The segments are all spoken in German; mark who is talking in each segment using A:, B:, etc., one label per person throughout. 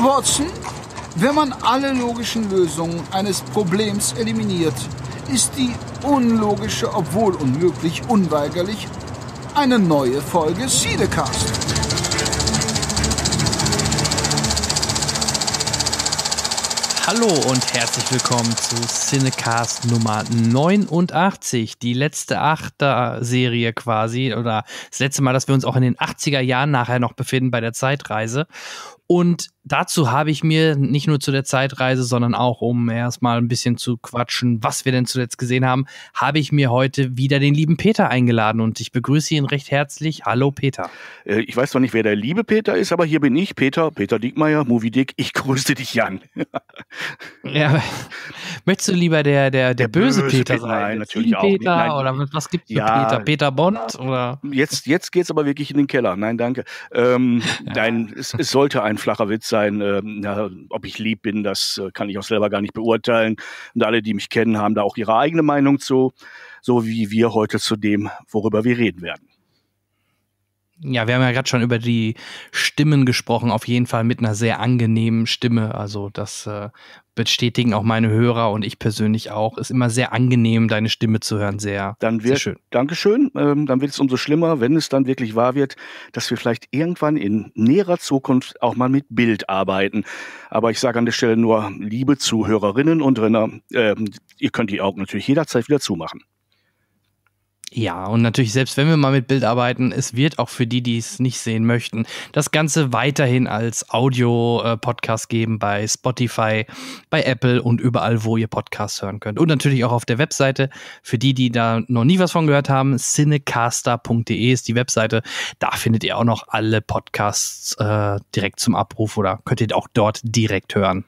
A: Watson, wenn man alle logischen Lösungen eines Problems eliminiert, ist die unlogische, obwohl unmöglich, unweigerlich
B: eine neue Folge Siedecast. Hallo und herzlich willkommen zu Cinecast Nummer 89, die letzte Achter-Serie quasi oder das letzte Mal, dass wir uns auch in den 80er Jahren nachher noch befinden bei der Zeitreise. Und dazu habe ich mir nicht nur zu der Zeitreise, sondern auch, um erstmal ein bisschen zu quatschen, was wir denn zuletzt gesehen haben, habe ich mir heute wieder den lieben Peter eingeladen und ich begrüße ihn recht herzlich. Hallo Peter.
A: Äh, ich weiß zwar nicht, wer der liebe Peter ist, aber hier bin ich, Peter, Peter Diekmeyer, Movie Dick. Ich grüße dich, Jan.
B: ja, möchtest du lieber der, der, der, der böse, böse, Peter, Peter sein? Nein, natürlich auch. Peter nein. oder was gibt es ja, Peter? Peter Bond? Oder?
A: Jetzt, jetzt geht es aber wirklich in den Keller. Nein, danke. Ähm, ja. Nein, es, es sollte einfach flacher Witz sein. Äh, na, ob ich lieb bin, das äh, kann ich auch selber gar nicht beurteilen. Und alle, die mich kennen, haben da auch ihre eigene Meinung zu, so wie wir heute zu dem, worüber wir reden werden
B: ja, wir haben ja gerade schon über die Stimmen gesprochen, auf jeden Fall mit einer sehr angenehmen Stimme. Also das äh, bestätigen auch meine Hörer und ich persönlich auch. Ist immer sehr angenehm, deine Stimme zu hören. Sehr, dann wird, sehr schön.
A: Dankeschön. Ähm, dann wird es umso schlimmer, wenn es dann wirklich wahr wird, dass wir vielleicht irgendwann in näherer Zukunft auch mal mit Bild arbeiten. Aber ich sage an der Stelle nur, liebe Zuhörerinnen und Renner, äh, ihr könnt die Augen natürlich jederzeit wieder zumachen.
B: Ja, und natürlich, selbst wenn wir mal mit Bild arbeiten, es wird auch für die, die es nicht sehen möchten, das Ganze weiterhin als Audio-Podcast äh, geben bei Spotify, bei Apple und überall, wo ihr Podcasts hören könnt. Und natürlich auch auf der Webseite. Für die, die da noch nie was von gehört haben, cinecaster.de ist die Webseite. Da findet ihr auch noch alle Podcasts äh, direkt zum Abruf oder könnt ihr auch dort direkt hören.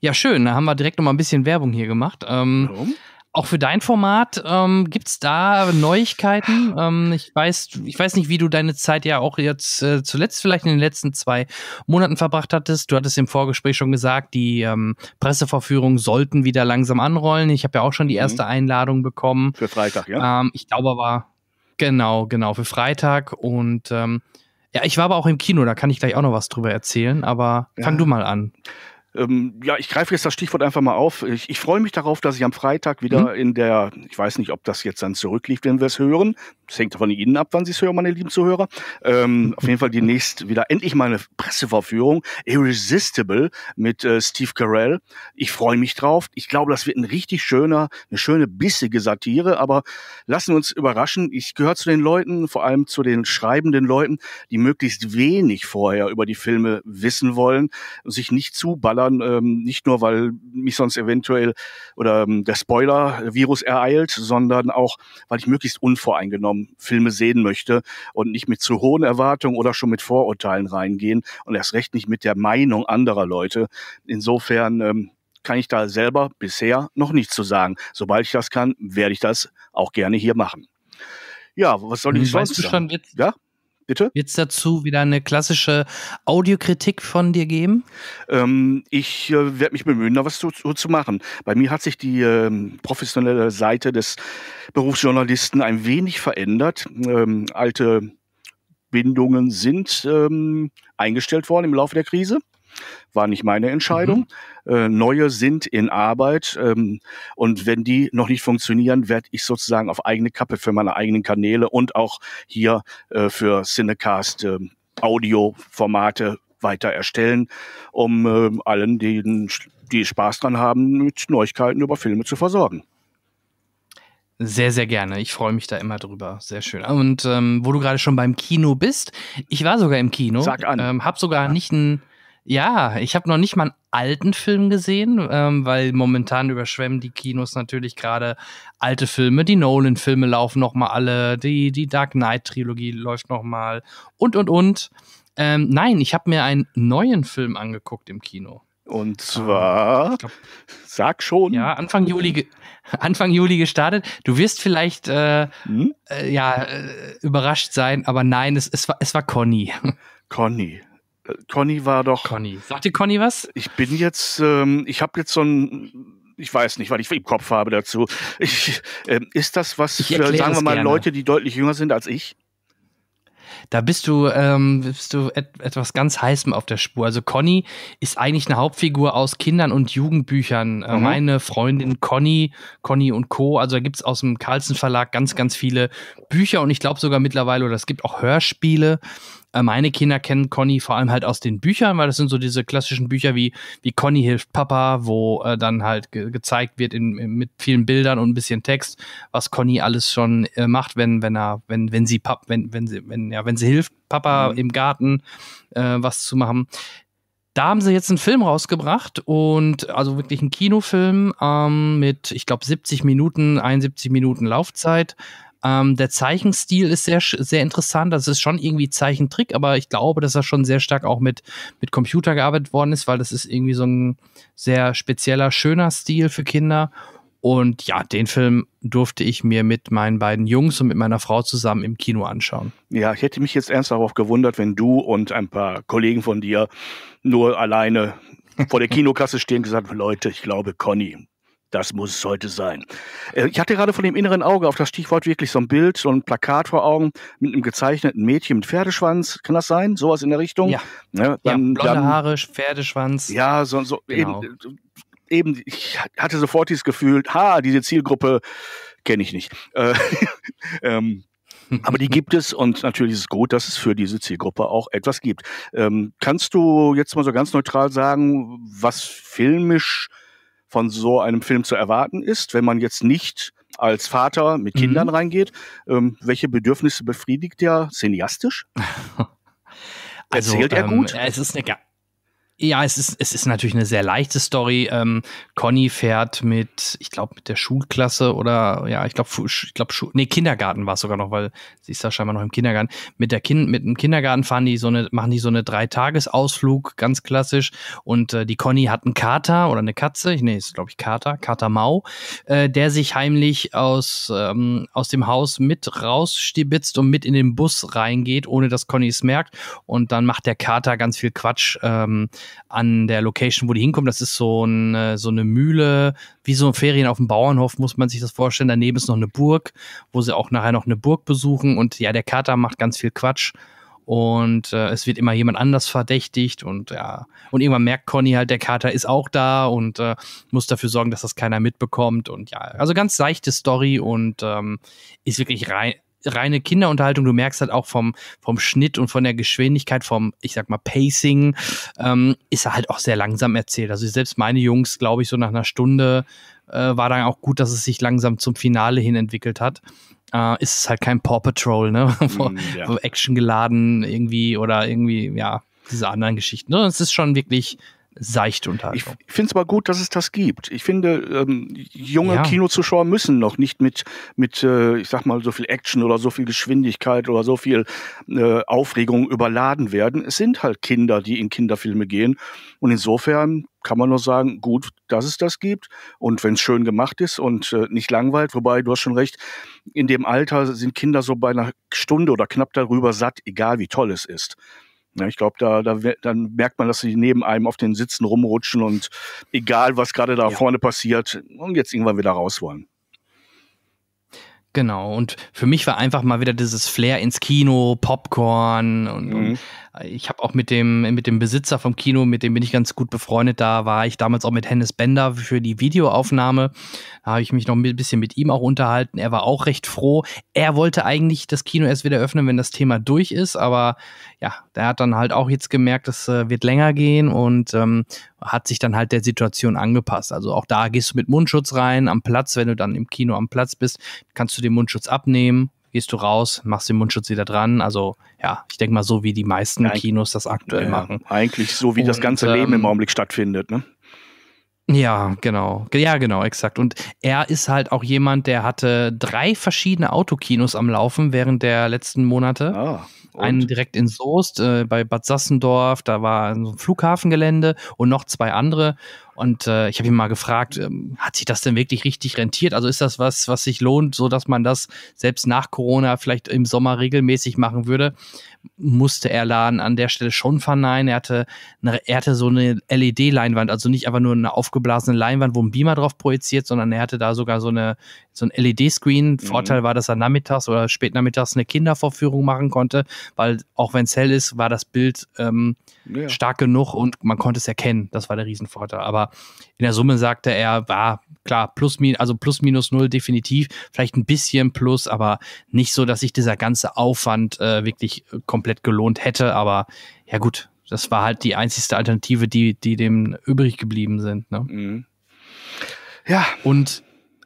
B: Ja, schön. Da haben wir direkt noch mal ein bisschen Werbung hier gemacht. Ähm, Warum? Auch für dein Format ähm, gibt es da Neuigkeiten. Ähm, ich, weiß, ich weiß nicht, wie du deine Zeit ja auch jetzt äh, zuletzt vielleicht in den letzten zwei Monaten verbracht hattest. Du hattest im Vorgespräch schon gesagt, die ähm, Presseverführungen sollten wieder langsam anrollen. Ich habe ja auch schon die mhm. erste mhm. Einladung bekommen. Für Freitag, ja. Ähm, ich glaube aber, genau, genau, für Freitag. Und ähm, ja, ich war aber auch im Kino, da kann ich gleich auch noch was drüber erzählen, aber fang du mal an.
A: Ähm, ja, ich greife jetzt das Stichwort einfach mal auf. Ich, ich freue mich darauf, dass ich am Freitag wieder mhm. in der, ich weiß nicht, ob das jetzt dann zurückliegt, wenn wir es hören. Es hängt von Ihnen ab, wann Sie es hören, meine lieben Zuhörer. Ähm, auf jeden Fall die nächste, wieder endlich mal eine Presseverführung. Irresistible mit äh, Steve Carell. Ich freue mich drauf. Ich glaube, das wird ein richtig schöner, eine schöne, bissige Satire, aber lassen wir uns überraschen. Ich gehöre zu den Leuten, vor allem zu den schreibenden Leuten, die möglichst wenig vorher über die Filme wissen wollen und sich nicht zuballern sondern ähm, nicht nur, weil mich sonst eventuell oder ähm, der Spoiler-Virus ereilt, sondern auch, weil ich möglichst unvoreingenommen Filme sehen möchte und nicht mit zu hohen Erwartungen oder schon mit Vorurteilen reingehen und erst recht nicht mit der Meinung anderer Leute. Insofern ähm, kann ich da selber bisher noch nichts zu sagen. Sobald ich das kann, werde ich das auch gerne hier machen.
B: Ja, was soll ich hm, weißt sonst du sagen? schon jetzt? Ja? Bitte? es dazu wieder eine klassische Audiokritik von dir geben? Ähm, ich äh, werde mich bemühen, da was zu, zu, machen.
A: Bei mir hat sich die äh, professionelle Seite des Berufsjournalisten ein wenig verändert. Ähm, alte Bindungen sind ähm, eingestellt worden im Laufe der Krise. War nicht meine Entscheidung. Mhm. Äh, neue sind in Arbeit. Ähm, und wenn die noch nicht funktionieren, werde ich sozusagen auf eigene Kappe für meine eigenen Kanäle und auch hier äh, für Cinecast äh, Audioformate weiter erstellen, um äh, allen, die, die Spaß dran haben, mit
B: Neuigkeiten über Filme zu versorgen. Sehr, sehr gerne. Ich freue mich da immer drüber. Sehr schön. Und ähm, wo du gerade schon beim Kino bist, ich war sogar im Kino. Sag an. Ähm, hab sogar ja. nicht ein ja, ich habe noch nicht mal einen alten Film gesehen, ähm, weil momentan überschwemmen die Kinos natürlich gerade alte Filme. Die Nolan-Filme laufen noch mal alle, die, die Dark Knight-Trilogie läuft noch mal und, und, und. Ähm, nein, ich habe mir einen neuen Film angeguckt im Kino. Und ah, zwar, glaub, sag schon. Ja, Anfang Juli, Anfang Juli gestartet. Du wirst vielleicht äh, hm? äh, ja, äh, überrascht sein, aber nein, es, es, war, es war Conny. Conny, Conny war doch. Conny. Sagt dir Conny was?
A: Ich bin jetzt, ähm, ich habe jetzt so ein ich weiß nicht, was ich im Kopf habe dazu. Ich, äh, ist das was ich für, sagen wir mal, gerne. Leute, die deutlich jünger sind als ich?
B: Da bist du, ähm, bist du et etwas ganz Heißem auf der Spur. Also Conny ist eigentlich eine Hauptfigur aus Kindern- und Jugendbüchern. Äh, mhm. Meine Freundin Conny, Conny und Co. Also da gibt es aus dem Carlsen Verlag ganz, ganz viele Bücher und ich glaube sogar mittlerweile, oder es gibt auch Hörspiele äh, meine Kinder kennen Conny vor allem halt aus den Büchern, weil das sind so diese klassischen Bücher wie, wie Conny hilft Papa, wo äh, dann halt ge gezeigt wird in, in, mit vielen Bildern und ein bisschen Text, was Conny alles schon äh, macht, wenn, wenn er, wenn, wenn sie Pap wenn, wenn sie, wenn, ja, wenn sie hilft, Papa mhm. im Garten äh, was zu machen. Da haben sie jetzt einen Film rausgebracht und also wirklich einen Kinofilm ähm, mit, ich glaube, 70 Minuten, 71 Minuten Laufzeit ähm, der Zeichenstil ist sehr, sehr interessant. Das ist schon irgendwie Zeichentrick, aber ich glaube, dass er schon sehr stark auch mit, mit Computer gearbeitet worden ist, weil das ist irgendwie so ein sehr spezieller, schöner Stil für Kinder. Und ja, den Film durfte ich mir mit meinen beiden Jungs und mit meiner Frau zusammen im Kino anschauen.
A: Ja, ich hätte mich jetzt ernsthaft darauf gewundert, wenn du und ein paar Kollegen von dir nur alleine vor der Kinokasse stehen und gesagt, Leute, ich glaube, Conny, das muss es heute sein. Äh, ich hatte gerade von dem inneren Auge auf das Stichwort wirklich so ein Bild, so ein Plakat vor Augen mit einem gezeichneten Mädchen mit Pferdeschwanz. Kann das sein? Sowas in der Richtung? Ja. Ne?
B: Dann, ja blonde dann, Haare, Pferdeschwanz. Ja, so, so genau. eben, äh, eben, ich
A: hatte sofort dieses Gefühl, ha, diese Zielgruppe kenne ich nicht. Äh, ähm, aber die gibt es und natürlich ist es gut, dass es für diese Zielgruppe auch etwas gibt. Ähm, kannst du jetzt mal so ganz neutral sagen, was filmisch von so einem Film zu erwarten ist, wenn man jetzt nicht als Vater mit Kindern mhm. reingeht. Ähm, welche Bedürfnisse befriedigt er cineastisch?
B: also, Erzählt er ähm, gut? Ähm, es ist eine ja, es ist, es ist natürlich eine sehr leichte Story. Ähm, Conny fährt mit, ich glaube, mit der Schulklasse oder ja, ich glaube, ich glaube, nee, Kindergarten war es sogar noch, weil sie ist da scheinbar noch im Kindergarten. Mit der Kind, mit dem Kindergarten fahren die so eine, machen die so eine Dreitagesausflug, ganz klassisch. Und äh, die Conny hat einen Kater oder eine Katze, ich nee, ist glaube ich Kater, Kater Mau, äh, der sich heimlich aus ähm, aus dem Haus mit rausstibitzt und mit in den Bus reingeht, ohne dass Conny es merkt. Und dann macht der Kater ganz viel Quatsch. Ähm, an der Location, wo die hinkommen. Das ist so, ein, äh, so eine Mühle, wie so ein Ferien auf dem Bauernhof, muss man sich das vorstellen. Daneben ist noch eine Burg, wo sie auch nachher noch eine Burg besuchen. Und ja, der Kater macht ganz viel Quatsch und äh, es wird immer jemand anders verdächtigt und ja und irgendwann merkt Conny halt der Kater ist auch da und äh, muss dafür sorgen dass das keiner mitbekommt und ja also ganz seichte Story und ähm, ist wirklich rein reine Kinderunterhaltung. Du merkst halt auch vom, vom Schnitt und von der Geschwindigkeit, vom, ich sag mal, Pacing, ähm, ist er halt auch sehr langsam erzählt. Also selbst meine Jungs, glaube ich, so nach einer Stunde äh, war dann auch gut, dass es sich langsam zum Finale hin entwickelt hat. Äh, ist es halt kein Paw Patrol, ne? Mm, ja. Action geladen irgendwie oder irgendwie, ja, diese anderen Geschichten. Es ist schon wirklich seichte Unterhaltung.
A: Ich finde es aber gut, dass es das gibt. Ich finde, ähm, junge ja. Kinozuschauer müssen noch nicht mit, mit äh, ich sag mal, so viel Action oder so viel Geschwindigkeit oder so viel äh, Aufregung überladen werden. Es sind halt Kinder, die in Kinderfilme gehen. Und insofern kann man nur sagen, gut, dass es das gibt und wenn es schön gemacht ist und äh, nicht langweilt, wobei du hast schon recht, in dem Alter sind Kinder so bei einer Stunde oder knapp darüber satt, egal wie toll es ist. Ja, ich glaube, da, da dann merkt man, dass sie neben einem auf den Sitzen rumrutschen und egal, was gerade da ja. vorne passiert, und jetzt irgendwann wieder raus wollen.
B: Genau, und für mich war einfach mal wieder dieses Flair ins Kino, Popcorn und, mhm. und ich habe auch mit dem, mit dem Besitzer vom Kino, mit dem bin ich ganz gut befreundet, da war ich damals auch mit Hennes Bender für die Videoaufnahme, da habe ich mich noch ein bisschen mit ihm auch unterhalten, er war auch recht froh, er wollte eigentlich das Kino erst wieder öffnen, wenn das Thema durch ist, aber ja, der hat dann halt auch jetzt gemerkt, es äh, wird länger gehen und ähm, hat sich dann halt der Situation angepasst. Also auch da gehst du mit Mundschutz rein am Platz, wenn du dann im Kino am Platz bist, kannst du den Mundschutz abnehmen, gehst du raus, machst den Mundschutz wieder dran. Also ja, ich denke mal so, wie die meisten Eig Kinos das aktuell ja, machen.
A: Eigentlich so, wie und, das ganze Leben ähm, im Augenblick stattfindet, ne?
B: Ja, genau. Ja, genau, exakt. Und er ist halt auch jemand, der hatte drei verschiedene Autokinos am Laufen während der letzten Monate. Ah. Oh einen direkt in Soest, äh, bei Bad Sassendorf, da war ein Flughafengelände und noch zwei andere. Und äh, ich habe ihn mal gefragt, ähm, hat sich das denn wirklich richtig rentiert? Also ist das was, was sich lohnt, so dass man das selbst nach Corona vielleicht im Sommer regelmäßig machen würde? Musste er Laden an der Stelle schon verneinen. Er hatte, eine, er hatte so eine LED-Leinwand, also nicht einfach nur eine aufgeblasene Leinwand, wo ein Beamer drauf projiziert, sondern er hatte da sogar so, eine, so ein LED-Screen. Mhm. Vorteil war, dass er nachmittags oder spätnachmittags eine Kindervorführung machen konnte, weil auch wenn es hell ist, war das Bild ähm, ja. stark genug und man konnte es erkennen. Das war der Riesenvorteil. Aber in der Summe sagte er, war klar, plus, also plus minus null definitiv, vielleicht ein bisschen plus, aber nicht so, dass sich dieser ganze Aufwand äh, wirklich äh, komplett gelohnt hätte. Aber ja gut, das war halt die einzigste Alternative, die, die dem übrig geblieben sind. Ne? Mhm. Ja. Und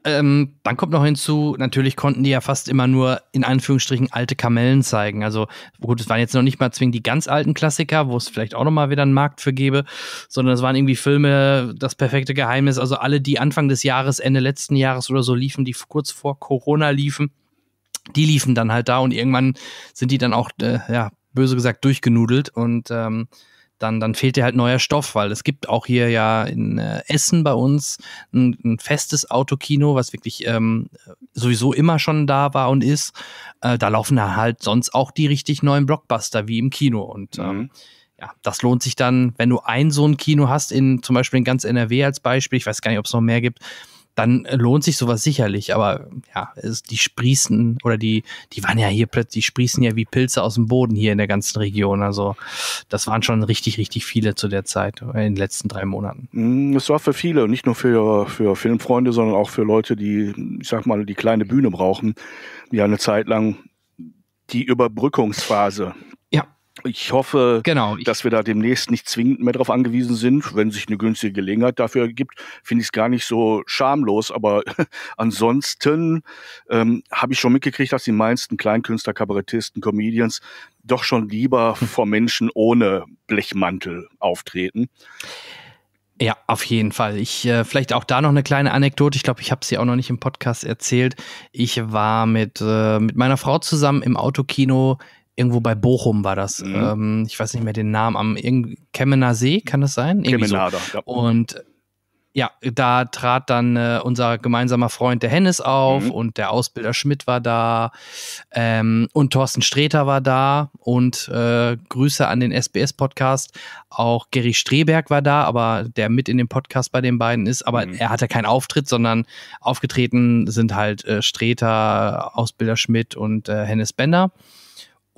B: ähm, dann kommt noch hinzu, natürlich konnten die ja fast immer nur in Anführungsstrichen alte Kamellen zeigen. Also gut, es waren jetzt noch nicht mal zwingend die ganz alten Klassiker, wo es vielleicht auch noch mal wieder einen Markt für gäbe, sondern es waren irgendwie Filme, das perfekte Geheimnis, also alle, die Anfang des Jahres, Ende letzten Jahres oder so liefen, die kurz vor Corona liefen, die liefen dann halt da und irgendwann sind die dann auch, äh, ja, böse gesagt, durchgenudelt und ähm, dann, dann fehlt dir halt neuer Stoff, weil es gibt auch hier ja in äh, Essen bei uns ein, ein, festes Autokino, was wirklich ähm, sowieso immer schon da war und ist. Äh, da laufen da halt sonst auch die richtig neuen Blockbuster wie im Kino. Und ähm, mhm. ähm, ja, das lohnt sich dann, wenn du ein so ein Kino hast, in zum Beispiel in ganz NRW als Beispiel, ich weiß gar nicht, ob es noch mehr gibt, dann lohnt sich sowas sicherlich. Aber ja, es, die sprießen oder die, die waren ja hier plötzlich, die sprießen ja wie Pilze aus dem Boden hier in der ganzen Region. Also das waren schon richtig, richtig viele zu der Zeit, äh, in den letzten drei Monaten.
A: Mm, es war für viele, nicht nur für, für Filmfreunde, sondern auch für Leute, die, ich sag mal, die kleine Bühne brauchen, die eine Zeit lang die Überbrückungsphase ich hoffe, genau, ich dass wir da demnächst nicht zwingend mehr darauf angewiesen sind. Wenn sich eine günstige Gelegenheit dafür ergibt, finde ich es gar nicht so schamlos. Aber ansonsten ähm, habe ich schon mitgekriegt, dass die meisten Kleinkünstler, Kabarettisten, Comedians doch schon lieber vor Menschen ohne Blechmantel auftreten.
B: Ja, auf jeden Fall. Ich äh, vielleicht auch da noch eine kleine Anekdote. Ich glaube, ich habe sie auch noch nicht im Podcast erzählt. Ich war mit äh, mit meiner Frau zusammen im Autokino irgendwo bei Bochum war das. Mhm. Ähm, ich weiß nicht mehr den Namen. Am Kemmener See, kann das sein? Irgendwie Kemenader, so. ja. Und ja, da trat dann äh, unser gemeinsamer Freund der Hennes auf mhm. und der Ausbilder Schmidt war da ähm, und Thorsten Streter war da und äh, Grüße an den SBS-Podcast. Auch Gary Streberg war da, aber der mit in dem Podcast bei den beiden ist, aber mhm. er hatte keinen Auftritt, sondern aufgetreten sind halt äh, Streter, Ausbilder Schmidt und äh, Hennes Bender.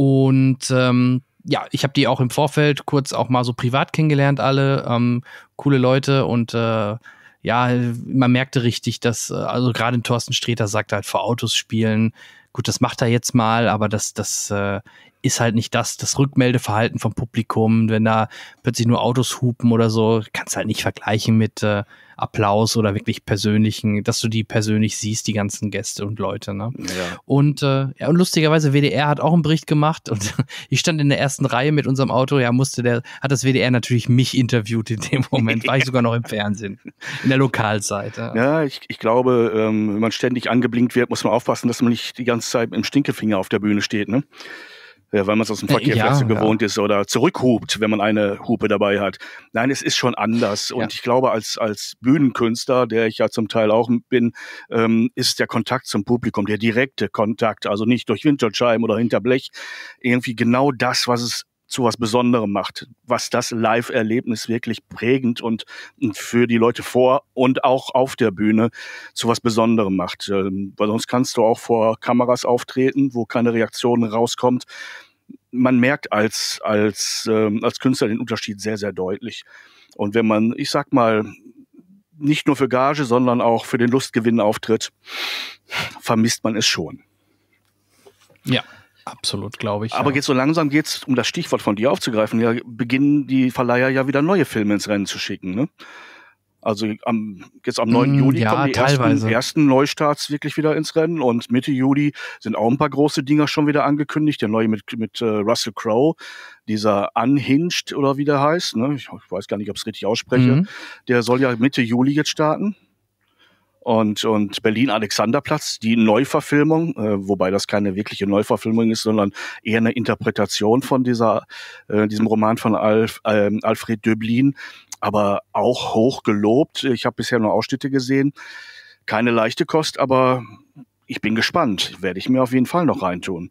B: Und ähm, ja, ich habe die auch im Vorfeld kurz auch mal so privat kennengelernt, alle ähm, coole Leute und äh, ja, man merkte richtig, dass, äh, also gerade Thorsten Streter sagt halt, vor Autos spielen, gut, das macht er jetzt mal, aber das, das äh, ist halt nicht das, das Rückmeldeverhalten vom Publikum, wenn da plötzlich nur Autos hupen oder so, kannst halt nicht vergleichen mit äh, Applaus oder wirklich persönlichen, dass du die persönlich siehst, die ganzen Gäste und Leute. Ne? Ja. Und, äh, ja, und lustigerweise, WDR hat auch einen Bericht gemacht und ich stand in der ersten Reihe mit unserem Auto, ja, musste der, hat das WDR natürlich mich interviewt in dem Moment, war ich sogar noch im Fernsehen, in der Lokalseite.
A: Ja, ich, ich glaube, ähm, wenn man ständig angeblinkt wird, muss man aufpassen, dass man nicht die ganze Zeit mit dem Stinkefinger auf der Bühne steht, ne? ja, weil man es aus dem Verkehr ja, ja. gewohnt ist oder zurückhupt, wenn man eine Hupe dabei hat. Nein, es ist schon anders. Und ja. ich glaube, als, als Bühnenkünstler, der ich ja zum Teil auch bin, ähm, ist der Kontakt zum Publikum, der direkte Kontakt, also nicht durch Winterscheiben oder hinter Blech, irgendwie genau das, was es zu was Besonderem macht, was das Live-Erlebnis wirklich prägend und für die Leute vor und auch auf der Bühne zu was Besonderem macht. Ähm, weil sonst kannst du auch vor Kameras auftreten, wo keine Reaktion rauskommt. Man merkt als, als, ähm, als Künstler den Unterschied sehr, sehr deutlich. Und wenn man, ich sag mal, nicht nur für Gage, sondern auch für den Lustgewinn auftritt, vermisst man es schon. Ja, Absolut, glaube ich. Aber ja. jetzt so langsam geht es, um das Stichwort von dir aufzugreifen, ja, beginnen die Verleiher ja wieder neue Filme ins Rennen zu schicken. Ne? Also am, jetzt am 9. Mm, Juli ja, kommen die ersten, ersten, Neustarts wirklich wieder ins Rennen und Mitte Juli sind auch ein paar große Dinger schon wieder angekündigt. Der neue mit, mit äh, Russell Crowe, dieser Unhinged oder wie der heißt, ne? ich, ich weiß gar nicht, ob ich es richtig ausspreche, mm. der soll ja Mitte Juli jetzt starten und, und Berlin-Alexanderplatz, die Neuverfilmung, äh, wobei das keine wirkliche Neuverfilmung ist, sondern eher eine Interpretation von dieser, äh, diesem Roman von Alf, äh, Alfred Döblin, aber auch hoch gelobt. Ich habe bisher nur Ausschnitte gesehen. Keine leichte Kost, aber ich bin gespannt. Werde ich mir auf jeden Fall noch reintun.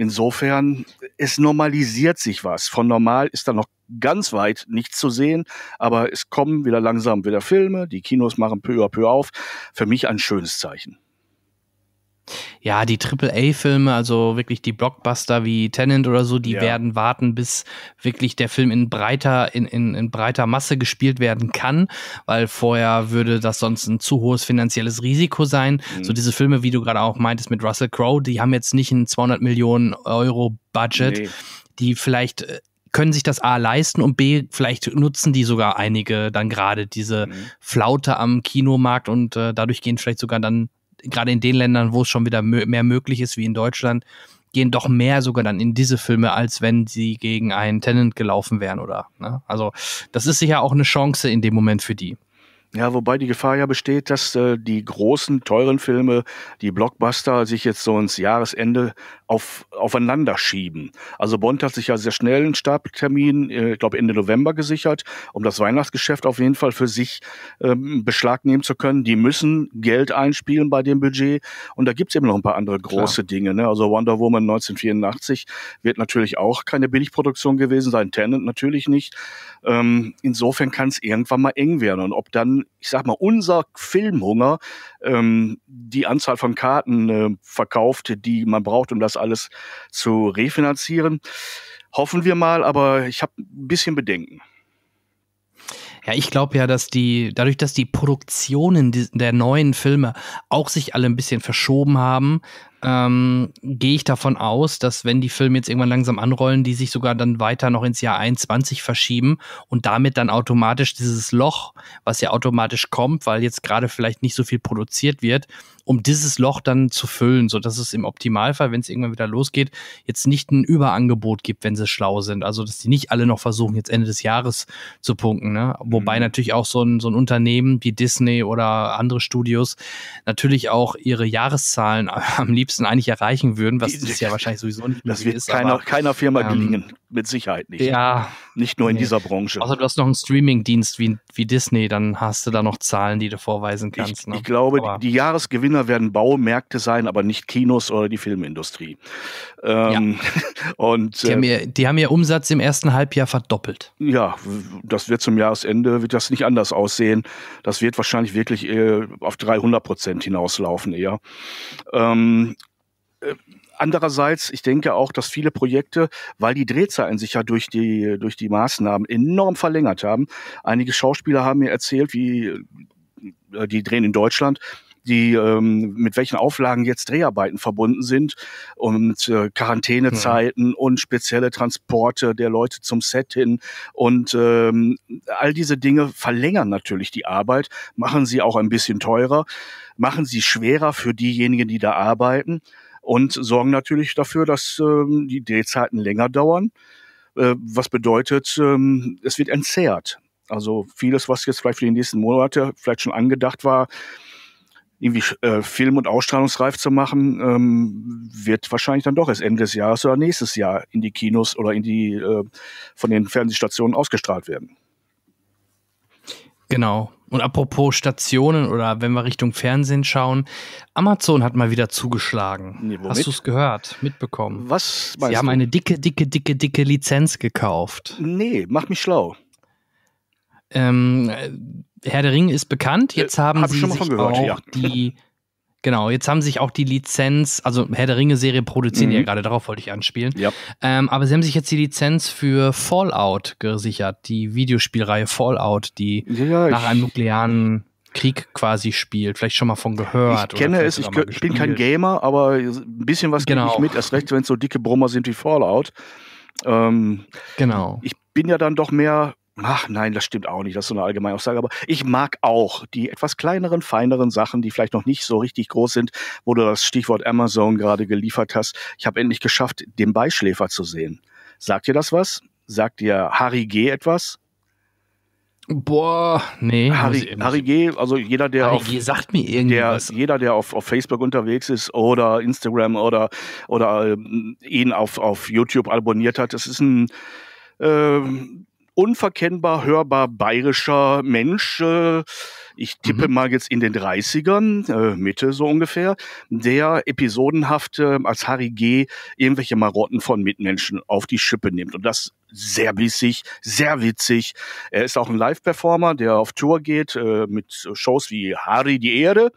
A: Insofern, es normalisiert sich was. Von normal ist da noch ganz weit nichts zu sehen, aber es kommen wieder langsam wieder Filme, die Kinos machen peu à peu auf. Für mich ein schönes Zeichen.
B: Ja, die AAA-Filme, also wirklich die Blockbuster wie Tenant oder so, die ja. werden warten, bis wirklich der Film in breiter, in, in, in breiter Masse gespielt werden kann, weil vorher würde das sonst ein zu hohes finanzielles Risiko sein. Mhm. So diese Filme, wie du gerade auch meintest mit Russell Crowe, die haben jetzt nicht ein 200 Millionen Euro Budget, nee. die vielleicht äh, können sich das A leisten und B, vielleicht nutzen die sogar einige dann gerade diese mhm. Flaute am Kinomarkt und äh, dadurch gehen vielleicht sogar dann gerade in den Ländern, wo es schon wieder mehr möglich ist, wie in Deutschland, gehen doch mehr sogar dann in diese Filme, als wenn sie gegen einen Tenant gelaufen wären, oder? Ne? Also, das ist sicher auch eine Chance in dem Moment für die.
A: Ja, wobei die Gefahr ja besteht, dass äh, die großen, teuren Filme, die Blockbuster, sich jetzt so ins Jahresende auf, aufeinander schieben. Also Bond hat sich ja sehr schnell einen Starttermin, äh, ich glaube Ende November gesichert, um das Weihnachtsgeschäft auf jeden Fall für sich ähm, beschlagnehmen zu können. Die müssen Geld einspielen bei dem Budget. Und da gibt's eben noch ein paar andere große Klar. Dinge. Ne? Also Wonder Woman 1984 wird natürlich auch keine Billigproduktion gewesen sein, Tenant natürlich nicht. Ähm, insofern kann es irgendwann mal eng werden. Und ob dann, ich sag mal, unser Filmhunger ähm, die Anzahl von Karten äh, verkauft, die man braucht, um das alles zu refinanzieren. Hoffen wir mal, aber ich habe ein bisschen Bedenken.
B: Ja, ich glaube ja, dass die, dadurch, dass die Produktionen der neuen Filme auch sich alle ein bisschen verschoben haben, ähm, gehe ich davon aus, dass wenn die Filme jetzt irgendwann langsam anrollen, die sich sogar dann weiter noch ins Jahr 21 verschieben und damit dann automatisch dieses Loch, was ja automatisch kommt, weil jetzt gerade vielleicht nicht so viel produziert wird, um dieses Loch dann zu füllen, so dass es im Optimalfall, wenn es irgendwann wieder losgeht, jetzt nicht ein Überangebot gibt, wenn sie schlau sind. Also dass die nicht alle noch versuchen, jetzt Ende des Jahres zu punkten. Ne? Mhm. Wobei natürlich auch so ein, so ein Unternehmen wie Disney oder andere Studios natürlich auch ihre Jahreszahlen am liebsten liebsten eigentlich erreichen würden, was das ja wahrscheinlich sowieso nicht Das wird ist, keiner, aber,
A: keiner Firma ähm, gelingen, mit Sicherheit nicht. Ja. Nicht nur in dieser Branche.
B: Außer du hast noch einen Streaming-Dienst wie, wie Disney, dann hast du da noch Zahlen, die du vorweisen kannst. Ich, ne? ich
A: glaube, aber, die Jahresgewinner werden Baumärkte sein, aber nicht Kinos oder die Filmindustrie. Ähm, ja. und, die, äh, haben ihr,
B: die haben ihr Umsatz im ersten Halbjahr verdoppelt.
A: Ja, das wird zum Jahresende, wird das nicht anders aussehen. Das wird wahrscheinlich wirklich äh, auf 300 Prozent hinauslaufen eher. Ähm, äh, andererseits, ich denke auch, dass viele Projekte, weil die Drehzeiten sich ja durch die, durch die Maßnahmen enorm verlängert haben. Einige Schauspieler haben mir erzählt, wie äh, die drehen in Deutschland, die ähm, mit welchen Auflagen jetzt Dreharbeiten verbunden sind und mit äh, Quarantänezeiten mhm. und spezielle Transporte der Leute zum Set hin und ähm, all diese Dinge verlängern natürlich die Arbeit, machen sie auch ein bisschen teurer, machen sie schwerer für diejenigen, die da arbeiten und sorgen natürlich dafür, dass ähm, die Drehzeiten länger dauern, äh, was bedeutet, ähm, es wird entzerrt. Also vieles, was jetzt vielleicht für die nächsten Monate vielleicht schon angedacht war, irgendwie äh, film- und ausstrahlungsreif zu machen, ähm, wird wahrscheinlich dann doch erst Ende des Jahres oder nächstes Jahr in die Kinos oder in die äh, von den Fernsehstationen ausgestrahlt
B: werden. Genau. Und apropos Stationen oder wenn wir Richtung Fernsehen schauen, Amazon hat mal wieder zugeschlagen. Nee, Hast du es gehört, mitbekommen? Was meinst Sie haben du? eine dicke, dicke, dicke, dicke Lizenz gekauft.
A: Nee, mach mich schlau.
B: Ähm, äh, Herr der Ring ist bekannt. Jetzt äh, haben äh, hab sie sich gehört, auch ja. die Genau, jetzt haben sich auch die Lizenz, also Herr der Ringe-Serie produzieren mhm. ja gerade, darauf wollte ich anspielen. Ja. Ähm, aber sie haben sich jetzt die Lizenz für Fallout gesichert, die Videospielreihe Fallout, die ja, nach einem nuklearen Krieg quasi spielt. Vielleicht schon mal von gehört. Ich kenne es, ich bin kein
A: Gamer, aber ein bisschen was genau. ich mit, erst recht, wenn es so dicke Brummer sind wie Fallout. Ähm, genau. Ich bin ja dann doch mehr Ach nein, das stimmt auch nicht. Das ist so eine allgemeine Aussage. Aber ich mag auch die etwas kleineren, feineren Sachen, die vielleicht noch nicht so richtig groß sind, wo du das Stichwort Amazon gerade geliefert hast. Ich habe endlich geschafft, den Beischläfer zu sehen. Sagt dir das was? Sagt dir Harry G. etwas? Boah,
B: nee. Harry, Harry
A: G., also jeder, der Harry auf, G. sagt mir irgendwas. Der, jeder, der auf, auf Facebook unterwegs ist oder Instagram oder, oder ähm, ihn auf, auf YouTube abonniert hat, das ist ein ähm, unverkennbar hörbar bayerischer Mensch, äh, ich tippe mhm. mal jetzt in den 30ern, äh, Mitte so ungefähr, der episodenhaft äh, als Harry G. irgendwelche Marotten von Mitmenschen auf die Schippe nimmt. Und das sehr bissig, sehr witzig. Er ist auch ein Live-Performer, der auf Tour geht äh, mit Shows wie Harry die Erde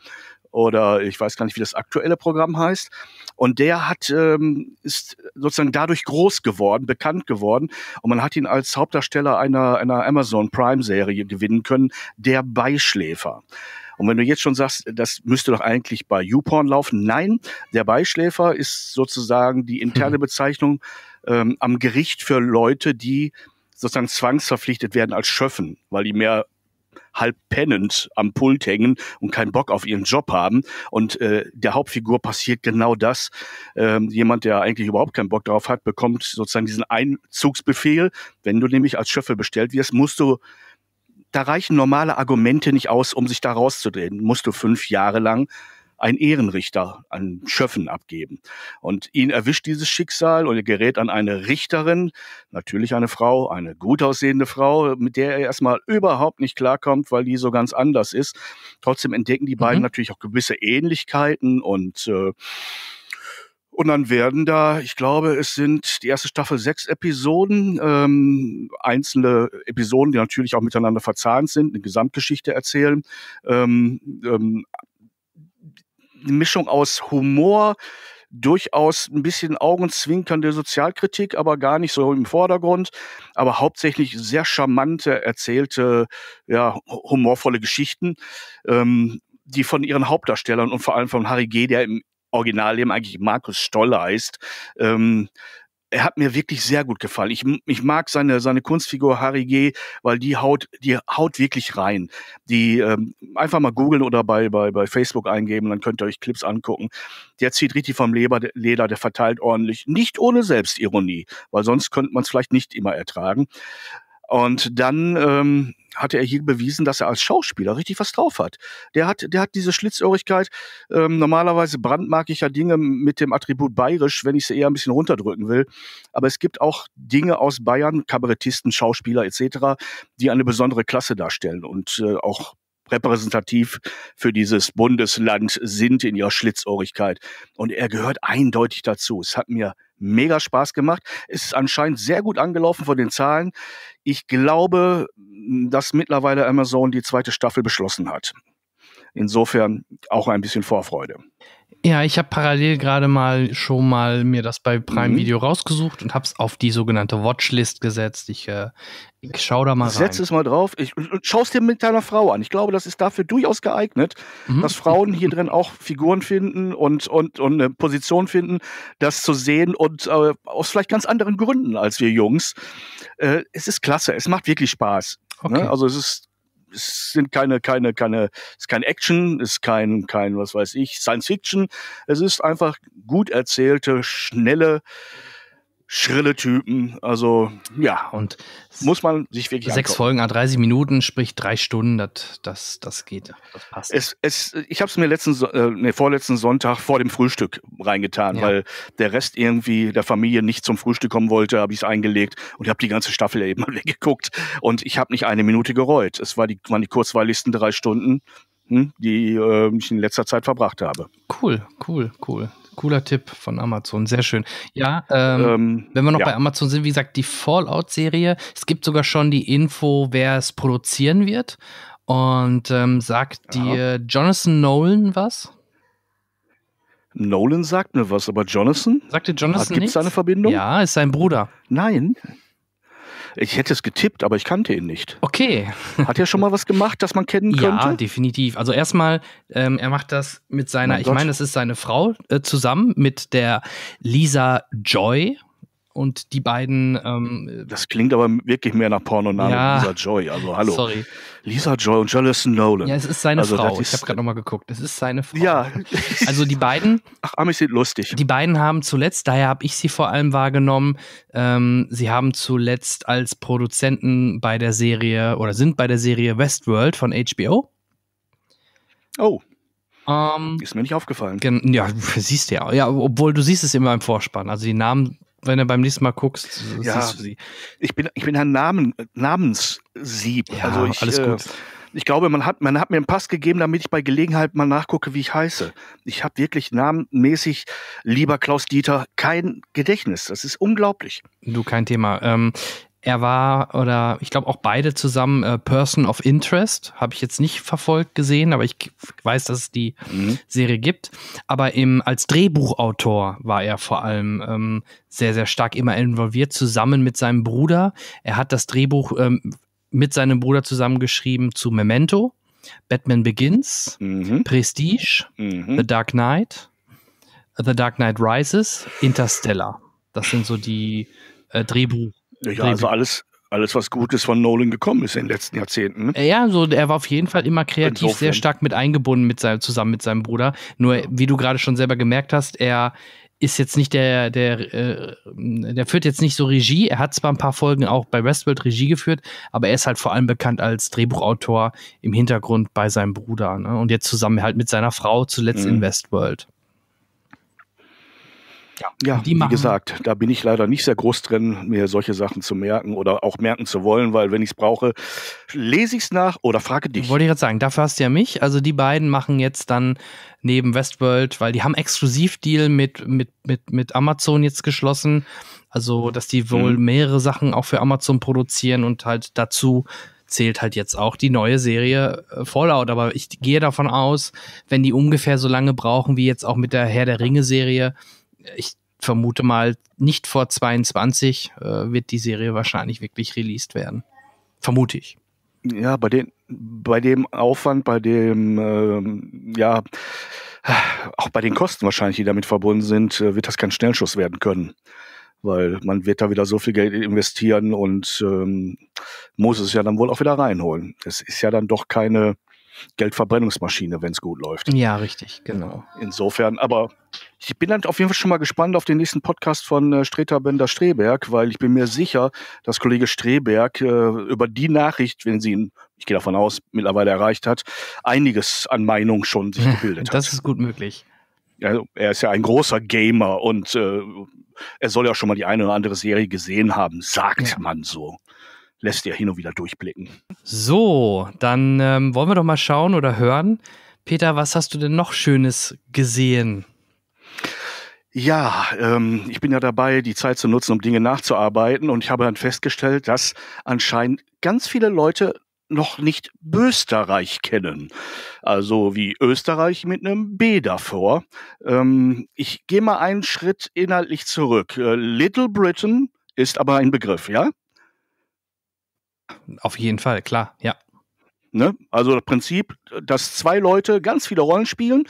A: oder ich weiß gar nicht, wie das aktuelle Programm heißt. Und der hat, ähm, ist sozusagen dadurch groß geworden, bekannt geworden. Und man hat ihn als Hauptdarsteller einer, einer Amazon Prime-Serie gewinnen können, der Beischläfer. Und wenn du jetzt schon sagst, das müsste doch eigentlich bei YouPorn laufen, nein, der Beischläfer ist sozusagen die interne hm. Bezeichnung ähm, am Gericht für Leute, die sozusagen zwangsverpflichtet werden als Schöffen, weil die mehr halb pennend am Pult hängen und keinen Bock auf ihren Job haben. Und äh, der Hauptfigur passiert genau das. Ähm, jemand, der eigentlich überhaupt keinen Bock drauf hat, bekommt sozusagen diesen Einzugsbefehl. Wenn du nämlich als Schöffel bestellt wirst, musst du da reichen normale Argumente nicht aus, um sich da rauszudrehen. Musst du fünf Jahre lang ein Ehrenrichter, an Schöffen abgeben. Und ihn erwischt dieses Schicksal und er gerät an eine Richterin, natürlich eine Frau, eine gut aussehende Frau, mit der er erstmal überhaupt nicht klarkommt, weil die so ganz anders ist. Trotzdem entdecken die beiden mhm. natürlich auch gewisse Ähnlichkeiten und äh, und dann werden da, ich glaube, es sind die erste Staffel sechs Episoden, ähm, einzelne Episoden, die natürlich auch miteinander verzahnt sind, eine Gesamtgeschichte erzählen. Ähm, ähm, Mischung aus Humor, durchaus ein bisschen augenzwinkernde Sozialkritik, aber gar nicht so im Vordergrund, aber hauptsächlich sehr charmante, erzählte, ja, humorvolle Geschichten, ähm, die von ihren Hauptdarstellern und vor allem von Harry G., der im Originalleben eigentlich Markus Stoller heißt, ähm, er hat mir wirklich sehr gut gefallen. Ich, ich mag seine, seine Kunstfigur Harry G., weil die haut, die haut wirklich rein. Die ähm, einfach mal googeln oder bei, bei, bei Facebook eingeben, dann könnt ihr euch Clips angucken. Der zieht richtig vom Leber, Leder, der verteilt ordentlich. Nicht ohne Selbstironie, weil sonst könnte man es vielleicht nicht immer ertragen. Und dann ähm, hatte er hier bewiesen, dass er als Schauspieler richtig was drauf hat. Der hat, der hat diese Schlitzohrigkeit. Ähm, normalerweise brandmarke ich ja Dinge mit dem Attribut bayerisch, wenn ich sie eher ein bisschen runterdrücken will. Aber es gibt auch Dinge aus Bayern, Kabarettisten, Schauspieler etc., die eine besondere Klasse darstellen und äh, auch repräsentativ für dieses Bundesland sind in ihrer Schlitzohrigkeit. Und er gehört eindeutig dazu. Es hat mir mega Spaß gemacht. Es Ist anscheinend sehr gut angelaufen von den Zahlen. Ich glaube, dass mittlerweile Amazon die zweite Staffel beschlossen hat. Insofern auch ein bisschen Vorfreude.
B: Ja, ich habe parallel gerade mal schon mal mir das bei Prime mhm. Video rausgesucht und habe es auf die sogenannte Watchlist gesetzt. Ich, äh, ich schau da mal Setz rein. Setz es
A: mal drauf. Ich, und schaust dir mit deiner Frau an. Ich glaube, das ist dafür durchaus geeignet, mhm. dass Frauen hier drin auch Figuren finden und, und, und eine Position finden, das zu sehen und äh, aus vielleicht ganz anderen Gründen als wir Jungs. Äh, es ist klasse. Es macht wirklich Spaß. Ne? Okay. Ne? Also es ist es sind keine, keine, keine, es ist kein Action, es ist kein, kein, was weiß ich, Science Fiction. Es ist einfach gut erzählte, schnelle, schrille Typen. Also ja, und muss man sich wirklich sechs angucken.
B: Folgen an 30 Minuten, sprich drei Stunden, das das das geht,
A: das passt. Es, es, ich habe es mir letzten äh, nee, vorletzten Sonntag vor dem Frühstück reingetan, ja. weil der Rest irgendwie der Familie nicht zum Frühstück kommen wollte, habe ich es eingelegt und habe die ganze Staffel eben weggeguckt und ich habe nicht eine Minute gereut. Es war die waren die kurzweiligsten drei Stunden, hm, die äh, ich in letzter Zeit verbracht habe.
B: Cool, cool, cool. Cooler Tipp von Amazon, sehr schön. Ja, ähm, ähm, wenn wir noch ja. bei Amazon sind, wie gesagt, die Fallout-Serie, es gibt sogar schon die Info, wer es produzieren wird. Und ähm, sagt dir Jonathan Nolan was?
A: Nolan sagt mir was, aber Jonathan? Sagt dir Jonathan Gibt es eine Verbindung? Ja, ist sein Bruder. Nein, ich hätte es getippt, aber ich kannte ihn nicht. Okay. Hat er schon mal was gemacht, das man kennen könnte? Ja,
B: definitiv. Also erstmal, ähm, er macht das mit seiner, mein ich meine, es ist seine Frau äh, zusammen mit der Lisa Joy und die beiden. Ähm,
A: das klingt aber wirklich mehr nach Porno ja, Lisa
B: Joy. Also hallo. Sorry. Lisa Joy und Jonathan Nolan. Ja, es ist seine also, Frau. Ist, ich habe gerade nochmal geguckt. Es ist seine Frau. Ja. Also die beiden. Ach, Amis sind lustig. Die beiden haben zuletzt, daher habe ich sie vor allem wahrgenommen, ähm, sie haben zuletzt als Produzenten bei der Serie oder sind bei der Serie Westworld von HBO. Oh. Ähm, ist mir nicht aufgefallen. Ja, siehst du ja. ja. Obwohl du siehst es immer im Vorspann. Also die Namen wenn du beim nächsten Mal guckst, ja, siehst du sie. Ich bin, ich bin ein Namen, Namenssieb.
A: Ja, also ich, alles äh, gut. ich glaube, man hat, man hat mir einen Pass gegeben, damit ich bei Gelegenheit mal nachgucke, wie ich heiße. Ich habe wirklich namenmäßig, lieber Klaus Dieter, kein
B: Gedächtnis. Das ist unglaublich. Du, kein Thema. Ähm, er war, oder ich glaube auch beide zusammen, äh, Person of Interest. Habe ich jetzt nicht verfolgt gesehen, aber ich weiß, dass es die mhm. Serie gibt. Aber im, als Drehbuchautor war er vor allem ähm, sehr, sehr stark immer involviert, zusammen mit seinem Bruder. Er hat das Drehbuch ähm, mit seinem Bruder zusammengeschrieben zu Memento, Batman Begins, mhm. Prestige, mhm. The Dark Knight, The Dark Knight Rises, Interstellar. Das sind so die äh, Drehbuch. Ja, also
A: alles, alles, was Gutes von Nolan gekommen ist in den letzten Jahrzehnten.
B: Ne? Äh, ja, so, er war auf jeden Fall immer kreativ Insofern. sehr stark mit eingebunden, mit seinem, zusammen mit seinem Bruder. Nur, wie du gerade schon selber gemerkt hast, er ist jetzt nicht der, der, äh, der führt jetzt nicht so Regie. Er hat zwar ein paar Folgen auch bei Westworld Regie geführt, aber er ist halt vor allem bekannt als Drehbuchautor im Hintergrund bei seinem Bruder. Ne? Und jetzt zusammen halt mit seiner Frau, zuletzt mhm. in Westworld.
A: Ja, die machen. wie gesagt, da bin ich leider nicht sehr groß drin, mir solche Sachen zu merken oder auch merken zu wollen, weil wenn ich es brauche,
B: lese ich es nach oder frage dich. Wollte ich gerade sagen, dafür hast du ja mich. Also die beiden machen jetzt dann neben Westworld, weil die haben Exklusivdeal mit, mit, mit, mit Amazon jetzt geschlossen. Also, dass die wohl mhm. mehrere Sachen auch für Amazon produzieren und halt dazu zählt halt jetzt auch die neue Serie äh, Fallout. Aber ich gehe davon aus, wenn die ungefähr so lange brauchen wie jetzt auch mit der Herr der Ringe-Serie, ich vermute mal, nicht vor 22 äh, wird die Serie wahrscheinlich wirklich released werden. Vermute ich.
A: Ja, bei, den, bei dem Aufwand, bei dem, ähm, ja, auch bei den Kosten wahrscheinlich, die damit verbunden sind, äh, wird das kein Schnellschuss werden können. Weil man wird da wieder so viel Geld investieren und ähm, muss es ja dann wohl auch wieder reinholen. Es ist ja dann doch keine Geldverbrennungsmaschine, wenn es gut läuft. Ja, richtig, genau. Insofern, aber ich bin dann auf jeden Fall schon mal gespannt auf den nächsten Podcast von äh, Streter Bender Streberg, weil ich bin mir sicher, dass Kollege Streberg äh, über die Nachricht, wenn sie ihn, ich gehe davon aus, mittlerweile erreicht hat, einiges an Meinung schon sich gebildet
B: das hat. Das ist gut möglich.
A: Ja, also, er ist ja ein großer Gamer und äh, er soll ja schon mal die eine oder andere Serie gesehen haben, sagt ja. man so lässt ja hin und wieder durchblicken.
B: So, dann ähm, wollen wir doch mal schauen oder hören. Peter, was hast du denn noch Schönes gesehen?
A: Ja, ähm, ich bin ja dabei, die Zeit zu nutzen, um Dinge nachzuarbeiten. Und ich habe dann festgestellt, dass anscheinend ganz viele Leute noch nicht Österreich kennen. Also wie Österreich mit einem B davor. Ähm, ich gehe mal einen Schritt inhaltlich zurück. Äh, Little Britain ist aber ein Begriff, ja? auf
B: jeden Fall, klar,
A: ja. Ne? Also das Prinzip, dass zwei Leute ganz viele Rollen spielen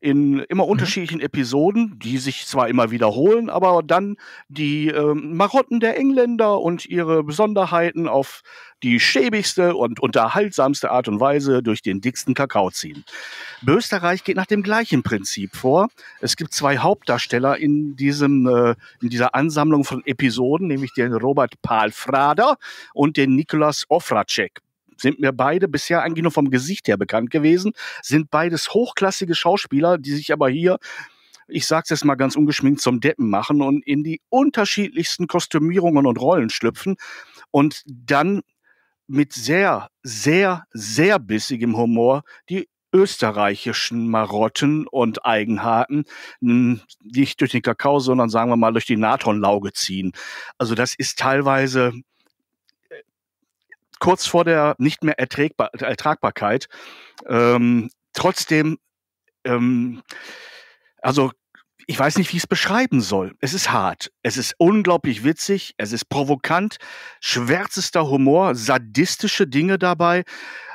A: in immer mhm. unterschiedlichen mhm. Episoden, die sich zwar immer wiederholen, aber dann die ähm, Marotten der Engländer und ihre Besonderheiten auf die schäbigste und unterhaltsamste Art und Weise durch den dicksten Kakao ziehen. Österreich geht nach dem gleichen Prinzip vor. Es gibt zwei Hauptdarsteller in diesem äh, in dieser Ansammlung von Episoden, nämlich den Robert Palfrader und den Nikolaus Ofracek sind mir beide bisher eigentlich nur vom Gesicht her bekannt gewesen, sind beides hochklassige Schauspieler, die sich aber hier ich sag's jetzt mal ganz ungeschminkt, zum Deppen machen und in die unterschiedlichsten Kostümierungen und Rollen schlüpfen und dann mit sehr, sehr, sehr bissigem Humor die österreichischen Marotten und Eigenheiten hm, nicht durch den Kakao, sondern sagen wir mal durch die Natronlauge ziehen. Also das ist teilweise kurz vor der nicht mehr Ertragbarkeit. Ähm, trotzdem, ähm, also ich weiß nicht, wie ich es beschreiben soll. Es ist hart, es ist unglaublich witzig, es ist provokant, schwärzester Humor, sadistische Dinge dabei,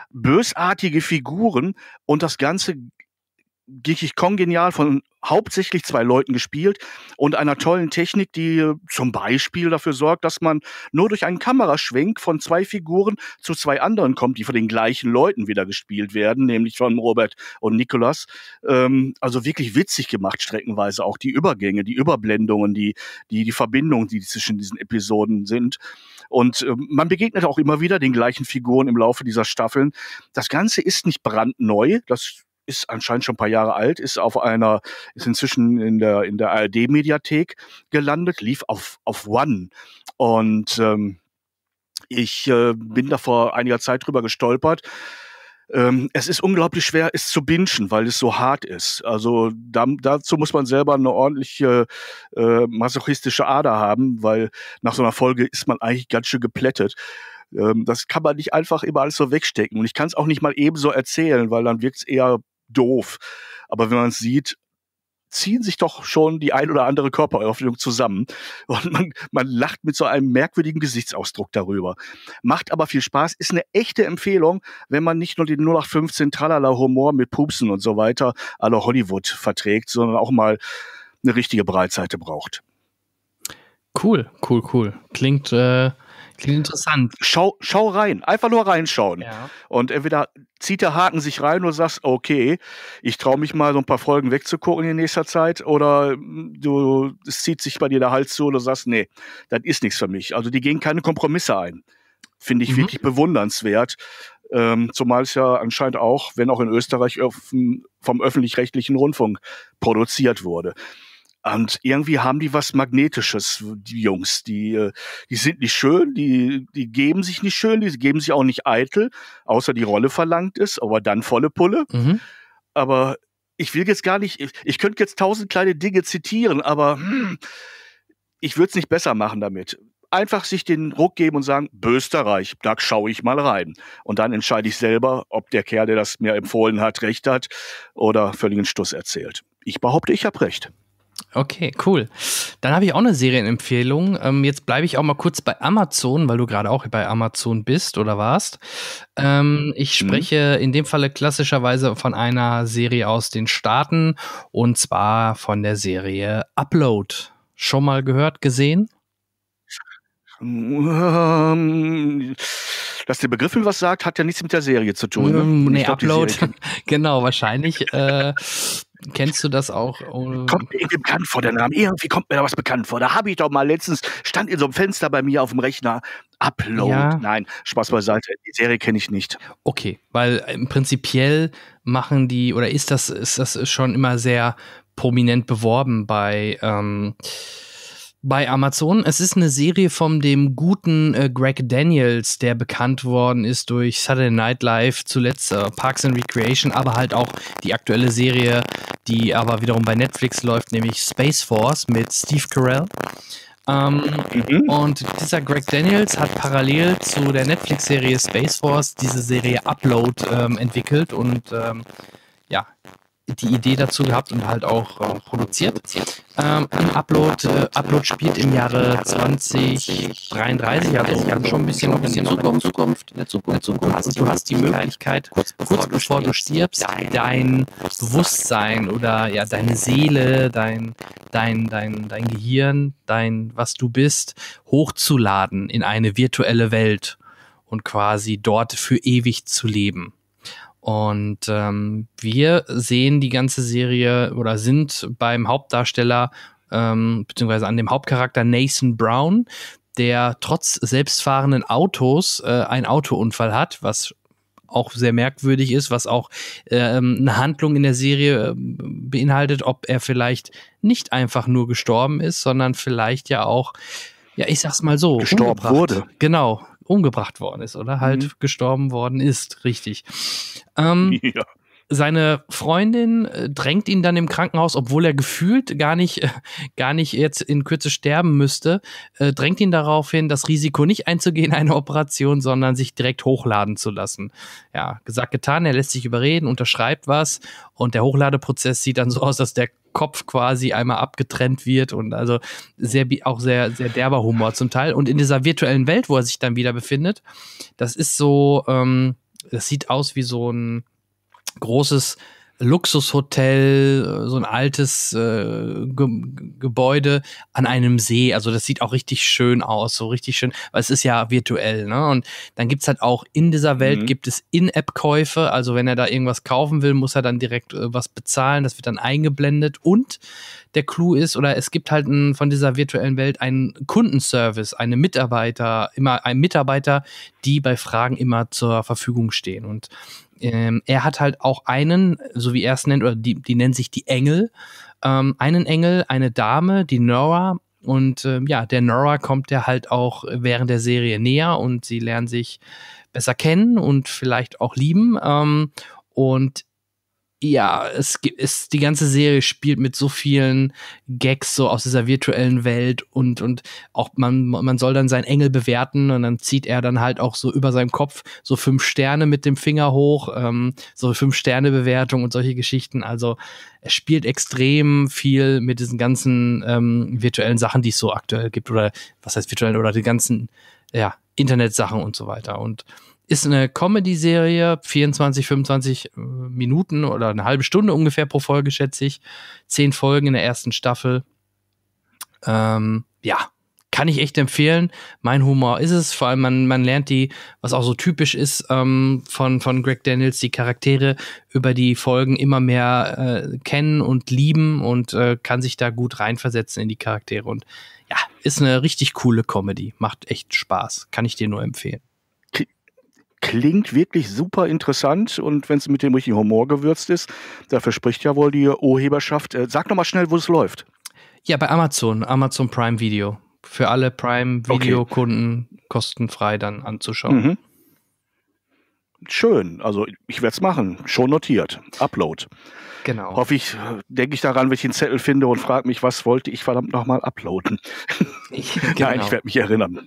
A: bösartige Figuren und das Ganze geekig kongenial von hauptsächlich zwei Leuten gespielt und einer tollen Technik, die zum Beispiel dafür sorgt, dass man nur durch einen Kameraschwenk von zwei Figuren zu zwei anderen kommt, die von den gleichen Leuten wieder gespielt werden, nämlich von Robert und Nicolas. Ähm, also wirklich witzig gemacht, streckenweise auch die Übergänge, die Überblendungen, die, die, die Verbindungen, die zwischen diesen Episoden sind. Und äh, man begegnet auch immer wieder den gleichen Figuren im Laufe dieser Staffeln. Das Ganze ist nicht brandneu. Das ist anscheinend schon ein paar Jahre alt, ist auf einer, ist inzwischen in der, in der ARD-Mediathek gelandet, lief auf, auf One. Und ähm, ich äh, bin da vor einiger Zeit drüber gestolpert. Ähm, es ist unglaublich schwer, es zu bingen, weil es so hart ist. Also da, dazu muss man selber eine ordentliche äh, masochistische Ader haben, weil nach so einer Folge ist man eigentlich ganz schön geplättet. Ähm, das kann man nicht einfach immer alles so wegstecken. Und ich kann es auch nicht mal eben so erzählen, weil dann wirkt es eher doof. Aber wenn man es sieht, ziehen sich doch schon die ein oder andere Körperöffnung zusammen. Und man, man lacht mit so einem merkwürdigen Gesichtsausdruck darüber. Macht aber viel Spaß, ist eine echte Empfehlung, wenn man nicht nur den 0815 Tralala-Humor mit Pupsen und so weiter à la Hollywood verträgt, sondern auch mal eine richtige Breitseite braucht.
B: Cool, cool, cool. Klingt äh, Klingt interessant. Schau, schau rein, einfach nur
A: reinschauen. Ja. Und entweder zieht der Haken sich rein und sagst, okay, ich traue mich mal so ein paar Folgen wegzugucken in nächster Zeit oder hm, du, es zieht sich bei dir der Hals zu und du sagst, nee, das ist nichts für mich. Also die gehen keine Kompromisse ein. Finde ich mhm. wirklich bewundernswert. Ähm, zumal es ja anscheinend auch, wenn auch in Österreich, vom öffentlich-rechtlichen Rundfunk produziert wurde. Und irgendwie haben die was Magnetisches, die Jungs. Die, äh, die sind nicht schön, die, die geben sich nicht schön, die geben sich auch nicht eitel, außer die Rolle verlangt ist, aber dann volle Pulle. Mhm. Aber ich will jetzt gar nicht, ich, ich könnte jetzt tausend kleine Dinge zitieren, aber hm, ich würde es nicht besser machen damit. Einfach sich den Ruck geben und sagen, Bösterreich, da schaue ich mal rein. Und dann entscheide ich selber, ob der Kerl, der das mir empfohlen hat, recht hat oder völligen Stuss erzählt. Ich behaupte, ich habe recht.
B: Okay, cool. Dann habe ich auch eine Serienempfehlung. Ähm, jetzt bleibe ich auch mal kurz bei Amazon, weil du gerade auch bei Amazon bist oder warst. Ähm, ich mhm. spreche mhm. in dem Falle klassischerweise von einer Serie aus den Staaten und zwar von der Serie Upload. Schon mal gehört, gesehen?
A: Ähm, dass der Begriff mir
B: was sagt, hat ja nichts mit der Serie zu tun. Ne? Ähm, nee, Upload, genau, wahrscheinlich. äh, Kennst du das auch? Kommt
A: mir irgendwie bekannt vor, der Name. Irgendwie kommt mir da was bekannt vor. Da habe ich doch mal letztens, stand in so einem Fenster bei mir auf dem Rechner, Upload. Ja. Nein, Spaß beiseite. Die Serie kenne ich nicht.
B: Okay, weil im ähm, prinzipiell machen die, oder ist das, ist das schon immer sehr prominent beworben bei, ähm, bei Amazon. Es ist eine Serie von dem guten äh, Greg Daniels, der bekannt worden ist durch Saturday Night Live, zuletzt äh, Parks and Recreation, aber halt auch die aktuelle Serie, die aber wiederum bei Netflix läuft, nämlich Space Force mit Steve Carell. Ähm, mhm. Und dieser Greg Daniels hat parallel zu der Netflix-Serie Space Force diese Serie Upload ähm, entwickelt und ähm, ja, die Idee dazu gehabt und halt auch äh, produziert. Ähm, Upload, äh, Upload spielt im Jahre 2033, also ganz schon ein bisschen noch in Zukunft, Zukunft. In der Zukunft. Du, hast, du hast die Möglichkeit, kurz bevor, du, stirbst, dein Bewusstsein oder ja deine Seele, dein, dein, dein, dein Gehirn, dein, was du bist, hochzuladen in eine virtuelle Welt und quasi dort für ewig zu leben. Und ähm, wir sehen die ganze Serie oder sind beim Hauptdarsteller ähm, beziehungsweise an dem Hauptcharakter Nathan Brown, der trotz selbstfahrenden Autos äh, einen Autounfall hat, was auch sehr merkwürdig ist, was auch ähm, eine Handlung in der Serie ähm, beinhaltet, ob er vielleicht nicht einfach nur gestorben ist, sondern vielleicht ja auch, ja, ich sag's mal so, gestorben wurde. Genau, umgebracht worden ist oder halt mhm. gestorben worden ist, richtig. Ähm, ja. Seine Freundin äh, drängt ihn dann im Krankenhaus, obwohl er gefühlt gar nicht, äh, gar nicht jetzt in Kürze sterben müsste, äh, drängt ihn darauf hin, das Risiko nicht einzugehen, eine Operation, sondern sich direkt hochladen zu lassen. Ja, gesagt, getan, er lässt sich überreden, unterschreibt was und der Hochladeprozess sieht dann so aus, dass der Kopf quasi einmal abgetrennt wird und also sehr auch sehr sehr derber Humor zum Teil und in dieser virtuellen Welt, wo er sich dann wieder befindet, das ist so, ähm, das sieht aus wie so ein großes Luxushotel, äh, so ein altes äh, Ge Gebäude an einem See. Also das sieht auch richtig schön aus, so richtig schön, weil es ist ja virtuell, ne? Und dann gibt es halt auch in dieser Welt mhm. gibt es In-App-Käufe. Also wenn er da irgendwas kaufen will, muss er dann direkt äh, was bezahlen. Das wird dann eingeblendet. Und der Clou ist, oder es gibt halt ein, von dieser virtuellen Welt einen Kundenservice, eine Mitarbeiter, immer ein Mitarbeiter, die bei Fragen immer zur Verfügung stehen. Und ähm, er hat halt auch einen, so wie er es nennt, oder die, die nennen sich die Engel, ähm, einen Engel, eine Dame, die Nora. Und ähm, ja, der Nora kommt ja halt auch während der Serie näher und sie lernen sich besser kennen und vielleicht auch lieben. Ähm, und ja, es gibt, ist, die ganze Serie spielt mit so vielen Gags so aus dieser virtuellen Welt und, und auch man, man soll dann seinen Engel bewerten und dann zieht er dann halt auch so über seinem Kopf so fünf Sterne mit dem Finger hoch, ähm, so fünf Sterne Bewertung und solche Geschichten. Also es spielt extrem viel mit diesen ganzen ähm, virtuellen Sachen, die es so aktuell gibt oder was heißt virtuell oder die ganzen, ja, Internetsachen und so weiter und ist eine Comedy-Serie, 24, 25 äh, Minuten oder eine halbe Stunde ungefähr pro Folge, schätze ich. Zehn Folgen in der ersten Staffel. Ähm, ja, kann ich echt empfehlen. Mein Humor ist es. Vor allem, man, man lernt die, was auch so typisch ist ähm, von, von Greg Daniels, die Charaktere über die Folgen immer mehr äh, kennen und lieben und äh, kann sich da gut reinversetzen in die Charaktere. Und ja, ist eine richtig coole Comedy. Macht echt Spaß. Kann ich dir nur empfehlen
A: klingt wirklich super interessant und wenn es mit dem richtigen Humor gewürzt ist, da verspricht ja wohl die Urheberschaft. Äh, sag nochmal schnell, wo es läuft.
B: Ja, bei Amazon, Amazon Prime Video. Für alle Prime Video-Kunden okay. kostenfrei dann anzuschauen. Mhm.
A: Schön, also ich werde es machen. Schon notiert. Upload. Genau. Hoffe ich, äh, denke ich daran, wenn ich den Zettel finde und frage mich, was wollte ich verdammt nochmal uploaden. Ich, genau. Nein, ich werde mich erinnern.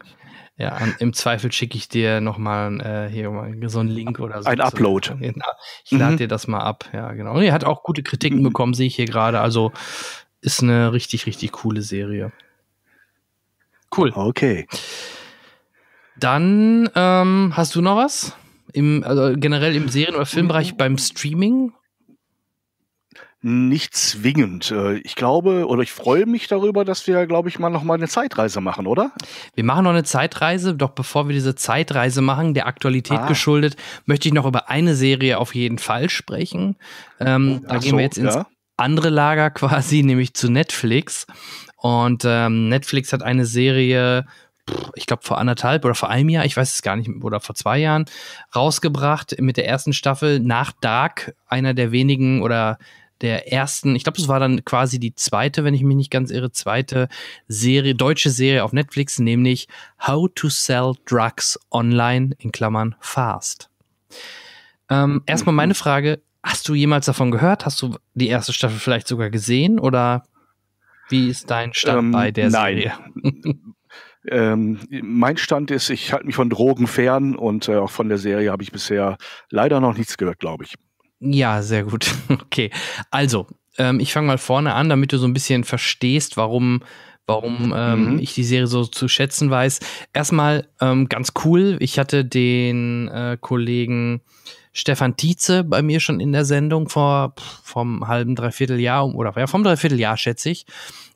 B: Ja, im Zweifel schicke ich dir nochmal äh, hier mal so einen Link oder so. Ein Upload. Ich lade mhm. dir das mal ab, ja, genau. Und er hat auch gute Kritiken mhm. bekommen, sehe ich hier gerade. Also ist eine richtig, richtig coole Serie. Cool. Okay. Dann ähm, hast du noch was? Im, also generell im Serien- oder Filmbereich mhm. beim Streaming?
A: nicht zwingend. Äh, ich glaube oder ich freue mich darüber, dass wir, glaube ich, mal noch mal eine Zeitreise
B: machen, oder? Wir machen noch eine Zeitreise, doch bevor wir diese Zeitreise machen, der Aktualität ah. geschuldet, möchte ich noch über eine Serie auf jeden Fall sprechen. Ähm, oh, da so, gehen wir jetzt ins ja. andere Lager quasi, nämlich zu Netflix. Und ähm, Netflix hat eine Serie ich glaube, vor anderthalb oder vor einem Jahr, ich weiß es gar nicht, oder vor zwei Jahren, rausgebracht mit der ersten Staffel nach Dark, einer der wenigen oder der ersten, ich glaube, es war dann quasi die zweite, wenn ich mich nicht ganz irre, zweite Serie, deutsche Serie auf Netflix, nämlich How to Sell Drugs Online in Klammern Fast. Ähm, mhm. erstmal meine Frage, hast du jemals davon gehört? Hast du die erste Staffel vielleicht sogar gesehen oder wie ist dein Stand ähm, bei der nein. Serie?
A: Ähm, mein Stand ist, ich halte mich von Drogen fern und äh, auch von der Serie habe ich bisher leider noch nichts gehört, glaube ich.
B: Ja, sehr gut. Okay. Also, ähm, ich fange mal vorne an, damit du so ein bisschen verstehst, warum, warum ähm, mhm. ich die Serie so zu schätzen weiß. Erstmal ähm, ganz cool. Ich hatte den äh, Kollegen Stefan Tietze bei mir schon in der Sendung vor pff, vom halben Dreivierteljahr oder ja, vom Dreivierteljahr schätze ich.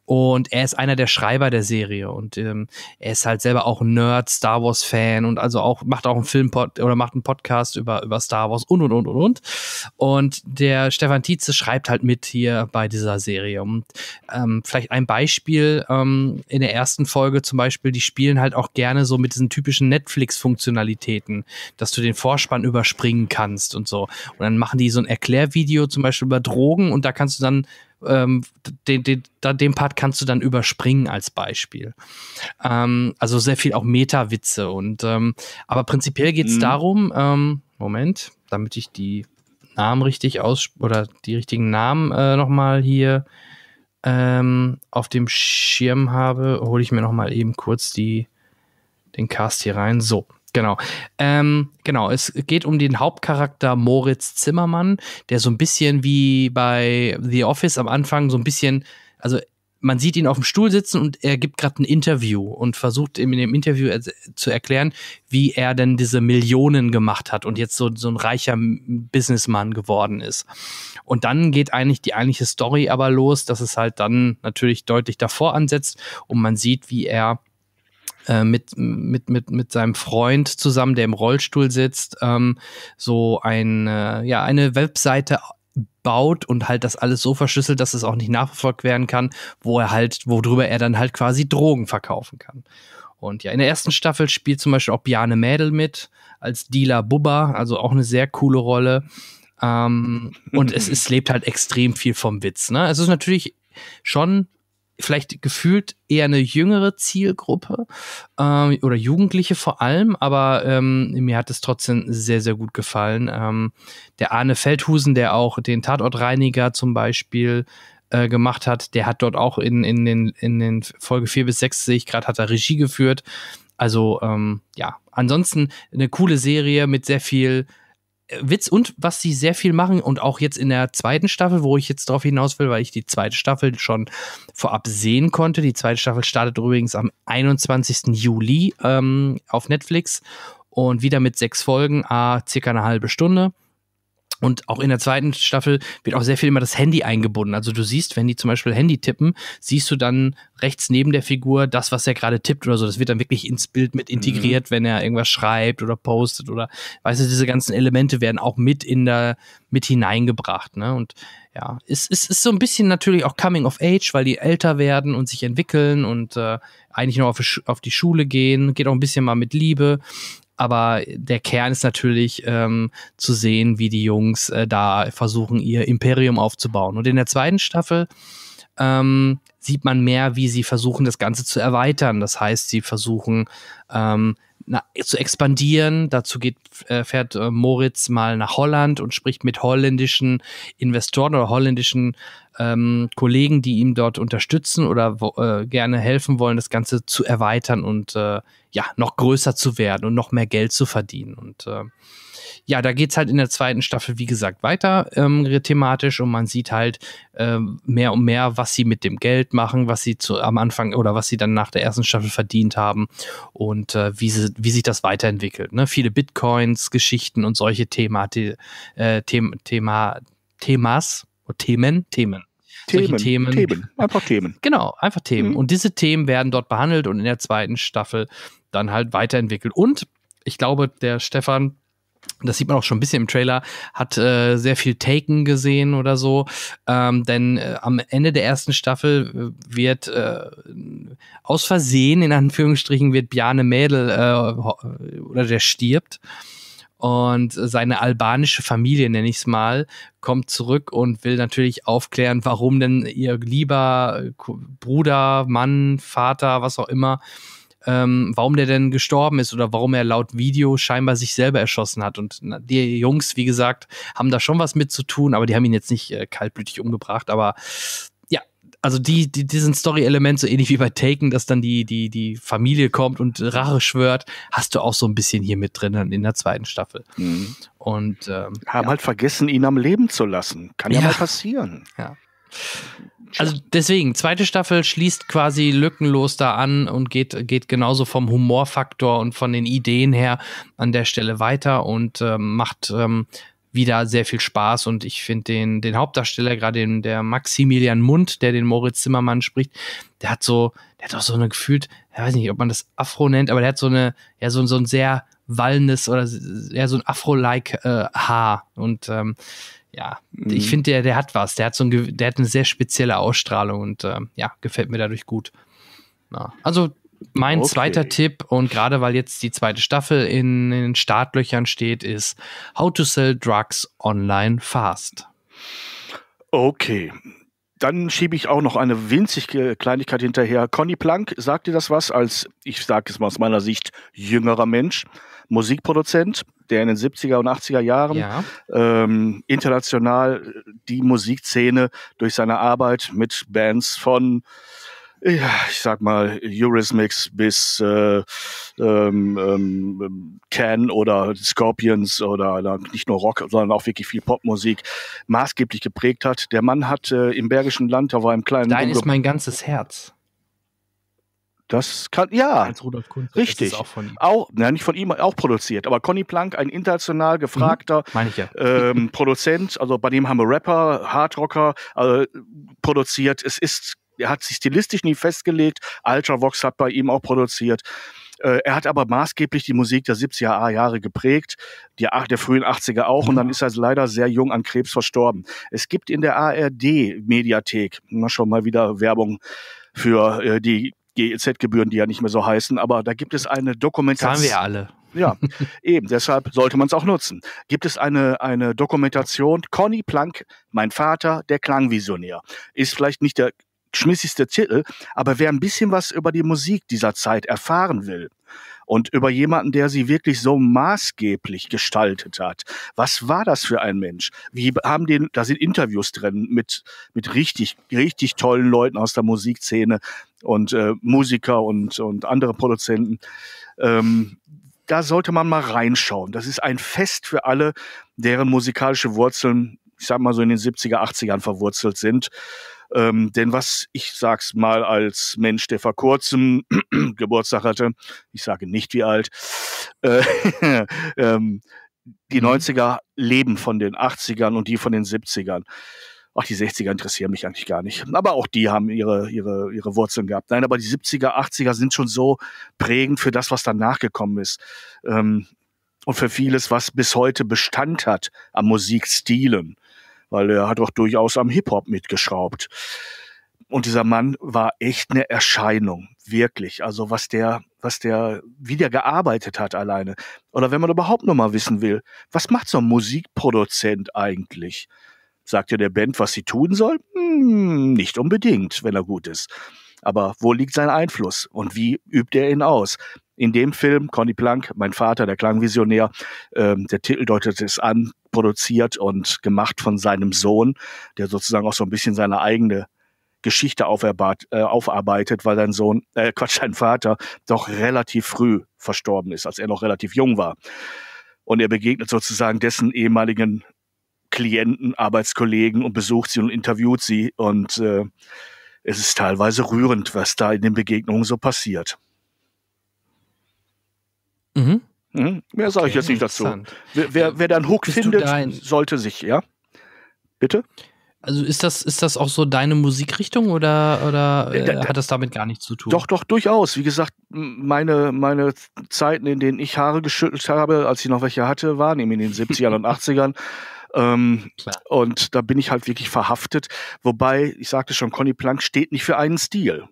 B: Und er ist einer der Schreiber der Serie und ähm, er ist halt selber auch Nerd, Star Wars Fan und also auch macht auch einen Film oder macht einen Podcast über über Star Wars und und und und und. Und der Stefan Tietze schreibt halt mit hier bei dieser Serie. Und ähm, vielleicht ein Beispiel ähm, in der ersten Folge zum Beispiel, die spielen halt auch gerne so mit diesen typischen Netflix-Funktionalitäten, dass du den Vorspann überspringen kannst und so. Und dann machen die so ein Erklärvideo zum Beispiel über Drogen und da kannst du dann ähm, den, den, den Part kannst du dann überspringen als Beispiel. Ähm, also sehr viel auch Meta-Witze und ähm, aber prinzipiell geht es mhm. darum, ähm, Moment, damit ich die Namen richtig aus oder die richtigen Namen äh, nochmal hier ähm, auf dem Schirm habe, hole ich mir nochmal eben kurz die, den Cast hier rein. So. Genau. Ähm, genau, es geht um den Hauptcharakter Moritz Zimmermann, der so ein bisschen wie bei The Office am Anfang so ein bisschen, also man sieht ihn auf dem Stuhl sitzen und er gibt gerade ein Interview und versucht ihm in dem Interview zu erklären, wie er denn diese Millionen gemacht hat und jetzt so, so ein reicher Businessman geworden ist. Und dann geht eigentlich die eigentliche Story aber los, dass es halt dann natürlich deutlich davor ansetzt und man sieht, wie er äh, mit, mit, mit, mit seinem Freund zusammen, der im Rollstuhl sitzt, ähm, so ein, äh, ja, eine Webseite baut und halt das alles so verschlüsselt, dass es auch nicht nachverfolgt werden kann, wo er halt, worüber er dann halt quasi Drogen verkaufen kann. Und ja, in der ersten Staffel spielt zum Beispiel auch Biane Mädel mit, als Dealer Bubba, also auch eine sehr coole Rolle. Ähm, und es, es lebt halt extrem viel vom Witz. Ne? Also es ist natürlich schon vielleicht gefühlt eher eine jüngere Zielgruppe ähm, oder Jugendliche vor allem, aber ähm, mir hat es trotzdem sehr, sehr gut gefallen. Ähm, der Arne Feldhusen, der auch den Tatortreiniger zum Beispiel äh, gemacht hat, der hat dort auch in, in, den, in den Folge 4 bis 6, sehe ich gerade, hat er Regie geführt. Also ähm, ja, ansonsten eine coole Serie mit sehr viel Witz und was sie sehr viel machen und auch jetzt in der zweiten Staffel, wo ich jetzt darauf hinaus will, weil ich die zweite Staffel schon vorab sehen konnte. Die zweite Staffel startet übrigens am 21. Juli ähm, auf Netflix und wieder mit sechs Folgen, a ah, circa eine halbe Stunde. Und auch in der zweiten Staffel wird auch sehr viel immer das Handy eingebunden. Also du siehst, wenn die zum Beispiel Handy tippen, siehst du dann rechts neben der Figur das, was er gerade tippt oder so. Das wird dann wirklich ins Bild mit integriert, mhm. wenn er irgendwas schreibt oder postet oder, weißt du, diese ganzen Elemente werden auch mit in der, mit hineingebracht, ne? Und ja, es, es ist so ein bisschen natürlich auch Coming of Age, weil die älter werden und sich entwickeln und äh, eigentlich noch auf, auf die Schule gehen, geht auch ein bisschen mal mit Liebe aber der Kern ist natürlich ähm, zu sehen, wie die Jungs äh, da versuchen, ihr Imperium aufzubauen. Und in der zweiten Staffel ähm, sieht man mehr, wie sie versuchen, das Ganze zu erweitern. Das heißt, sie versuchen ähm, na, zu expandieren. Dazu geht, äh, fährt äh, Moritz mal nach Holland und spricht mit holländischen Investoren oder holländischen ähm, Kollegen, die ihm dort unterstützen oder wo, äh, gerne helfen wollen, das Ganze zu erweitern und äh, ja, noch größer zu werden und noch mehr Geld zu verdienen. Und äh, ja, da geht es halt in der zweiten Staffel, wie gesagt, weiter ähm, thematisch und man sieht halt ähm, mehr und mehr, was sie mit dem Geld machen, was sie zu, am Anfang oder was sie dann nach der ersten Staffel verdient haben und äh, wie, sie, wie sich das weiterentwickelt. Ne? Viele Bitcoins, Geschichten und solche Thema, äh, The Thema, Themas. Themen, Themen. Themen, Themen, Themen, einfach Themen. Genau, einfach Themen. Mhm. Und diese Themen werden dort behandelt und in der zweiten Staffel dann halt weiterentwickelt. Und ich glaube, der Stefan, das sieht man auch schon ein bisschen im Trailer, hat äh, sehr viel Taken gesehen oder so. Ähm, denn äh, am Ende der ersten Staffel äh, wird äh, aus Versehen, in Anführungsstrichen, wird Bjane Mädel äh, oder der stirbt. Und seine albanische Familie, nenne ich es mal, kommt zurück und will natürlich aufklären, warum denn ihr lieber äh, Bruder, Mann, Vater, was auch immer, ähm, warum der denn gestorben ist oder warum er laut Video scheinbar sich selber erschossen hat. Und die Jungs, wie gesagt, haben da schon was mit zu tun, aber die haben ihn jetzt nicht äh, kaltblütig umgebracht. Aber also die, die diesen Story-Element, so ähnlich wie bei Taken, dass dann die, die, die Familie kommt und Rache schwört, hast du auch so ein bisschen hier mit drin in der zweiten Staffel. Mhm. Und ähm,
A: haben ja. halt vergessen, ihn am Leben zu lassen. Kann ja, ja mal
B: passieren. Ja. Also deswegen, zweite Staffel schließt quasi lückenlos da an und geht, geht genauso vom Humorfaktor und von den Ideen her an der Stelle weiter und ähm, macht ähm, wieder sehr viel Spaß und ich finde den, den Hauptdarsteller, gerade den, der Maximilian Mund, der den Moritz Zimmermann spricht, der hat so, der hat auch so eine gefühlt, ich weiß nicht, ob man das Afro nennt, aber der hat so eine, ja, so, so ein sehr wallendes oder ja, so ein Afro-like äh, Haar und ähm, ja, mhm. ich finde, der, der hat was. Der hat so ein, der hat eine sehr spezielle Ausstrahlung und äh, ja, gefällt mir dadurch gut. Ja. Also mein okay. zweiter Tipp, und gerade weil jetzt die zweite Staffel in, in den Startlöchern steht, ist How to Sell Drugs Online Fast.
A: Okay, dann schiebe ich auch noch eine winzige äh, Kleinigkeit hinterher. Conny Plank, sagt dir das was als, ich sage es mal aus meiner Sicht, jüngerer Mensch, Musikproduzent, der in den 70er und 80er Jahren ja. ähm, international die Musikszene durch seine Arbeit mit Bands von ja, ich sag mal, Eurismix bis äh, ähm, ähm, Can ähm, oder Scorpions oder, nicht nur Rock, sondern auch wirklich viel Popmusik maßgeblich geprägt hat. Der Mann hat äh, im Bergischen Land, da war im kleinen.
B: Dein Dunkel ist mein ganzes Herz. Das kann, ja, Als Rudolf Kunze,
A: richtig. Das auch, auch na, nicht von ihm, auch produziert. Aber Conny Plank, ein international gefragter mhm, ja. ähm, Produzent, also bei dem haben wir Rapper, Hardrocker also, produziert. Es ist er hat sich stilistisch nie festgelegt. Ultravox hat bei ihm auch produziert. Äh, er hat aber maßgeblich die Musik der 70er Jahre geprägt, die, der frühen 80er auch, und dann ist er leider sehr jung an Krebs verstorben. Es gibt in der ARD-Mediathek, schon mal wieder Werbung für äh, die GEZ-Gebühren, die ja nicht mehr so heißen, aber da gibt es eine Dokumentation. Haben wir alle. Ja, eben, deshalb sollte man es auch nutzen. Gibt es eine, eine Dokumentation, Conny Plank, mein Vater, der Klangvisionär. Ist vielleicht nicht der schmissigste Titel, aber wer ein bisschen was über die Musik dieser Zeit erfahren will und über jemanden, der sie wirklich so maßgeblich gestaltet hat, was war das für ein Mensch? Wie haben den, da sind Interviews drin mit, mit richtig, richtig tollen Leuten aus der Musikszene und äh, Musiker und, und andere Produzenten. Ähm, da sollte man mal reinschauen. Das ist ein Fest für alle, deren musikalische Wurzeln, ich sag mal so in den 70er, 80ern verwurzelt sind. Ähm, denn was ich sag's mal als Mensch, der vor kurzem Geburtstag hatte, ich sage nicht wie alt, äh, ähm, die 90er mhm. leben von den 80ern und die von den 70ern. Auch die 60er interessieren mich eigentlich gar nicht. Aber auch die haben ihre, ihre, ihre Wurzeln gehabt. Nein, aber die 70er, 80er sind schon so prägend für das, was danach gekommen ist. Ähm, und für vieles, was bis heute Bestand hat an Musikstilen weil er hat auch durchaus am Hip-Hop mitgeschraubt. Und dieser Mann war echt eine Erscheinung, wirklich. Also was der, was der, wie der gearbeitet hat alleine. Oder wenn man überhaupt noch mal wissen will, was macht so ein Musikproduzent eigentlich? Sagt er der Band, was sie tun soll? Hm, nicht unbedingt, wenn er gut ist. Aber wo liegt sein Einfluss und wie übt er ihn aus? In dem Film, Conny Plank, mein Vater, der Klangvisionär, äh, der Titel deutet es an, produziert und gemacht von seinem Sohn, der sozusagen auch so ein bisschen seine eigene Geschichte äh, aufarbeitet, weil sein Sohn, äh, Quatsch, sein Vater doch relativ früh verstorben ist, als er noch relativ jung war. Und er begegnet sozusagen dessen ehemaligen Klienten, Arbeitskollegen und besucht sie und interviewt sie. Und äh, es ist teilweise rührend, was da in den Begegnungen so passiert. Mhm. Mhm. Mehr okay, sage ich jetzt nicht dazu. Wer, wer, wer
B: dann Hook Bist findet, sollte sich, ja? Bitte? Also ist das, ist das auch so deine Musikrichtung oder, oder äh, äh hat das damit gar nichts zu tun? Doch, doch, durchaus. Wie gesagt,
A: meine, meine Zeiten, in denen ich Haare geschüttelt habe, als ich noch welche hatte, waren eben in den 70ern und 80ern. Ähm, und da bin ich halt wirklich verhaftet. Wobei, ich sagte schon, Conny Plank steht nicht für einen Stil.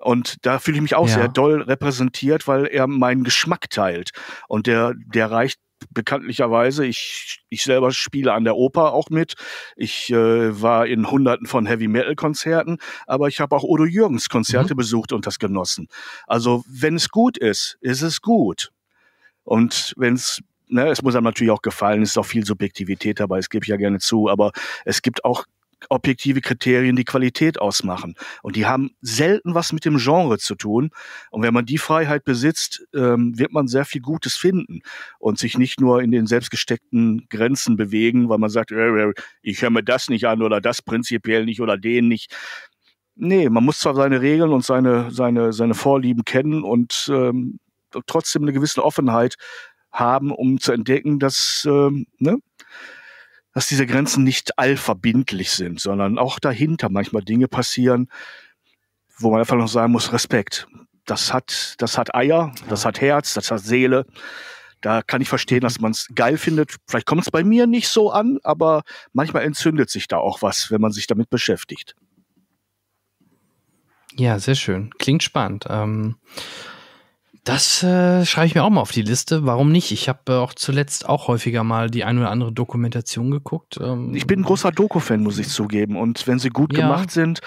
A: Und da fühle ich mich auch ja. sehr doll repräsentiert, weil er meinen Geschmack teilt. Und der, der reicht bekanntlicherweise, ich, ich selber spiele an der Oper auch mit. Ich äh, war in hunderten von Heavy-Metal-Konzerten, aber ich habe auch Odo Jürgens Konzerte mhm. besucht und das genossen. Also wenn es gut ist, ist es gut. Und wenn es, ne, es muss einem natürlich auch gefallen, es ist auch viel Subjektivität dabei, es gebe ich ja gerne zu, aber es gibt auch objektive Kriterien die Qualität ausmachen. Und die haben selten was mit dem Genre zu tun. Und wenn man die Freiheit besitzt, ähm, wird man sehr viel Gutes finden und sich nicht nur in den selbstgesteckten Grenzen bewegen, weil man sagt, äh, äh, ich höre mir das nicht an oder das prinzipiell nicht oder den nicht. Nee, man muss zwar seine Regeln und seine, seine, seine Vorlieben kennen und ähm, trotzdem eine gewisse Offenheit haben, um zu entdecken, dass ähm, ne, dass diese Grenzen nicht allverbindlich sind, sondern auch dahinter manchmal Dinge passieren, wo man einfach noch sagen muss, Respekt. Das hat, das hat Eier, das hat Herz, das hat Seele. Da kann ich verstehen, dass man es geil findet. Vielleicht kommt es bei mir nicht so an, aber manchmal entzündet sich da auch was, wenn man sich damit beschäftigt.
B: Ja, sehr schön. Klingt spannend. Ähm, das äh, schreibe ich mir auch mal auf die Liste. Warum nicht? Ich habe äh, auch zuletzt auch häufiger mal die ein oder andere Dokumentation geguckt. Ähm, ich bin
A: ein großer Doku-Fan, muss ich zugeben. Und wenn sie gut ja. gemacht sind,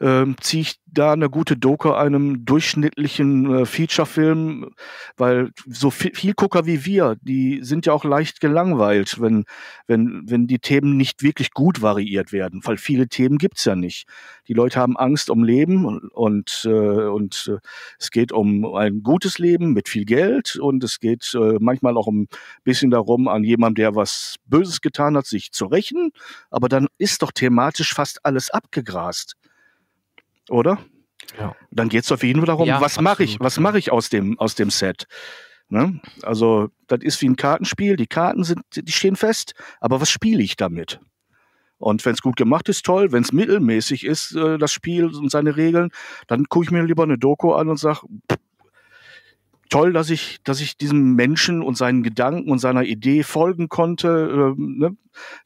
A: äh, ziehe ich da eine gute Doku einem durchschnittlichen äh, Feature-Film, weil so viel, viel Gucker wie wir, die sind ja auch leicht gelangweilt, wenn, wenn, wenn die Themen nicht wirklich gut variiert werden, weil viele Themen gibt's ja nicht. Die Leute haben Angst um Leben und, und, äh, und äh, es geht um ein gutes gutes Leben mit viel Geld und es geht äh, manchmal auch ein bisschen darum, an jemandem, der was Böses getan hat, sich zu rächen. Aber dann ist doch thematisch fast alles abgegrast. Oder? Ja. Dann geht es auf jeden Fall darum, ja, was mache ich, was mache ich aus dem, aus dem Set? Ne? Also, das ist wie ein Kartenspiel, die Karten sind, die stehen fest, aber was spiele ich damit? Und wenn es gut gemacht ist, toll. Wenn es mittelmäßig ist, äh, das Spiel und seine Regeln, dann gucke ich mir lieber eine Doku an und sage, toll, dass ich, dass ich diesem Menschen und seinen Gedanken und seiner Idee folgen konnte. Ähm, ne?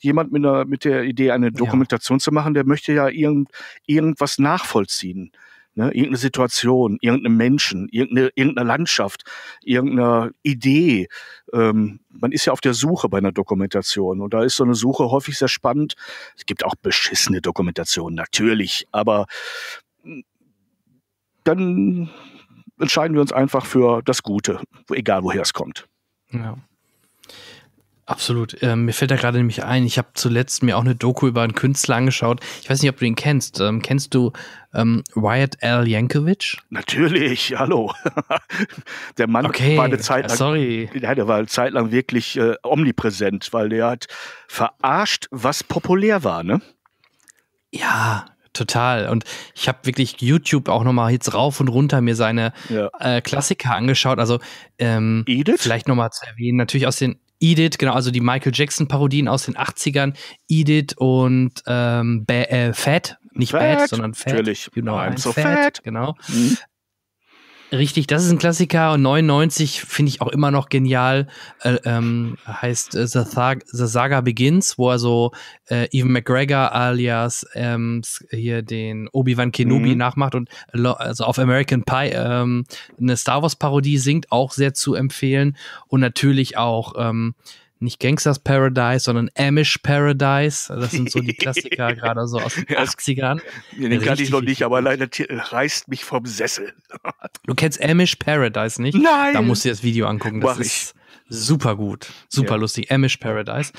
A: Jemand mit, einer, mit der Idee, eine Dokumentation ja. zu machen, der möchte ja irgend, irgendwas nachvollziehen. Ne? Irgendeine Situation, irgendeinen Menschen, irgendeine, irgendeine Landschaft, irgendeine Idee. Ähm, man ist ja auf der Suche bei einer Dokumentation und da ist so eine Suche häufig sehr spannend. Es gibt auch beschissene Dokumentationen, natürlich, aber hm, dann entscheiden wir uns einfach für das Gute, egal woher es kommt.
B: Ja. Absolut. Ähm, mir fällt da gerade nämlich ein, ich habe zuletzt mir auch eine Doku über einen Künstler angeschaut. Ich weiß nicht, ob du ihn kennst. Ähm, kennst du ähm, Wyatt L. Yankovic?
A: Natürlich, hallo. der Mann okay. war eine Zeit lang, Sorry. Ja, der war eine Zeit lang wirklich äh, omnipräsent, weil der hat verarscht, was populär war, ne?
B: Ja, Total. Und ich habe wirklich YouTube auch nochmal jetzt rauf und runter mir seine ja. äh, Klassiker angeschaut. Also ähm, Edith? vielleicht nochmal zu erwähnen, natürlich aus den Edith, genau, also die Michael Jackson-Parodien aus den 80ern, Edith und ähm, äh, Fat, nicht fat, Bad, sondern Fat. Natürlich, genau, I'm so fat, fat. genau. Mhm. Richtig, das ist ein Klassiker und 99 finde ich auch immer noch genial. Äh, ähm, heißt äh, The, Thag, The, Saga Begins, wo er so also, äh, Evan McGregor alias ähm, hier den Obi-Wan Kenobi mhm. nachmacht und äh, also auf American Pie ähm, eine Star Wars Parodie singt, auch sehr zu empfehlen. Und natürlich auch. Ähm, nicht Gangsters Paradise, sondern Amish Paradise. Also das sind so die Klassiker gerade so aus den 80ern. Den Richtig kannte ich noch
A: nicht, aber leider reißt mich vom Sessel.
B: du kennst Amish Paradise nicht? Nein! Da musst du dir das Video angucken. Das Mach ist ich. super gut. Super ja. lustig. Amish Paradise.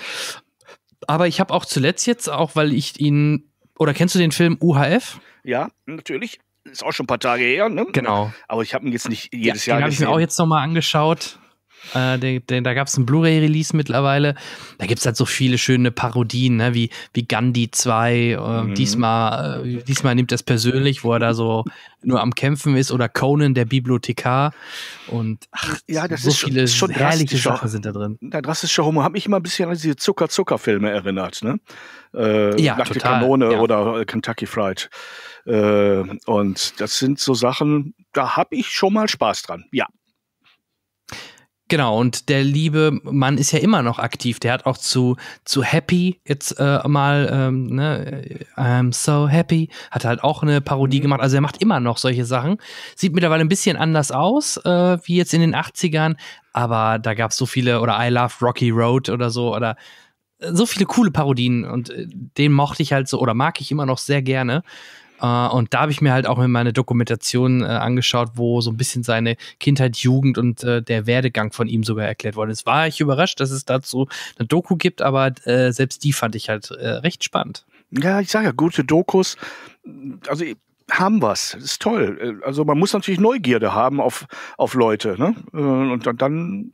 B: Aber ich habe auch zuletzt jetzt auch, weil ich ihn, oder kennst du den Film UHF?
A: Ja, natürlich. Ist auch schon ein paar Tage her, ne? Genau. Aber ich habe ihn jetzt nicht jedes ja, Jahr den gesehen. Den habe ich mir auch jetzt
B: nochmal angeschaut äh, den, den, da gab es einen Blu-ray-Release mittlerweile. Da gibt es halt so viele schöne Parodien, ne? wie, wie Gandhi 2. Äh, mhm. diesmal, äh, diesmal nimmt das persönlich, wo er da so nur am Kämpfen ist. Oder Conan, der Bibliothekar. Und ach, ja, das so ist viele schon, schon herrliche Sachen sind da drin.
A: Der drastische Humor hat mich immer ein bisschen an diese Zucker-Zucker-Filme erinnert. Ne? Äh, ja, Nackte total, Kanone ja. oder äh, Kentucky Fried. Äh, und das sind so Sachen, da habe ich schon mal Spaß dran. Ja.
B: Genau, und der liebe Mann ist ja immer noch aktiv. Der hat auch zu, zu Happy jetzt äh, mal, ähm, ne, I'm so happy, hat halt auch eine Parodie mhm. gemacht. Also er macht immer noch solche Sachen. Sieht mittlerweile ein bisschen anders aus, äh, wie jetzt in den 80ern, aber da gab es so viele, oder I Love Rocky Road oder so, oder äh, so viele coole Parodien und äh, den mochte ich halt so, oder mag ich immer noch sehr gerne. Uh, und da habe ich mir halt auch meine Dokumentation äh, angeschaut, wo so ein bisschen seine Kindheit, Jugend und äh, der Werdegang von ihm sogar erklärt worden ist. War ich überrascht, dass es dazu eine Doku gibt, aber äh, selbst die fand ich halt äh, recht spannend.
A: Ja, ich sage ja, gute Dokus, also äh,
B: haben was, ist toll. Also man muss natürlich Neugierde haben auf,
A: auf Leute, ne? Und dann,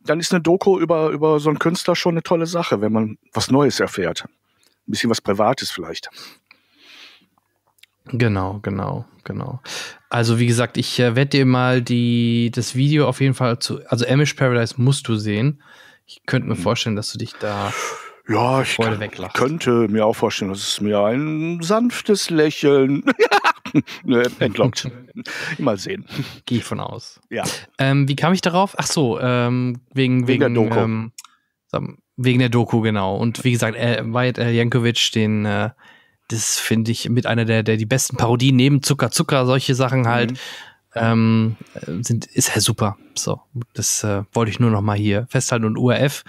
A: dann ist eine Doku über, über so einen Künstler schon eine tolle Sache, wenn man was Neues erfährt. Ein bisschen was Privates vielleicht.
B: Genau, genau, genau. Also wie gesagt, ich äh, werde dir mal die, das Video auf jeden Fall zu, also Amish Paradise musst du sehen. Ich könnte mir mhm. vorstellen, dass du dich da
A: ja, ich kann, könnte mir auch vorstellen, dass es mir ein sanftes Lächeln ne, entlockt. Mal sehen. Gehe ich
B: von aus. Ja. Ähm, wie kam ich darauf? Ach so, ähm, wegen, wegen, wegen der Doku. Ähm, wegen der Doku, genau. Und wie gesagt, äh, Wyatt äh, Jankovic, den äh, das finde ich mit einer der, der die besten Parodien neben Zucker Zucker, solche Sachen mhm. halt, mhm. ähm, äh, sind, ist ja halt super. So, das äh, wollte ich nur noch mal hier festhalten. Und URF,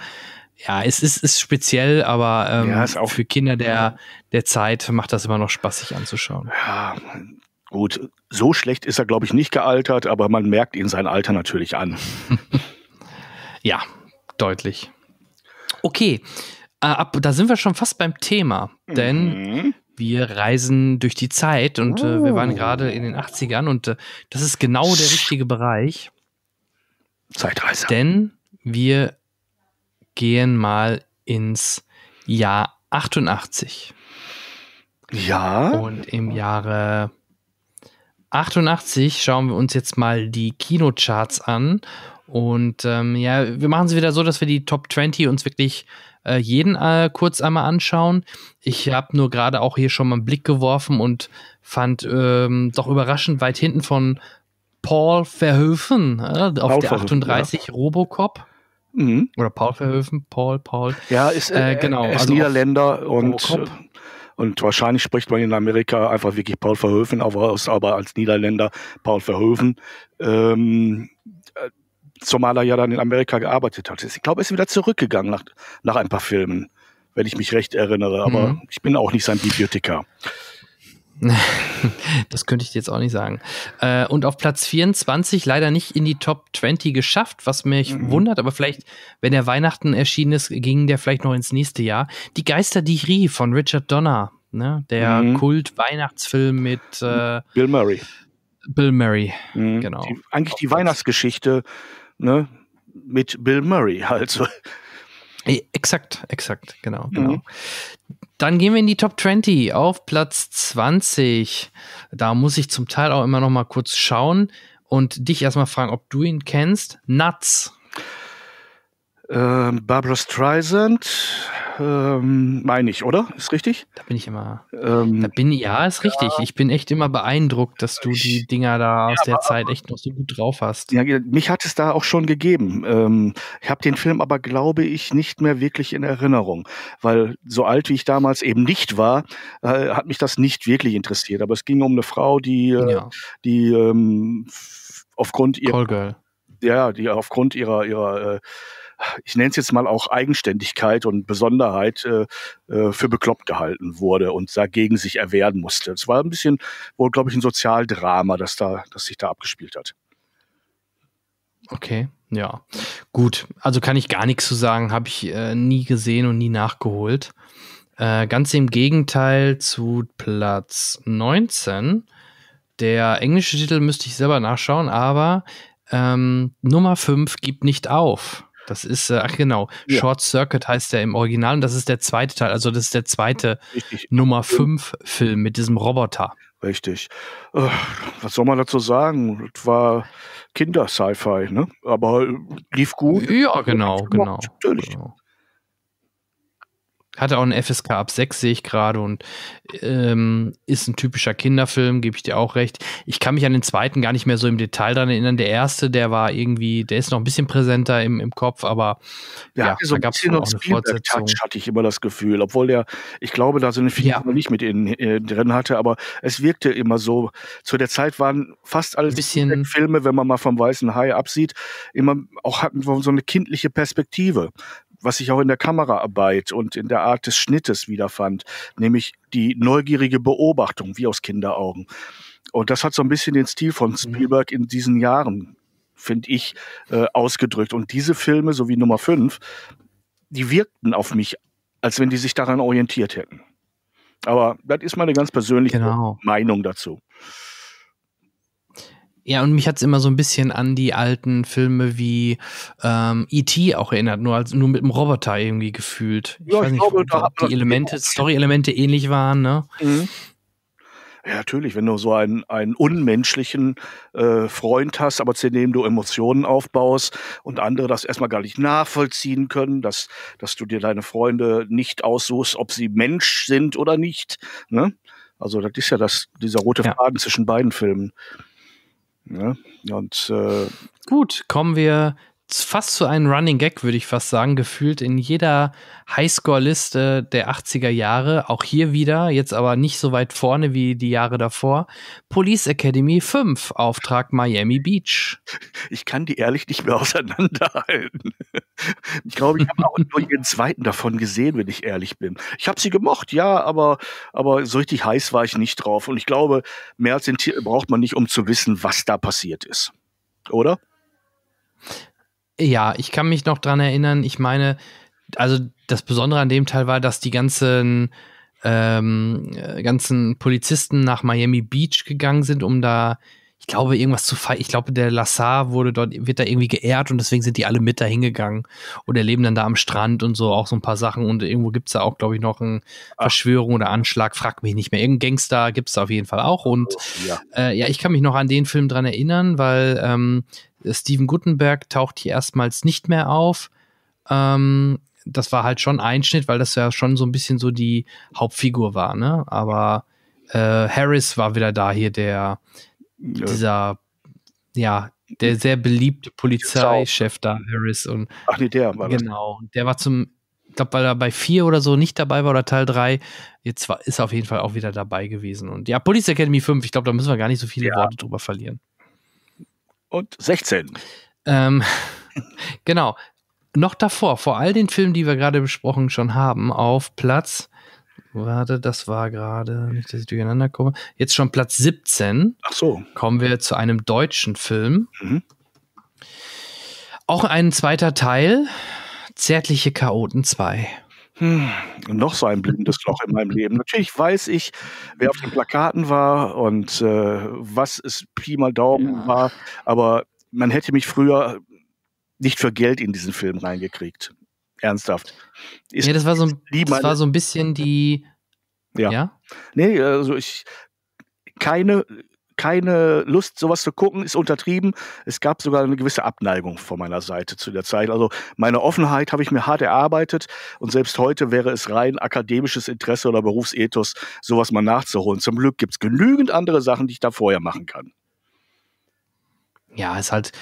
B: ja, es ist, ist speziell, aber ähm, ja, ist auch, für Kinder der, der Zeit macht das immer noch Spaß, sich anzuschauen. Ja,
A: gut, so schlecht ist er, glaube ich, nicht gealtert, aber man merkt ihn sein Alter natürlich an. ja, deutlich.
B: Okay, äh, ab, da sind wir schon fast beim Thema, denn mhm wir reisen durch die Zeit und oh. äh, wir waren oh. gerade in den 80ern und äh, das ist genau der richtige Bereich. Zeitreise. Denn wir gehen mal ins Jahr 88. Ja. Und im Jahre 88 schauen wir uns jetzt mal die Kinocharts an. Und ähm, ja, wir machen es wieder so, dass wir die Top 20 uns wirklich äh, jeden äh, kurz einmal anschauen. Ich habe nur gerade auch hier schon mal einen Blick geworfen und fand ähm, doch überraschend weit hinten von Paul Verhoeven äh, auf Paul der 38 ja. Robocop. Mhm. Oder Paul Verhoeven, Paul, Paul. Ja, ist, äh, äh, genau, ist also Niederländer
A: und, äh, und wahrscheinlich spricht man in Amerika einfach wirklich Paul Verhoeven, aber, aber als Niederländer Paul Verhoeven. Ähm, zumal er ja dann in Amerika gearbeitet hat. Ich glaube, er ist wieder zurückgegangen nach, nach ein paar Filmen, wenn ich mich recht erinnere. Aber mhm. ich bin auch nicht sein Bibliothekar.
B: das könnte ich jetzt auch nicht sagen. Äh, und auf Platz 24 leider nicht in die Top 20 geschafft, was mich mhm. wundert, aber vielleicht, wenn der Weihnachten erschienen ist, ging der vielleicht noch ins nächste Jahr. Die Geister, die ich rief von Richard Donner, ne? der mhm. Kult-Weihnachtsfilm mit äh, Bill Murray. Bill Murray, mhm. genau. Die, eigentlich die Weihnachtsgeschichte ne, mit Bill Murray halt. So. Exakt, exakt, genau, mhm. genau. Mhm. Dann gehen wir in die Top 20 auf Platz 20. Da muss ich zum Teil auch immer noch mal kurz schauen und dich erstmal fragen, ob du ihn kennst. Nuts. Ähm, Barbara
A: Streisand, ähm, meine ich, oder? Ist richtig?
B: Da bin ich immer. Ähm, da bin ja, ist richtig. Ja, ich bin echt immer beeindruckt, dass du die Dinger da aus ja, der Zeit echt noch so gut drauf hast.
A: Ja, mich hat es da auch schon gegeben. Ähm, ich habe den Film aber, glaube ich, nicht mehr wirklich in Erinnerung, weil so alt wie ich damals eben nicht war, äh, hat mich das nicht wirklich interessiert. Aber es ging um eine Frau, die, äh, ja. die ähm, aufgrund ihrer, ja, die aufgrund ihrer ihrer äh, ich nenne es jetzt mal auch Eigenständigkeit und Besonderheit äh, äh, für bekloppt gehalten wurde und dagegen sich erwehren musste. Es war ein bisschen, wohl, glaube ich, ein Sozialdrama, das, da, das sich da abgespielt hat.
B: Okay, ja. Gut, also kann ich gar nichts zu sagen, habe ich äh, nie gesehen und nie nachgeholt. Äh, ganz im Gegenteil zu Platz 19. Der englische Titel müsste ich selber nachschauen, aber ähm, Nummer 5 gibt nicht auf. Das ist, äh, ach genau, ja. Short Circuit heißt der im Original und das ist der zweite Teil, also das ist der zweite Richtig. Nummer 5 Film mit diesem Roboter. Richtig.
A: Äh, was soll man dazu sagen? Das war Kinder-Sci-Fi, ne? Aber äh, lief gut. Ja, genau, genau. Natürlich. Genau.
B: Hatte auch einen FSK ab 6, sehe ich gerade, und ähm, ist ein typischer Kinderfilm, gebe ich dir auch recht. Ich kann mich an den zweiten gar nicht mehr so im Detail dran erinnern. Der erste, der war irgendwie, der ist noch ein bisschen präsenter im, im Kopf, aber ja, ja so da gab es noch eine Fortsetzung. Touch
A: hatte ich immer das Gefühl, obwohl der, ich glaube, da so eine viele ja. nicht mit innen äh, drin hatte, aber es wirkte immer so. Zu der Zeit waren fast alle bisschen Filme, wenn man mal vom Weißen Hai absieht, immer auch hatten so eine kindliche Perspektive was ich auch in der Kameraarbeit und in der Art des Schnittes wiederfand, nämlich die neugierige Beobachtung, wie aus Kinderaugen. Und das hat so ein bisschen den Stil von mhm. Spielberg in diesen Jahren, finde ich, äh, ausgedrückt. Und diese Filme, so wie Nummer 5, die wirkten auf mich, als wenn die sich daran orientiert hätten. Aber das ist meine ganz persönliche genau. Meinung dazu.
B: Ja, und mich hat es immer so ein bisschen an die alten Filme wie ähm, E.T. auch erinnert, nur, als, nur mit dem Roboter irgendwie gefühlt. Ich weiß ich nicht, glaube, ob die Elemente, Story-Elemente ähnlich waren, ne? Mhm.
A: Ja, natürlich, wenn du so einen, einen unmenschlichen äh, Freund hast, aber zu dem du Emotionen aufbaust und andere das erstmal gar nicht nachvollziehen können, dass, dass du dir deine Freunde nicht aussuchst, ob sie Mensch sind oder nicht. Ne? Also das ist ja das, dieser rote ja. Faden zwischen beiden Filmen. Ne? Und
B: äh, gut, kommen wir fast zu einem Running Gag, würde ich fast sagen, gefühlt in jeder Highscore-Liste der 80er Jahre. Auch hier wieder, jetzt aber nicht so weit vorne wie die Jahre davor. Police Academy 5, Auftrag Miami Beach.
A: Ich kann die ehrlich nicht mehr auseinanderhalten. Ich glaube, ich habe auch nur jeden zweiten davon gesehen, wenn ich ehrlich bin. Ich habe sie gemocht, ja, aber, aber so richtig heiß war ich nicht drauf. Und ich glaube, mehr als den Titel braucht man nicht, um zu wissen, was da passiert ist. Oder?
B: Ja, ich kann mich noch dran erinnern. Ich meine, also das Besondere an dem Teil war, dass die ganzen ähm, äh, ganzen Polizisten nach Miami Beach gegangen sind, um da, ich glaube, irgendwas zu feiern. Ich glaube, der Lassar wurde dort, wird da irgendwie geehrt und deswegen sind die alle mit da hingegangen und erleben dann da am Strand und so auch so ein paar Sachen und irgendwo gibt es da auch, glaube ich, noch eine ah. Verschwörung oder Anschlag, frag mich nicht mehr. Irgendein Gangster gibt es da auf jeden Fall auch und ja. Äh, ja. ich kann mich noch an den Film dran erinnern, weil ähm, Steven Guttenberg taucht hier erstmals nicht mehr auf. Ähm, das war halt schon Einschnitt, weil das ja schon so ein bisschen so die Hauptfigur war, ne? Aber äh, Harris war wieder da hier, der ja. dieser, ja, der sehr beliebte Polizeichef da, Harris. Und, Ach nee, der war das. Genau, der war zum, ich glaube, weil er bei 4 oder so nicht dabei war oder Teil 3, jetzt war, ist er auf jeden Fall auch wieder dabei gewesen. Und ja, Police Academy 5, ich glaube, da müssen wir gar nicht so viele ja. Worte drüber verlieren. 2016. Ähm, genau. Noch davor, vor all den Filmen, die wir gerade besprochen schon haben, auf Platz, warte, das war gerade, nicht, dass ich durcheinander komme, jetzt schon Platz 17. Ach so. Kommen wir zu einem deutschen Film. Mhm. Auch ein zweiter Teil, Zärtliche Chaoten 2 hm,
A: noch so ein blindes Loch in meinem Leben. Natürlich weiß ich, wer auf den Plakaten war und äh, was es Pi mal Daumen ja. war, aber man hätte mich früher nicht für Geld in diesen Film reingekriegt. Ernsthaft.
B: Ist ja, das war so ein, das war so ein bisschen die. Ja. ja? Nee, also
A: ich. Keine keine Lust, sowas zu gucken, ist untertrieben. Es gab sogar eine gewisse Abneigung von meiner Seite zu der Zeit. Also meine Offenheit habe ich mir hart erarbeitet und selbst heute wäre es rein akademisches Interesse oder Berufsethos, sowas mal nachzuholen. Zum Glück gibt es genügend andere Sachen, die ich da vorher machen kann.
B: Ja, ist halt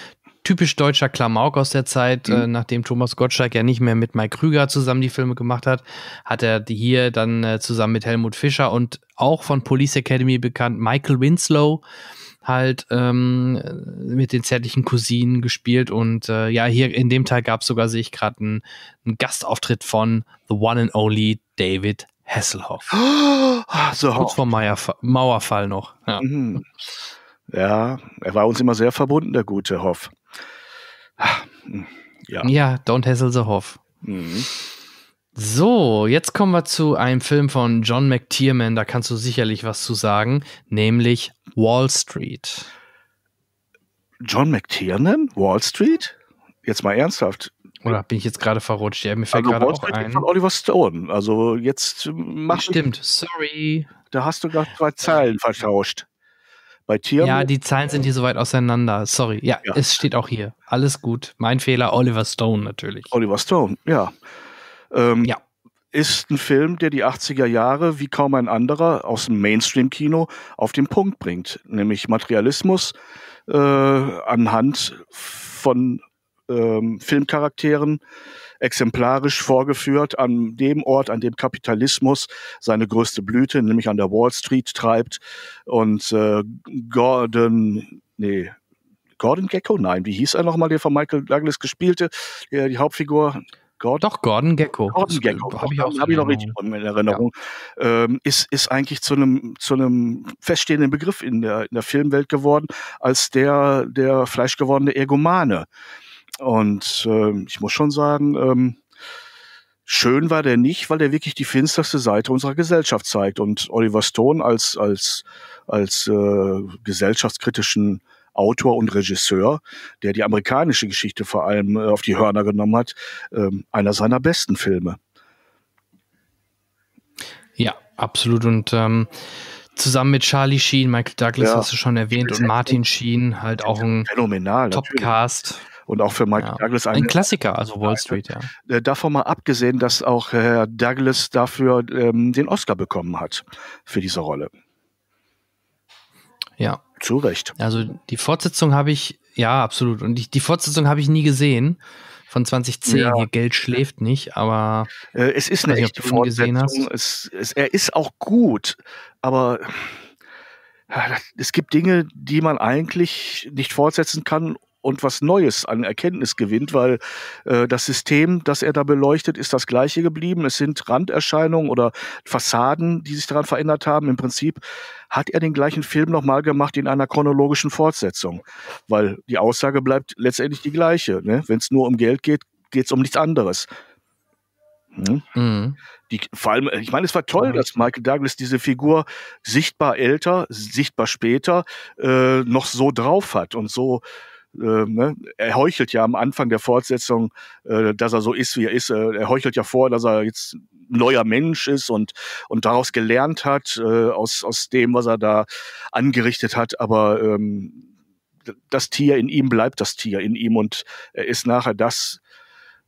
B: typisch deutscher Klamauk aus der Zeit. Äh, mhm. Äh, nachdem Thomas Gottschalk ja nicht mehr mit Mike Krüger zusammen die Filme gemacht hat, hat er die hier dann äh, zusammen mit Helmut Fischer und auch von Police Academy bekannt Michael Winslow halt ähm, mit den zärtlichen Cousinen gespielt. Und äh, ja, hier in dem Teil gab es sogar, sehe ich gerade, einen, einen Gastauftritt von The One and Only David Hasselhoff. Oh, so Kurz vor Mauerfall, Mauerfall noch. Ja. Mhm. ja, er war uns immer sehr verbunden, der gute Hoff. Ja, ja Don't Hassle the Hoff. Mhm. So, jetzt kommen wir zu einem Film von John McTiernan, da kannst du sicherlich was zu sagen, nämlich Wall Street. John
A: McTiernan? Wall Street? Jetzt mal ernsthaft.
B: Oder bin ich jetzt gerade verrutscht? Ja, mir fällt also gerade auch ein.
A: von Oliver Stone. Also jetzt mach Stimmt, sorry. Da hast du gerade zwei Zeilen vertauscht. Bei Tieren. Ja,
B: die Zahlen sind hier so weit auseinander. Sorry. Ja, ja, es steht auch hier. Alles gut. Mein Fehler, Oliver Stone natürlich. Oliver Stone, ja.
A: Ähm, ja. Ist ein Film, der die 80er Jahre wie kaum ein anderer aus dem Mainstream-Kino auf den Punkt bringt. Nämlich Materialismus äh, anhand von ähm, Filmcharakteren, exemplarisch vorgeführt an dem Ort, an dem Kapitalismus seine größte Blüte, nämlich an der Wall Street treibt und äh, Gordon, nee, Gordon Gecko? Nein, wie hieß er nochmal, der von Michael Douglas gespielte, der, die Hauptfigur? Gordon? Doch, Gordon Gecko. Gordon Gecko, habe ich, auch hab ich noch richtig in Erinnerung. Ja. Ähm, ist, ist eigentlich zu einem, zu einem feststehenden Begriff in der, in der Filmwelt geworden, als der, der fleischgewordene Ergomane. Und äh, ich muss schon sagen, ähm, schön war der nicht, weil der wirklich die finsterste Seite unserer Gesellschaft zeigt. Und Oliver Stone als, als, als äh, gesellschaftskritischen Autor und Regisseur, der die amerikanische Geschichte vor allem äh, auf die Hörner genommen hat, äh, einer seiner besten
B: Filme. Ja, absolut. Und ähm, zusammen mit Charlie Sheen, Michael Douglas ja. hast du schon erwähnt, und Martin Sheen, halt auch ein Phänomenal, Topcast. Natürlich und auch für Michael ja, Douglas ein, ein Klassiker, also Wall Street, ja.
A: Äh, davon mal abgesehen, dass auch Herr Douglas dafür ähm, den Oscar bekommen hat für diese Rolle.
B: Ja. Zu Recht. Also die Fortsetzung habe ich, ja, absolut. Und die, die Fortsetzung habe ich nie gesehen von 2010. Ja. Hier Geld schläft nicht, aber äh, es ist eine echte Fortsetzung.
A: Es, es, er ist auch gut, aber ah, es gibt Dinge, die man eigentlich nicht fortsetzen kann, und was Neues an Erkenntnis gewinnt, weil äh, das System, das er da beleuchtet, ist das gleiche geblieben. Es sind Randerscheinungen oder Fassaden, die sich daran verändert haben. Im Prinzip hat er den gleichen Film nochmal gemacht in einer chronologischen Fortsetzung, weil die Aussage bleibt letztendlich die gleiche. Ne? Wenn es nur um Geld geht, geht es um nichts anderes. Hm? Mhm. Die, vor allem, ich meine, es war toll, dass Michael Douglas diese Figur sichtbar älter, sichtbar später äh, noch so drauf hat und so äh, ne? er heuchelt ja am Anfang der Fortsetzung, äh, dass er so ist, wie er ist. Äh, er heuchelt ja vor, dass er jetzt ein neuer Mensch ist und, und daraus gelernt hat, äh, aus, aus dem, was er da angerichtet hat. Aber ähm, das Tier in ihm bleibt das Tier in ihm und er ist nachher das,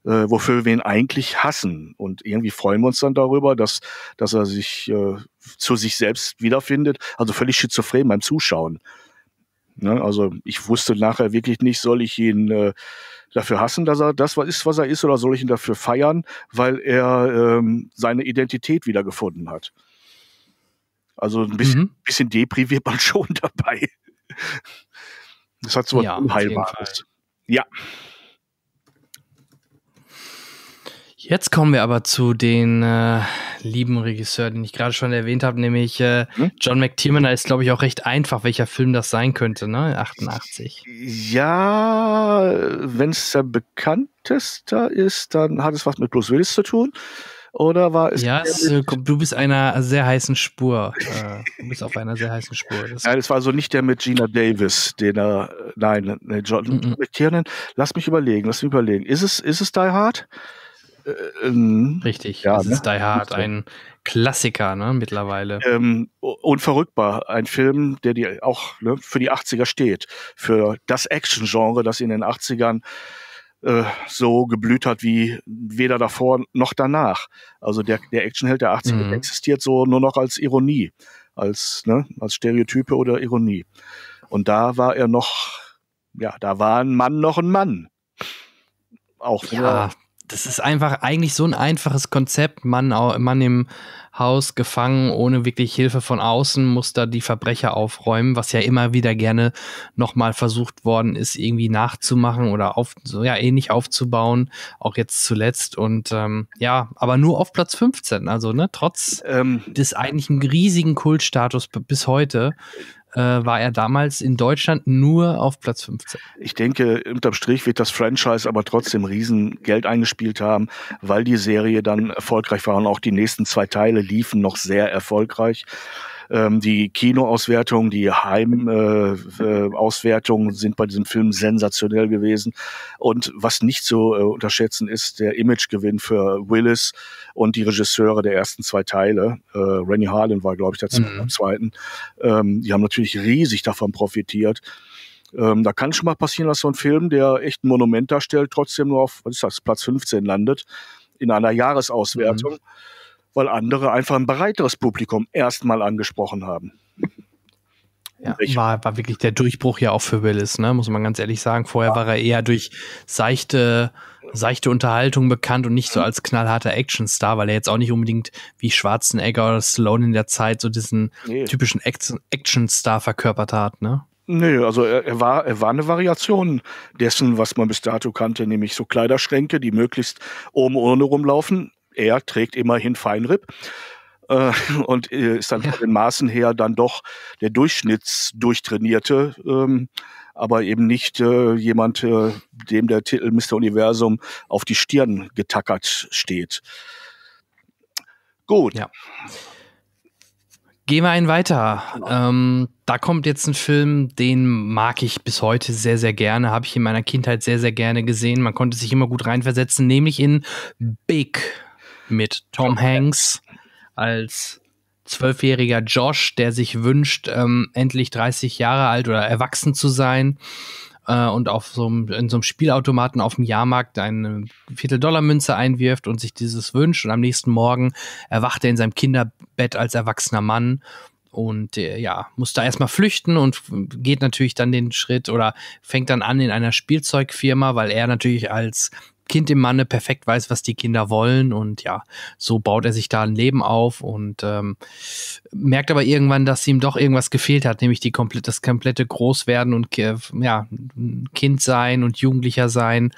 A: äh, wofür wir ihn eigentlich hassen. Und irgendwie freuen wir uns dann darüber, dass, dass er sich äh, zu sich selbst wiederfindet. Also völlig schizophren beim Zuschauen. Ne? Also ich wusste nachher wirklich nicht, soll ich ihn äh, dafür hassen, dass er das ist, was er ist, oder soll ich ihn dafür feiern, weil er ähm, seine Identität wiedergefunden hat. Also ein bisschen, mhm. bisschen depriviert man schon dabei. Das hat so was ja, Unheilbares.
B: Ja. Jetzt kommen wir aber zu den äh, lieben Regisseuren, den ich gerade schon erwähnt habe, nämlich äh, hm? John McTiernan. Da ist, glaube ich, auch recht einfach, welcher Film das sein könnte, ne? 88.
A: Ja, wenn es der bekannteste ist, dann hat es was mit Bruce Willis zu tun.
B: Oder war es. Ja, es, äh, du bist einer sehr heißen Spur. Äh, du bist auf einer sehr heißen Spur. Das nein,
A: es war also nicht der mit Gina Davis, den er. Äh, nein, äh, nee, John mm -mm. McTiernan. Lass mich überlegen, lass mich überlegen. Ist es, ist es Die Hard? Äh, ähm,
B: Richtig, ja, das ne? ist Die Hard, ein Klassiker ne, mittlerweile. Ähm, unverrückbar,
A: ein Film, der die auch ne, für die 80er steht, für das Action-Genre, das in den 80ern äh, so geblüht hat wie weder davor noch danach. Also der, der Actionheld der 80er mhm. existiert so nur noch als Ironie, als, ne, als Stereotype oder Ironie. Und da war er noch, ja, da war ein Mann noch ein Mann. Auch ja,
B: das ist einfach eigentlich so ein einfaches Konzept. Mann, Mann im Haus gefangen, ohne wirklich Hilfe von außen, muss da die Verbrecher aufräumen, was ja immer wieder gerne nochmal versucht worden ist, irgendwie nachzumachen oder auf, so ja, ähnlich aufzubauen, auch jetzt zuletzt. Und ähm, ja, aber nur auf Platz 15, also ne, trotz ähm, des eigentlichen riesigen Kultstatus bis heute äh, war er damals in Deutschland nur auf Platz 15. Ich denke,
A: unterm Strich wird das Franchise aber trotzdem riesen Geld eingespielt haben, weil die Serie dann erfolgreich war und auch die nächsten zwei Teile liefen noch sehr erfolgreich. Ähm, die Kinoauswertungen, die Heimauswertungen äh, äh, sind bei diesem Film sensationell gewesen. Und was nicht zu äh, unterschätzen ist, der Imagegewinn für Willis und die Regisseure der ersten zwei Teile. Äh, Rennie Harlan war, glaube ich, der mhm. zweiten. Ähm, die haben natürlich riesig davon profitiert. Ähm, da kann schon mal passieren, dass so ein Film, der echt ein Monument darstellt, trotzdem nur auf, was ist das, Platz 15 landet in einer Jahresauswertung. Mhm weil andere einfach ein breiteres Publikum erstmal angesprochen haben.
B: Ja, war, war wirklich der Durchbruch ja auch für Willis, ne? muss man ganz ehrlich sagen. Vorher ja. war er eher durch seichte, seichte Unterhaltung bekannt und nicht so als knallharter Actionstar, weil er jetzt auch nicht unbedingt wie Schwarzenegger oder Stallone in der Zeit so diesen nee. typischen Actionstar verkörpert hat. Ne?
A: Nee, also er, er, war, er war eine Variation dessen, was man bis dato kannte, nämlich so Kleiderschränke, die möglichst oben ohne rumlaufen, er trägt immerhin Feinripp äh, und äh, ist dann ja. von den Maßen her dann doch der Durchschnittsdurchtrainierte, ähm, aber eben nicht äh, jemand, äh, dem der Titel Mr. Universum auf die Stirn getackert steht.
B: Gut. Ja. Gehen wir einen weiter. Genau. Ähm, da kommt jetzt ein Film, den mag ich bis heute sehr, sehr gerne. Habe ich in meiner Kindheit sehr, sehr gerne gesehen. Man konnte sich immer gut reinversetzen, nämlich in Big mit Tom Hanks als zwölfjähriger Josh, der sich wünscht, ähm, endlich 30 Jahre alt oder erwachsen zu sein äh, und auf so einem, in so einem Spielautomaten auf dem Jahrmarkt eine Vierteldollarmünze einwirft und sich dieses wünscht. Und am nächsten Morgen erwacht er in seinem Kinderbett als erwachsener Mann und äh, ja, muss da erstmal flüchten und geht natürlich dann den Schritt oder fängt dann an in einer Spielzeugfirma, weil er natürlich als Kind im Manne perfekt weiß, was die Kinder wollen und ja, so baut er sich da ein Leben auf und ähm, merkt aber irgendwann, dass ihm doch irgendwas gefehlt hat, nämlich die komplett, das komplette Großwerden und ja, Kind sein und Jugendlicher sein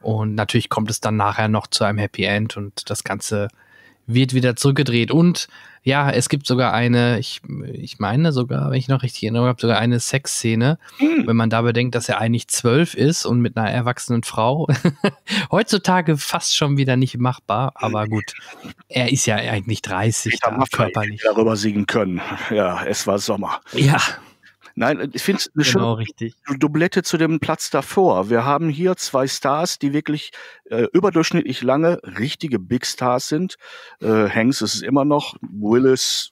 B: und natürlich kommt es dann nachher noch zu einem Happy End und das Ganze wird wieder zurückgedreht und ja, es gibt sogar eine, ich, ich meine sogar, wenn ich noch richtig erinnere, habe, sogar eine Sexszene, mhm. wenn man da bedenkt, dass er eigentlich zwölf ist und mit einer erwachsenen Frau. Heutzutage fast schon wieder nicht machbar, aber gut. Er ist ja eigentlich 30, da, körperlich.
A: Darüber singen können. Ja, es war Sommer. Ja, Nein, äh, ich finde es eine genau, schöne richtig. Doublette zu dem Platz davor. Wir haben hier zwei Stars, die wirklich äh, überdurchschnittlich lange richtige Big Stars sind. Äh, Hanks ist es immer noch, Willis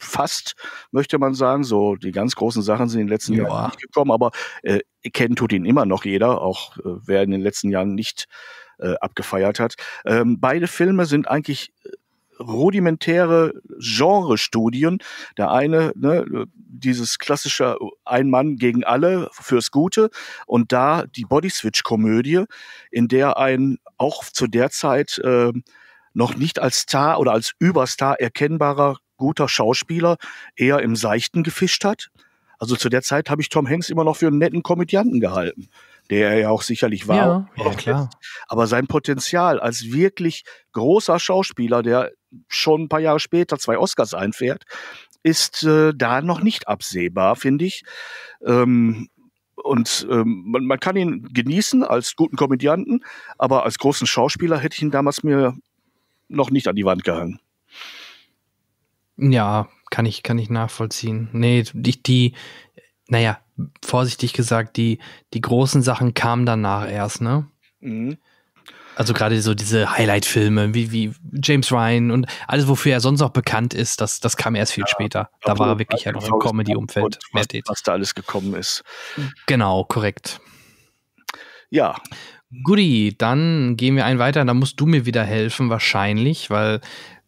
A: fast, möchte man sagen. So die ganz großen Sachen sind in den letzten ja. Jahren nicht gekommen, aber äh, kennen tut ihn immer noch jeder, auch äh, wer in den letzten Jahren nicht äh, abgefeiert hat. Ähm, beide Filme sind eigentlich äh, rudimentäre Genre-Studien. Der eine, ne, dieses klassische Ein Mann gegen alle fürs Gute und da die Body-Switch-Komödie, in der ein auch zu der Zeit äh, noch nicht als Star oder als Überstar erkennbarer guter Schauspieler eher im Seichten gefischt hat. Also zu der Zeit habe ich Tom Hanks immer noch für einen netten Komödianten gehalten, der er ja auch sicherlich war. Ja, ja klar. Aber sein Potenzial als wirklich großer Schauspieler, der schon ein paar Jahre später zwei Oscars einfährt, ist äh, da noch nicht absehbar, finde ich. Ähm, und ähm, man, man, kann ihn genießen als guten Komödianten, aber als großen Schauspieler hätte ich ihn damals mir noch nicht an die Wand gehangen.
B: Ja, kann ich, kann ich nachvollziehen. Nee, die, die naja, vorsichtig gesagt, die, die großen Sachen kamen danach erst, ne? Mhm. Also gerade so diese Highlight-Filme wie, wie James Ryan und alles, wofür er sonst auch bekannt ist, das, das kam erst viel ja, später. Da war er wirklich ja noch im genau Comedy-Umfeld. Was, was da alles gekommen ist. Genau, korrekt. Ja. Guti, dann gehen wir einen weiter. Da musst du mir wieder helfen, wahrscheinlich, weil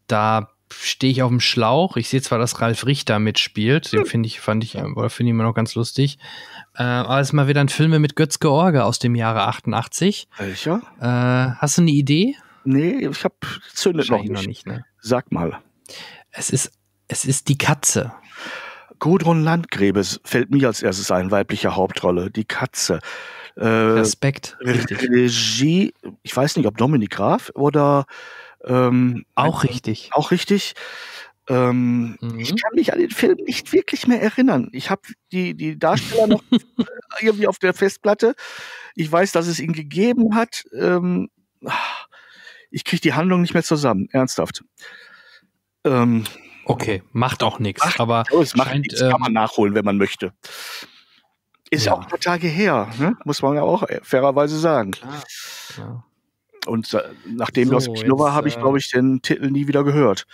B: da stehe ich auf dem Schlauch. Ich sehe zwar, dass Ralf Richter mitspielt, den hm. finde ich, fand ich, ähm, finde ich immer noch ganz lustig. Äh, aber es ist mal wieder ein Film mit Götz George aus dem Jahre 88. Welcher? Äh, hast du eine Idee? Nee, ich habe
A: zündet noch nicht. Noch nicht ne?
B: Sag mal. Es ist, es ist die Katze.
A: Gudrun Landgräbes fällt mir als erstes ein, weibliche Hauptrolle, die Katze. Äh, Respekt. Richtig. Regie, ich weiß nicht, ob Dominik Graf oder ähm, auch richtig. Auch richtig. Ähm, mhm. Ich kann mich an den Film nicht wirklich mehr erinnern. Ich habe die, die Darsteller noch irgendwie auf der Festplatte. Ich weiß, dass es ihn gegeben hat. Ähm, ich kriege die Handlung nicht mehr zusammen, ernsthaft. Ähm, okay, macht auch nichts. Aber so, es macht nichts, kann man ähm, nachholen, wenn man möchte. Ist ja. auch ein paar Tage her, ne? muss man ja auch fairerweise sagen. Klar, klar. Und nachdem so, Lost Nova habe ich, äh, glaube ich, den Titel nie wieder gehört.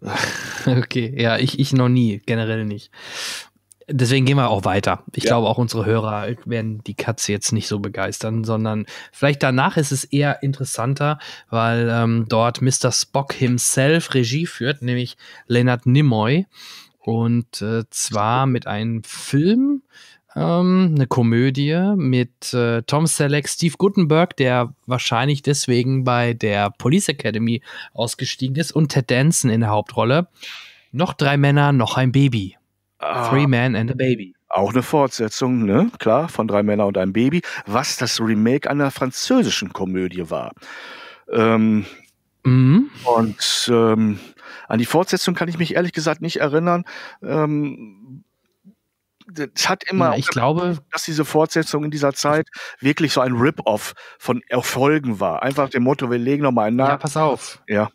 B: Okay, ja, ich, ich noch nie, generell nicht. Deswegen gehen wir auch weiter. Ich ja. glaube, auch unsere Hörer werden die Katze jetzt nicht so begeistern, sondern vielleicht danach ist es eher interessanter, weil ähm, dort Mr. Spock himself Regie führt, nämlich Leonard Nimoy. Und äh, zwar mit einem Film, ähm, eine Komödie mit äh, Tom Selleck, Steve Gutenberg, der wahrscheinlich deswegen bei der Police Academy ausgestiegen ist, und Ted Danson in der Hauptrolle. Noch drei Männer, noch ein Baby. Ah. Three Men and a Baby.
A: Auch eine Fortsetzung, ne? Klar, von drei Männern und einem Baby, was das Remake einer französischen Komödie war. Ähm, mhm. Und ähm, an die Fortsetzung kann ich mich ehrlich gesagt nicht erinnern. Ähm, es hat immer, ich glaube, dass diese Fortsetzung in dieser also Zeit wirklich so ein Rip-Off von Erfolgen war. Einfach dem Motto, wir legen nochmal einen nach. Ja, pass auf. Ja.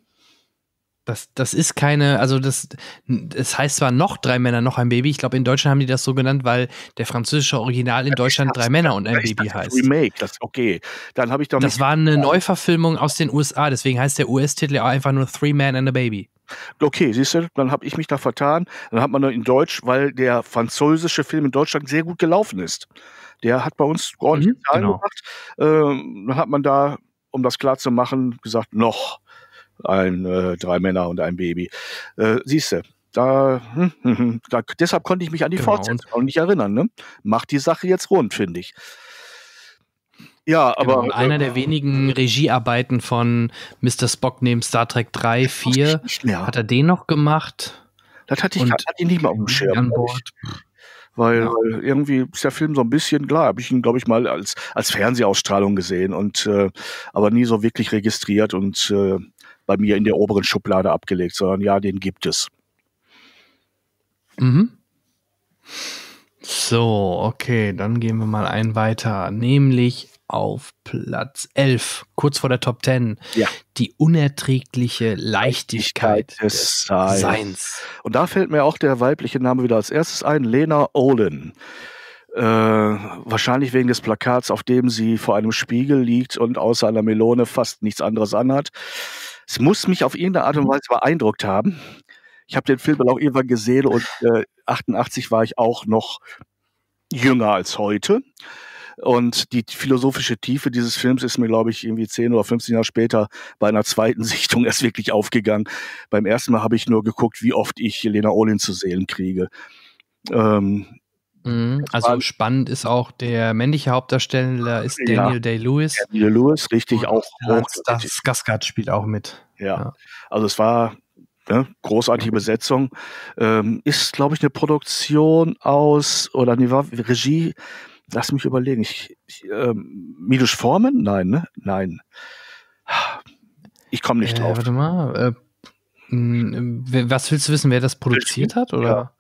B: Das, das ist keine, also das, das heißt zwar noch drei Männer, noch ein Baby. Ich glaube, in Deutschland haben die das so genannt, weil der französische Original in ja, Deutschland drei Männer und ein Baby heißt. Remake, das okay. Dann habe ich doch. Das war eine Neuverfilmung aus den USA, deswegen heißt der US-Titel ja auch einfach nur Three Men and a Baby.
A: Okay, siehst du, dann habe ich mich da vertan. Dann hat man nur in Deutsch, weil der französische Film in Deutschland sehr gut gelaufen ist. Der hat bei uns ordentlich mhm, genau. gemacht. Ähm, dann hat man da, um das klar zu machen, gesagt, noch ein, äh, drei Männer und ein Baby. Äh, siehst du, da, hm, hm, hm, da, deshalb konnte ich mich an die genau. Fortsetzung auch nicht erinnern. Ne? Macht die Sache jetzt rund, finde ich.
B: Ja, genau, aber. Genau, einer der wenigen Regiearbeiten von Mr. Spock neben Star Trek 3, 4. Hat er den noch gemacht? Das hatte ich, hatte ich nicht mal auf dem Schirm. An Bord.
A: Weil, ja. irgendwie ist der Film so ein bisschen, klar, habe ich ihn, glaube ich, mal als, als Fernsehausstrahlung gesehen und äh, aber nie so wirklich registriert und äh, bei mir in der oberen Schublade abgelegt, sondern ja, den gibt es.
B: Mhm. So, okay, dann gehen wir mal einen weiter, nämlich auf Platz 11, kurz vor der Top 10. Ja. Die unerträgliche Leichtigkeit, Leichtigkeit des, Seins.
A: Und da fällt mir auch der weibliche Name wieder als erstes ein, Lena Olin. Äh, wahrscheinlich wegen des Plakats, auf dem sie vor einem Spiegel liegt und außer einer Melone fast nichts anderes anhat. Es muss mich auf irgendeine Art und Weise beeindruckt haben. Ich habe den Film auch irgendwann gesehen und äh, 88 war ich auch noch jünger als heute. Und die philosophische Tiefe dieses Films ist mir, glaube ich, irgendwie 10 oder 15 Jahre später bei einer zweiten Sichtung erst wirklich aufgegangen. Beim ersten Mal habe ich nur geguckt, wie oft ich Lena Olin zu Seelen kriege.
B: Ähm, mhm, also war, spannend ist auch der männliche Hauptdarsteller ist Daniel
A: Day-Lewis. Daniel Lewis, richtig Und auch. Das
B: Gaskat spielt auch mit.
A: Ja. ja. Also es war ne, großartige Besetzung. Ähm, ist, glaube ich, eine Produktion aus, oder nee, war Regie lass mich überlegen. Ich, ich, ähm, Milos Forman? Nein, ne? Nein. Ich komme nicht
B: äh, drauf. Warte mal. Äh, hm, was willst du wissen, wer das produziert Regie? hat? Oder?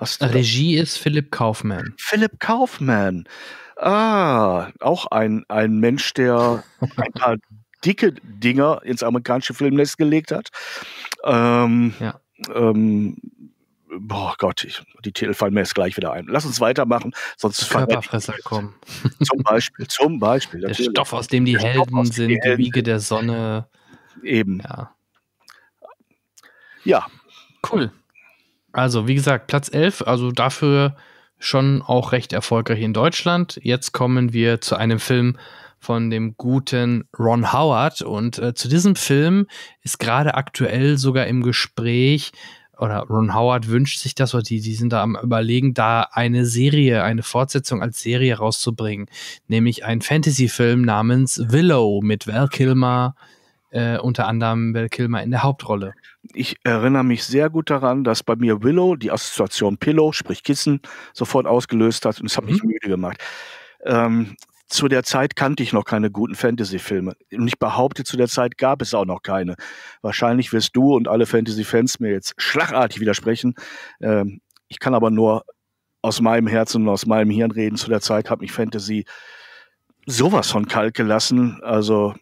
B: Ja. Regie das? ist Philipp Kaufmann. Philipp Kaufmann.
A: Ah, auch ein, ein Mensch, der ein paar dicke Dinger ins amerikanische Filmnetz gelegt hat. Ähm, ja. Ähm, boah Gott, ich, die Titel fallen mir jetzt gleich wieder ein. Lass uns weitermachen, sonst Körperfresser kommen.
B: Zum Beispiel, zum Beispiel. Der Stoff, aus dem die der Helden sind, die, Helden. Wiege der Sonne. Eben. Ja. ja. Cool. Also, wie gesagt, Platz 11, also dafür schon auch recht erfolgreich in Deutschland. Jetzt kommen wir zu einem Film, von dem guten Ron Howard. Und äh, zu diesem Film ist gerade aktuell sogar im Gespräch oder Ron Howard wünscht sich das oder die, die sind da am überlegen, da eine Serie, eine Fortsetzung als Serie rauszubringen, nämlich einen Fantasy-Film namens Willow mit Val Kilmer, äh, unter anderem Val Kilmer in der Hauptrolle. Ich
A: erinnere mich sehr gut daran, dass bei mir Willow die Assoziation Pillow, sprich Kissen, sofort ausgelöst hat und es hat mhm. mich müde gemacht. Ähm, zu der Zeit kannte ich noch keine guten Fantasy-Filme. Und ich behaupte, zu der Zeit gab es auch noch keine. Wahrscheinlich wirst du und alle Fantasy-Fans mir jetzt schlagartig widersprechen. Ähm, ich kann aber nur aus meinem Herzen und aus meinem Hirn reden. Zu der Zeit hat mich Fantasy sowas von kalt gelassen. Also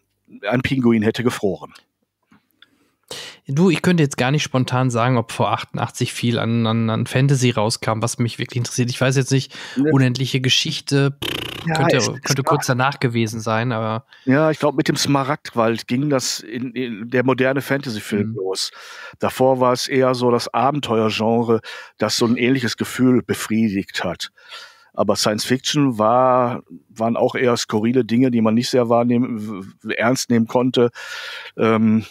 A: ein Pinguin hätte gefroren.
B: Du, ich könnte jetzt gar nicht spontan sagen, ob vor 88 viel an, an, an Fantasy rauskam, was mich wirklich interessiert. Ich weiß jetzt nicht, ne. unendliche Geschichte. Pff ja, könnte, es, könnte kurz danach gewesen sein, aber.
A: Ja, ich glaube, mit dem Smaragdwald ging das in, in der moderne Fantasy-Film mhm. los. Davor war es eher so das Abenteuergenre, das so ein ähnliches Gefühl befriedigt hat. Aber Science Fiction war, waren auch eher skurrile Dinge, die man nicht sehr wahrnehmen, ernst nehmen konnte. Ähm,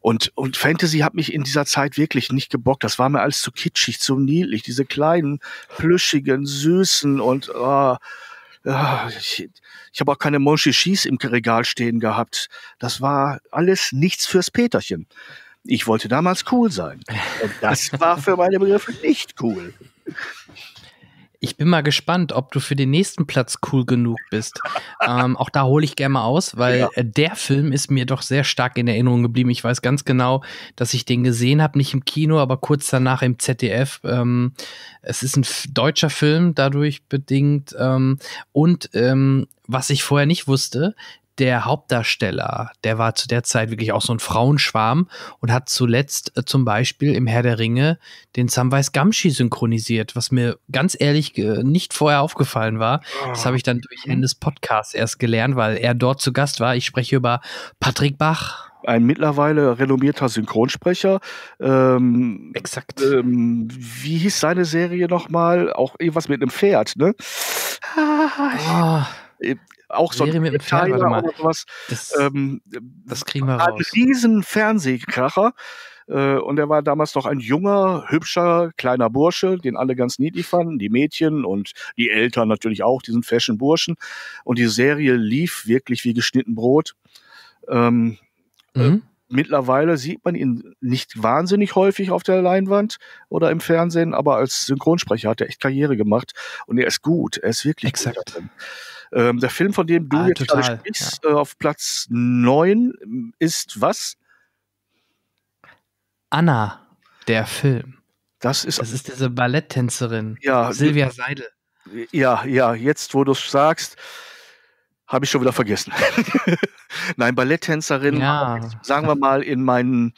A: und, und Fantasy hat mich in dieser Zeit wirklich nicht gebockt. Das war mir alles zu kitschig, zu niedlich. Diese kleinen, plüschigen, süßen und oh, Ah, ich, ich habe auch keine Monchichis im Regal stehen gehabt. Das war alles nichts fürs Peterchen. Ich wollte damals cool sein. Und das war für meine Begriffe nicht cool.
B: Ich bin mal gespannt, ob du für den nächsten Platz cool genug bist. ähm, auch da hole ich gerne mal aus, weil ja. der Film ist mir doch sehr stark in Erinnerung geblieben. Ich weiß ganz genau, dass ich den gesehen habe, nicht im Kino, aber kurz danach im ZDF. Ähm, es ist ein deutscher Film, dadurch bedingt. Ähm, und ähm, was ich vorher nicht wusste, der Hauptdarsteller, der war zu der Zeit wirklich auch so ein Frauenschwarm und hat zuletzt äh, zum Beispiel im Herr der Ringe den Samwise Gamshi synchronisiert, was mir ganz ehrlich äh, nicht vorher aufgefallen war. Oh. Das ah. habe ich dann durch Hennes mhm. Podcasts erst gelernt, weil er dort zu Gast war. Ich spreche über Patrick Bach ein
A: mittlerweile renommierter Synchronsprecher.
B: Ähm, Exakt. Ähm, wie
A: hieß seine Serie nochmal? Auch irgendwas mit einem Pferd, ne?
B: Ah,
A: oh auch so ein Fernseher oder sowas. Das, ähm, das kriegen wir raus. riesen Fernsehkracher. Äh, und er war damals noch ein junger, hübscher, kleiner Bursche, den alle ganz niedlich fanden, die Mädchen und die Eltern natürlich auch, diesen fashion Burschen. Und die Serie lief wirklich wie geschnitten Brot. Ähm, äh, mhm. äh, mittlerweile sieht man ihn nicht wahnsinnig häufig auf der Leinwand oder im Fernsehen, aber als Synchronsprecher hat er echt Karriere gemacht und er ist gut, er ist wirklich Exakt. gut. Darin. Ähm, der Film, von dem du ah, jetzt gerade sprichst, ja. äh, auf Platz 9 ähm, ist was?
B: Anna, der Film. Das ist, das ist diese Balletttänzerin, ja, Silvia Seidel.
A: Ja, ja, jetzt wo du es sagst, habe ich schon wieder vergessen. Nein, Balletttänzerin, ja. sagen wir mal in meinen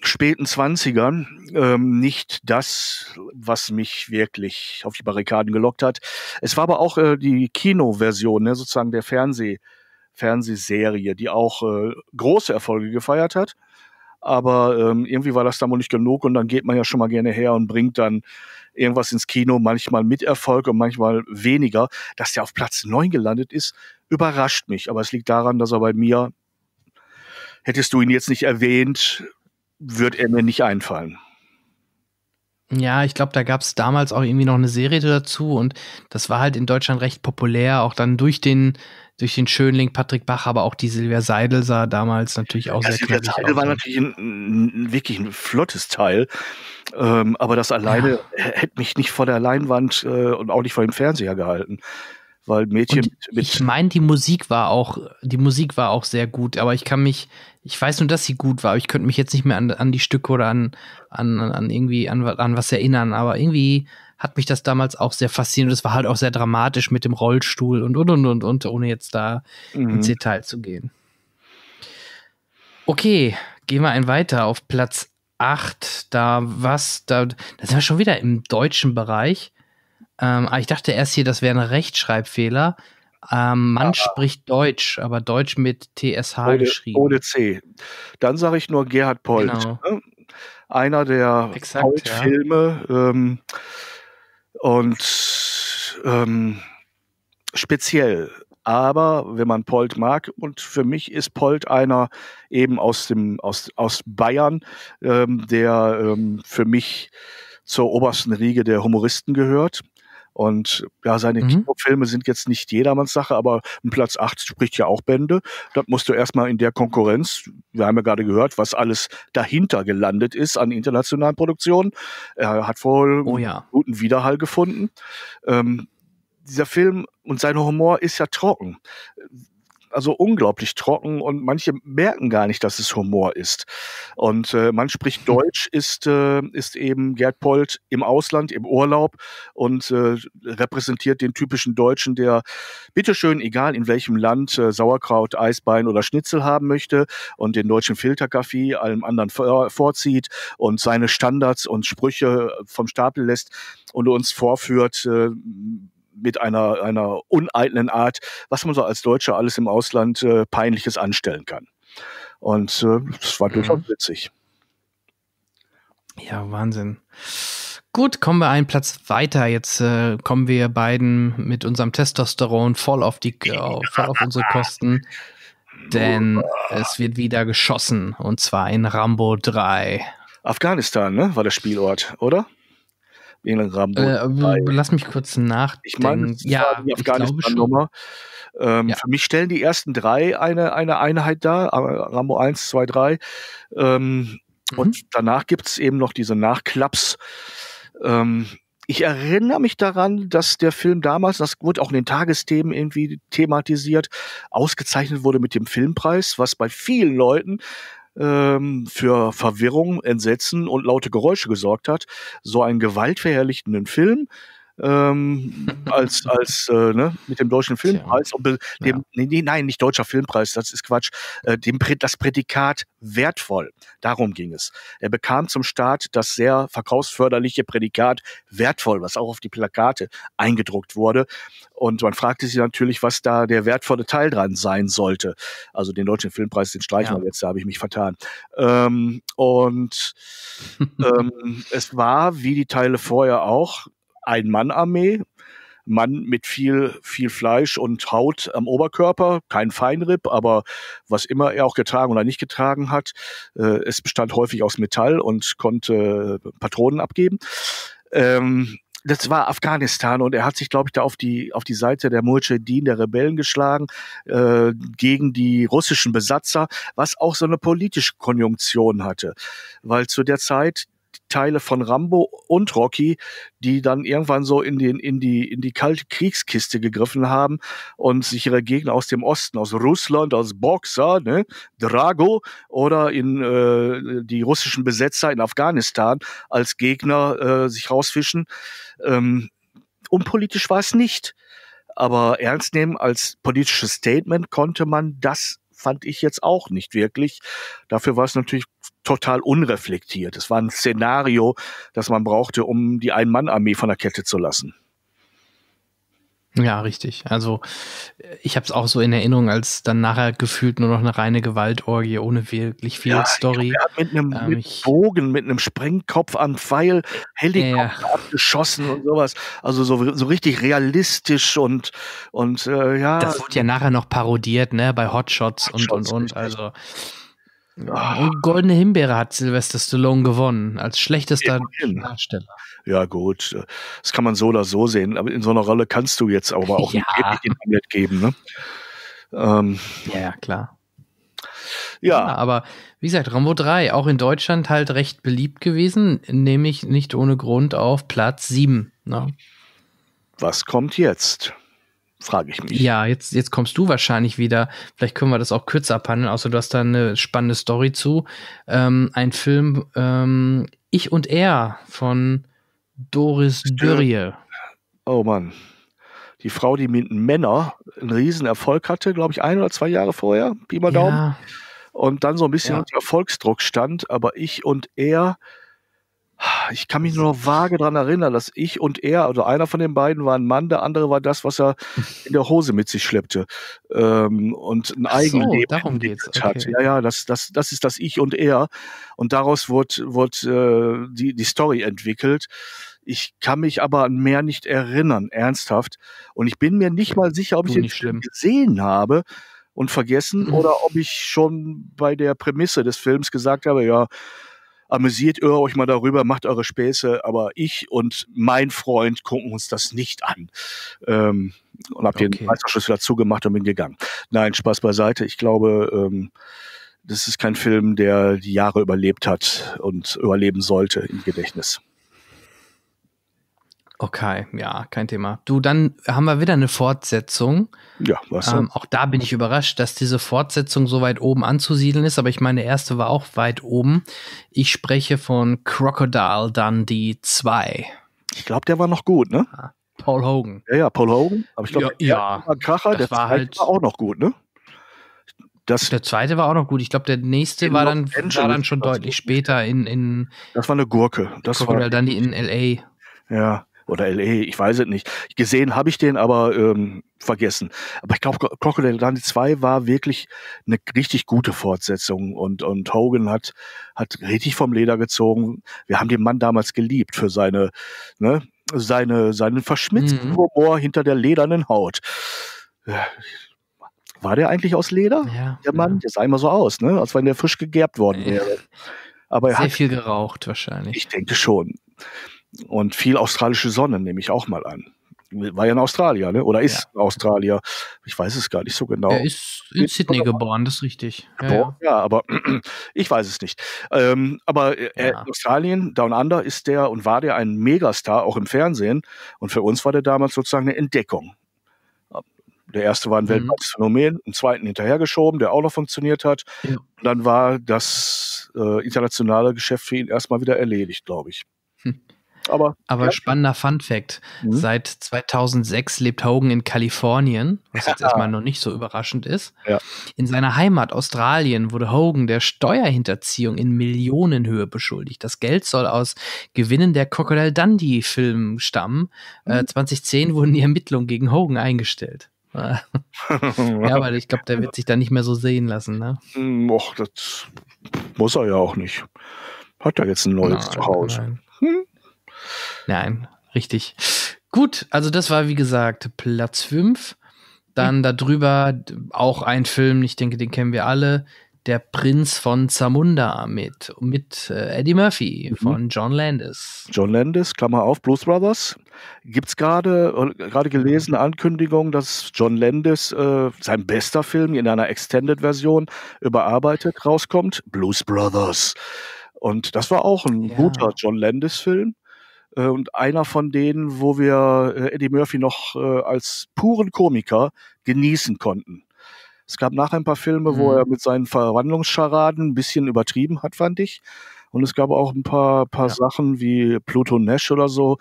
A: späten Zwanzigern ähm, nicht das, was mich wirklich auf die Barrikaden gelockt hat. Es war aber auch äh, die Kinoversion, ne, sozusagen der Fernseh, Fernsehserie, die auch äh, große Erfolge gefeiert hat. Aber ähm, irgendwie war das dann wohl nicht genug und dann geht man ja schon mal gerne her und bringt dann irgendwas ins Kino, manchmal mit Erfolg und manchmal weniger. Dass der auf Platz neun gelandet ist, überrascht mich. Aber es liegt daran, dass er bei mir, hättest du ihn jetzt nicht erwähnt, würde er mir nicht einfallen.
B: Ja, ich glaube, da gab es damals auch irgendwie noch eine Serie dazu und das war halt in Deutschland recht populär, auch dann durch den, durch den Schönling Patrick Bach, aber auch die Silvia Seidel sah damals natürlich auch ja, sehr Silvia Seidel war ne? natürlich
A: ein, ein, wirklich ein flottes Teil, ähm, aber das alleine ja. hätte mich nicht vor der Leinwand äh, und auch nicht vor dem Fernseher gehalten
B: weil Mädchen und mit, mit Ich meine, die Musik war auch, die Musik war auch sehr gut, aber ich kann mich, ich weiß nur, dass sie gut war, aber ich könnte mich jetzt nicht mehr an, an die Stücke oder an, an, an irgendwie an, an was erinnern, aber irgendwie hat mich das damals auch sehr fasziniert. Es war halt auch sehr dramatisch mit dem Rollstuhl und und und und und, ohne jetzt da mhm. ins Detail zu gehen. Okay, gehen wir ein weiter auf Platz 8. Da was, da, da sind wir schon wieder im deutschen Bereich. Ähm, aber ah, ich dachte erst hier, das wäre ein Rechtschreibfehler. Ähm, Mann ah, spricht Deutsch, aber Deutsch mit TSH ohne, geschrieben.
A: Ohne C. Dann sage ich nur Gerhard Polt. Genau. Ne? Einer der Polt-Filme ja. ähm, und ähm, speziell. Aber wenn man Polt mag, und für mich ist Polt einer eben aus, dem, aus, aus Bayern, ähm, der ähm, für mich zur obersten Riege der Humoristen gehört. Und ja, seine mhm. Kinofilme sind jetzt nicht jedermanns Sache, aber ein Platz 8 spricht ja auch Bände. Das musst du erstmal in der Konkurrenz, wir haben ja gerade gehört, was alles dahinter gelandet ist an internationalen Produktionen. Er hat wohl oh, ja. guten Widerhall gefunden. Ähm, dieser Film und sein Humor ist ja trocken also unglaublich trocken und manche merken gar nicht, dass es Humor ist. Und äh, man spricht mhm. Deutsch, ist, äh, ist eben Gerd Polt im Ausland, im Urlaub und äh, repräsentiert den typischen Deutschen, der bitteschön, egal in welchem Land, äh, Sauerkraut, Eisbein oder Schnitzel haben möchte und den deutschen Filterkaffee allem anderen vor vorzieht und seine Standards und Sprüche vom Stapel lässt und uns vorführt, äh, mit einer, einer uneitlen Art, was man so als Deutscher alles im Ausland äh, Peinliches anstellen kann. Und äh, das war mhm. durchaus mhm. witzig. Ja,
B: Wahnsinn. Gut, kommen wir einen Platz weiter. Jetzt äh, kommen wir beiden mit unserem Testosteron voll auf, die, oh, voll auf unsere Kosten. Denn es wird wieder geschossen. Und zwar in Rambo 3.
A: Afghanistan, ne? War der Spielort, oder? England-Graben. Äh,
B: lass mich kurz nachdenken. Ich meine, ja, halt die Afghanistan-Nummer.
A: Ähm, ja. Für mich stellen die ersten drei eine, eine Einheit dar, äh, Rambo 1, 2, 3. Ähm, mhm. Und danach gibt es eben noch diese Nachklaps. Ähm, ich erinnere mich daran, dass der Film damals, das wurde auch in den Tagesthemen irgendwie thematisiert, ausgezeichnet wurde mit dem Filmpreis, was bei vielen Leuten ähm, für Verwirrung, Entsetzen und laute Geräusche gesorgt hat, so einen gewaltverherrlichtenden Film ähm, als, als äh, ne, mit dem deutschen Filmpreis. Und Dem, ja. nee, nein, nicht deutscher Filmpreis, das ist Quatsch. Äh, dem, das Prädikat wertvoll, darum ging es. Er bekam zum Start das sehr verkaufsförderliche Prädikat wertvoll, was auch auf die Plakate eingedruckt wurde. Und man fragte sich natürlich, was da der wertvolle Teil dran sein sollte. Also den deutschen Filmpreis, den streichen ja. wir jetzt, da habe ich mich vertan. Ähm, und ähm, es war, wie die Teile vorher auch, ein-Mann-Armee. Mann mit viel, viel Fleisch und Haut am Oberkörper, kein Feinripp, aber was immer er auch getragen oder nicht getragen hat, äh, es bestand häufig aus Metall und konnte äh, Patronen abgeben. Ähm, das war Afghanistan und er hat sich, glaube ich, da auf die, auf die Seite der Mujahideen, der Rebellen geschlagen, äh, gegen die russischen Besatzer, was auch so eine politische Konjunktion hatte. Weil zu der Zeit Teile von Rambo und Rocky, die dann irgendwann so in den in die in die kalte Kriegskiste gegriffen haben und sich ihre Gegner aus dem Osten, aus Russland, aus Boxer, ne, Drago oder in äh, die russischen Besetzer in Afghanistan als Gegner äh, sich rausfischen. Ähm, unpolitisch war es nicht, aber ernst nehmen als politisches Statement konnte man das fand ich jetzt auch nicht wirklich. Dafür war es natürlich total unreflektiert. Es war ein Szenario, das man brauchte, um die Ein-Mann-Armee von der Kette zu lassen.
B: Ja, richtig. Also ich habe es auch so in Erinnerung, als dann nachher gefühlt nur noch eine reine Gewaltorgie ohne wirklich viel ja, Story. Glaub, mit einem ähm,
A: mit Bogen, mit einem Sprengkopf am Pfeil, Helikopter ja. abgeschossen und sowas. Also so, so richtig realistisch und,
B: und äh, ja. Das wurde ja nachher noch parodiert, ne, bei Hotshots, Hotshots und und und. Also Oh. Goldene Himbeere hat Sylvester Stallone gewonnen als schlechtester Immerhin. Darsteller.
A: Ja gut, das kann man so oder so sehen. Aber in so einer Rolle kannst du jetzt aber auch ja. den Hamlet geben. Ne? Ähm, ja, klar.
B: Ja. ja. aber wie gesagt, Rambo 3, auch in Deutschland halt recht beliebt gewesen, nämlich nicht ohne Grund auf Platz 7. Ne? Was kommt jetzt? frage ich mich. Ja, jetzt, jetzt kommst du wahrscheinlich wieder. Vielleicht können wir das auch kürzer abhandeln, außer du hast da eine spannende Story zu. Ähm, ein Film ähm, Ich und Er von Doris Dürrie.
A: Oh Mann. Die Frau, die mit Männer einen riesen Erfolg hatte, glaube ich, ein oder zwei Jahre vorher, Pi mal Daumen. Und dann so ein bisschen ja. unter Erfolgsdruck stand, aber ich und er ich kann mich also nur vage daran erinnern, dass ich und er, also einer von den beiden war ein Mann, der andere war das, was er in der Hose mit sich schleppte ähm, und ein Eigenleben so, darum geht's. Okay. hat. Ja, ja, das, das, das ist das Ich und er und daraus wurde, wurde äh, die, die Story entwickelt. Ich kann mich aber an mehr nicht erinnern, ernsthaft. Und ich bin mir nicht mal sicher, ob du ich ihn schlimm. gesehen habe und vergessen mhm. oder ob ich schon bei der Prämisse des Films gesagt habe, ja, amüsiert ihr euch mal darüber, macht eure Späße, aber ich und mein Freund gucken uns das nicht an. Ähm, und hab okay. den Reißverschluss wieder zugemacht und bin gegangen. Nein, Spaß beiseite. Ich glaube, ähm, das ist kein Film, der die Jahre überlebt hat und überleben sollte im Gedächtnis.
B: Okay, ja, kein Thema. Du, dann haben wir wieder eine Fortsetzung.
A: Ja, was? Ähm, auch
B: da bin ich überrascht, dass diese Fortsetzung so weit oben anzusiedeln ist, aber ich meine, erste war auch weit oben. Ich spreche von Crocodile Dundee 2. Ich glaube, der war noch gut, ne? Ah, Paul Hogan. Ja, ja, Paul Hogan. Aber ich glaube, ja, ja. War
A: Kracher, das der war halt war
B: auch noch gut, ne? Das der zweite war auch noch gut. Ich glaube, der nächste war dann, war dann, schon deutlich später in, in. Das war eine Gurke. Das Crocodile war, Dundee in L.A.
A: Ja, oder LA, ich weiß es nicht. Gesehen habe ich den, aber ähm, vergessen. Aber ich glaube, Crocodile Dundee 2 war wirklich eine richtig gute Fortsetzung und, und Hogan hat, hat richtig vom Leder gezogen. Wir haben den Mann damals geliebt für seine, ne, seine, seinen verschmitzten mhm. Humor hinter der ledernen Haut. War der eigentlich aus Leder? Ja, der Mann, ja. der sah immer so aus, ne? als wenn der frisch gegerbt worden wäre. Aber er Sehr hat, viel geraucht wahrscheinlich. Ich denke schon. Und viel australische Sonne nehme ich auch mal an. War ja in Australien, ne? oder ist ja. Australier? Ich weiß es gar nicht so genau. Er ist
B: in ist Sydney geboren, das ist richtig. Ja, geboren,
A: ja. ja aber ich weiß es nicht. Ähm, aber äh, äh Australien, Down Under, ist der und war der ein Megastar, auch im Fernsehen. Und für uns war der damals sozusagen eine Entdeckung. Der erste war ein mhm. weltweites Phänomen, einen zweiten hinterhergeschoben, der auch noch funktioniert hat. Ja. Und dann war das äh, internationale Geschäft für ihn erstmal wieder erledigt, glaube ich
B: aber. Aber ja, spannender Fun Fact: mhm. Seit 2006 lebt Hogan in Kalifornien, was jetzt erstmal noch nicht so überraschend ist. Ja. In seiner Heimat Australien wurde Hogan der Steuerhinterziehung in Millionenhöhe beschuldigt. Das Geld soll aus Gewinnen der Crocodile Dundee-Filmen stammen. Äh, mhm. Äh, 2010 wurden die Ermittlungen gegen Hogan eingestellt. ja, weil ich glaube, der wird sich da nicht mehr so sehen lassen. Ne?
A: Hm, och, das
B: muss er ja auch nicht. Hat er jetzt ein neues Zuhause? Hm? Nein, richtig. Gut, also das war wie gesagt Platz 5. Dann mhm. darüber auch ein Film, ich denke, den kennen wir alle. Der Prinz von Zamunda mit, mit äh, Eddie Murphy mhm. von John Landis.
A: John Landis, Klammer auf, Blues Brothers. Gibt es gerade, äh, gerade gelesen, Ankündigung, dass John Landis äh, sein bester Film in einer Extended-Version überarbeitet rauskommt? Blues Brothers. Und das war auch ein ja. guter John Landis-Film. Äh, und einer von denen, wo wir äh, Eddie Murphy noch äh, als puren Komiker genießen konnten. Es gab nachher ein paar Filme, wo mhm. er mit seinen Verwandlungsscharaden ein bisschen übertrieben hat, fand ich. Und es gab auch ein paar, paar ja. Sachen wie Pluto Nash oder so,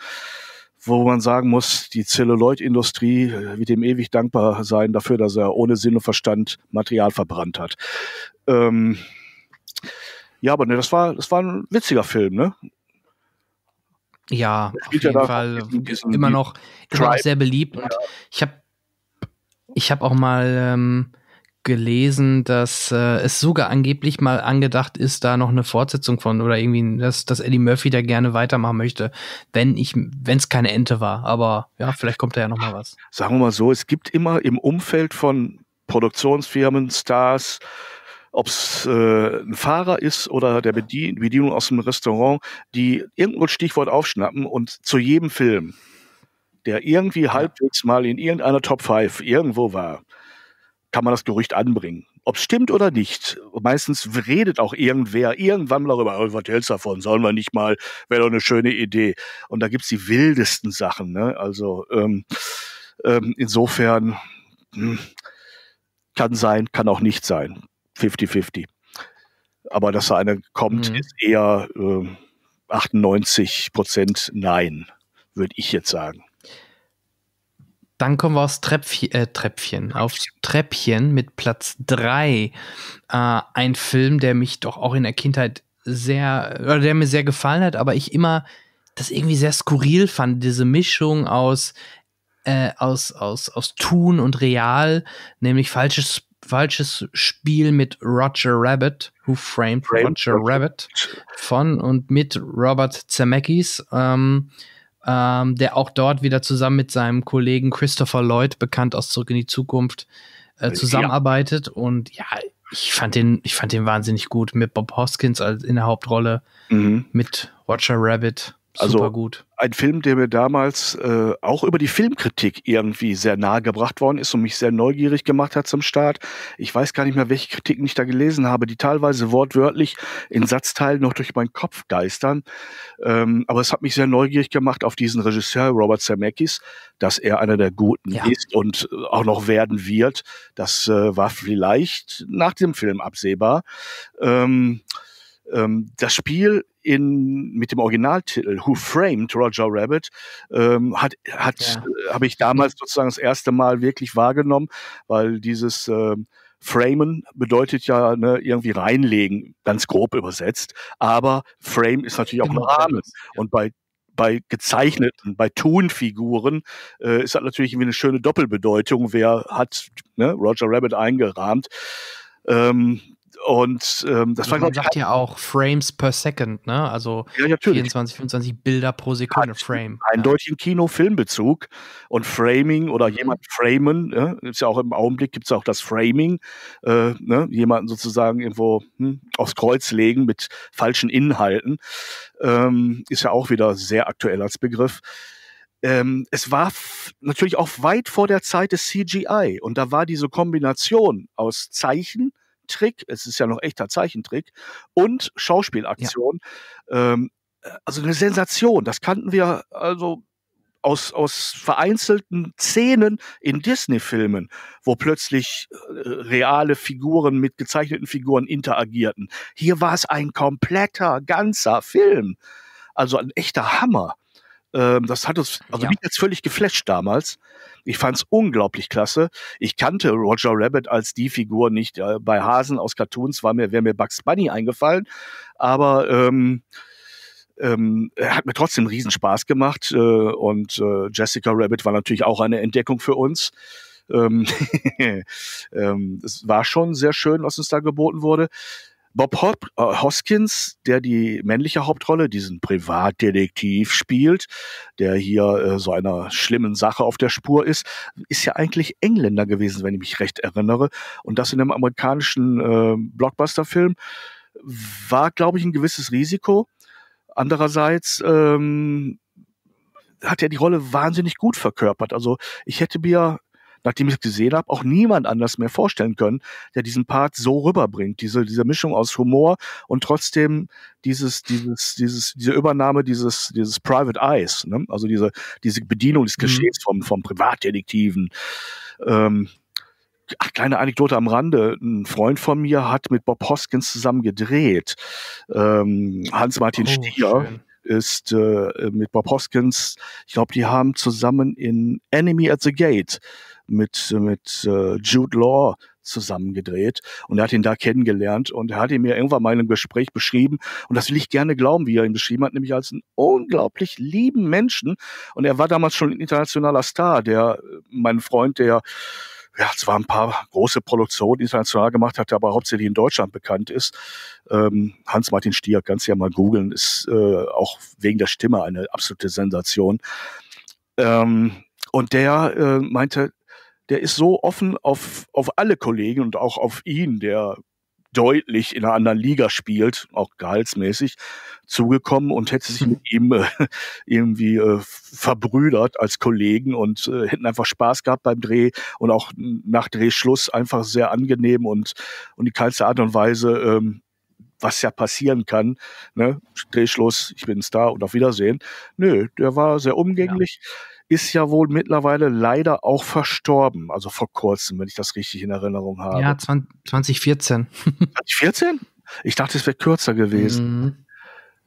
A: wo man sagen muss, die Zelluloid-Industrie wird ihm ewig dankbar sein dafür, dass er ohne Sinn und Verstand Material verbrannt hat. Ähm ja, aber ne, das war, das war ein witziger Film, ne?
B: Ja, auf jeden Fall immer noch, immer sehr beliebt. Ja. Und ich habe ich hab auch mal ähm, gelesen, dass äh, es sogar angeblich mal angedacht ist, da noch eine Fortsetzung von oder irgendwie, dass, dass Eddie Murphy da gerne weitermachen möchte, wenn ich, wenn es keine Ente war. Aber ja, vielleicht kommt da ja nochmal was.
A: Sagen wir mal so, es gibt immer im Umfeld von Produktionsfirmen, Stars, ob es äh, ein Fahrer ist oder der Bedien Bedienung aus dem Restaurant, die irgendwo Stichwort aufschnappen und zu jedem Film, der irgendwie ja. halbwegs mal in irgendeiner Top 5 irgendwo war, kann man das Gerücht anbringen. Ob es stimmt oder nicht. Meistens redet auch irgendwer irgendwann mal darüber, oh, was hältst du davon? Sollen wir nicht mal, wäre doch eine schöne Idee. Und da gibt es die wildesten Sachen. Ne? Also ähm, ähm, insofern mh, hm, kann sein, kann auch nicht sein. 50-50. Aber dass da einer kommt, mhm. ist eher äh, 98 Prozent Nein, würde ich jetzt sagen.
B: Dann kommen wir aufs Treppchen, äh, Treppchen, aufs Treppchen mit Platz 3. Äh, ein Film, der mich doch auch in der Kindheit sehr, oder der mir sehr gefallen hat, aber ich immer das irgendwie sehr skurril fand, diese Mischung aus, äh, aus, aus, aus Tun und Real, nämlich falsches falsches Spiel mit Roger Rabbit, Who Framed, Framed Roger, Roger, Rabbit, von und mit Robert Zemeckis, ähm, ähm, der auch dort wieder zusammen mit seinem Kollegen Christopher Lloyd, bekannt aus Zurück in die Zukunft, äh, zusammenarbeitet. Ja. Und ja, ich fand den, ich fand den wahnsinnig gut mit Bob Hoskins als in der Hauptrolle, mhm. mit Roger Rabbit. Also Super gut.
A: ein Film, der mir damals äh, auch über die Filmkritik irgendwie sehr nahe gebracht worden ist und mich sehr neugierig gemacht hat zum Start. Ich weiß gar nicht mehr, welche Kritiken ich da gelesen habe, die teilweise wortwörtlich in Satzteilen noch durch meinen Kopf geistern. Ähm, aber es hat mich sehr neugierig gemacht auf diesen Regisseur Robert Zemeckis, dass er einer der Guten ja. ist und äh, auch noch werden wird. Das äh, war vielleicht nach dem Film absehbar. Ähm, ähm, das Spiel in, mit dem Originaltitel Who Framed Roger Rabbit ähm, hat, hat ja. Äh, habe ich damals sozusagen das erste Mal wirklich wahrgenommen, weil dieses äh, Framen bedeutet ja ne, irgendwie reinlegen, ganz grob übersetzt. Aber Frame ist natürlich auch ein Rahmen. Genau. Und bei bei gezeichneten, bei Tonfiguren äh, ist das natürlich irgendwie eine schöne Doppelbedeutung. Wer hat ne, Roger Rabbit eingerahmt? Ähm, und ähm, das also war, glaube sagt
B: ja auch Frames per Second, ne? Also ja, 24, 25 Bilder pro Sekunde Hat Frame.
A: Eindeutig ja. im Kino Filmbezug und Framing oder jemand mhm. framen, ja, ne? ist ja auch im Augenblick gibt es auch das Framing, äh, ne? jemanden sozusagen irgendwo hm, aufs Kreuz legen mit falschen Inhalten, ähm, ist ja auch wieder sehr aktuell als Begriff. Ähm, es war natürlich auch weit vor der Zeit des CGI und da war diese Kombination aus Zeichen Trick, es ist ja noch echter Zeichentrick und Schauspielaktion. Ja. Ähm, also eine Sensation, das kannten wir also aus, aus vereinzelten Szenen in Disney-Filmen, wo plötzlich äh, reale Figuren mit gezeichneten Figuren interagierten. Hier war es ein kompletter, ganzer Film. Also ein echter Hammer. Ähm, das hat uns, also ja. mich jetzt völlig geflasht damals. Ich fand es unglaublich klasse. Ich kannte Roger Rabbit als die Figur nicht. Äh, bei Hasen aus Cartoons war mir, wäre mir Bugs Bunny eingefallen, aber ähm, ähm, hat mir trotzdem einen Riesenspaß gemacht äh, und äh, Jessica Rabbit war natürlich auch eine Entdeckung für uns. Ähm, ähm, es war schon sehr schön, was uns da geboten wurde. Bob Hop äh, Hoskins, der die männliche Hauptrolle, diesen Privatdetektiv spielt, der hier äh, so einer schlimmen Sache auf der Spur ist, ist ja eigentlich Engländer gewesen, wenn ich mich recht erinnere. Und das in einem amerikanischen äh, Blockbuster-Film war, glaube ich, ein gewisses Risiko. Andererseits ähm, hat er die Rolle wahnsinnig gut verkörpert. Also ich hätte mir nachdem ich es gesehen habe, auch niemand anders mehr vorstellen können, der diesen Part so rüberbringt. Diese, diese Mischung aus Humor und trotzdem dieses, dieses, dieses, diese Übernahme dieses, dieses Private Eyes, ne? also diese, diese Bedienung des Geschehens mhm. vom, vom Privatdetektiven. Ähm, Ach, kleine Anekdote am Rande. Ein Freund von mir hat mit Bob Hoskins zusammen gedreht. Ähm, Hans-Martin oh, Stier schön. ist äh, mit Bob Hoskins, ich glaube, die haben zusammen in Enemy at the Gate mit, mit äh, Jude Law zusammengedreht und er hat ihn da kennengelernt und er hat ihn mir irgendwann mal in einem Gespräch beschrieben und das will ich gerne glauben, wie er ihn beschrieben hat, nämlich als einen unglaublich lieben Menschen und er war damals schon ein internationaler Star, der, äh, mein Freund, der ja, zwar ein paar große Produktionen international gemacht hat, aber hauptsächlich in Deutschland bekannt ist. Ähm, Hans-Martin Stier, kannst du ja mal googeln, ist äh, auch wegen der Stimme eine absolute Sensation. Ähm, und der äh, meinte, der ist so offen auf, auf alle Kollegen und auch auf ihn, der deutlich in einer anderen Liga spielt, auch gehaltsmäßig, zugekommen und hätte sich mhm. mit ihm äh, irgendwie äh, verbrüdert als Kollegen und äh, hätten einfach Spaß gehabt beim Dreh und auch nach Drehschluss einfach sehr angenehm und, und die kleinste Art und Weise, ähm, was ja passieren kann, ne? Drehschluss, ich bin ein Star und auf Wiedersehen. Nö, der war sehr umgänglich. Ja ist ja wohl mittlerweile leider auch verstorben. Also vor kurzem, wenn ich das richtig in Erinnerung habe. Ja,
B: 2014.
A: 2014? Ich dachte, es wäre kürzer gewesen.
B: Mhm.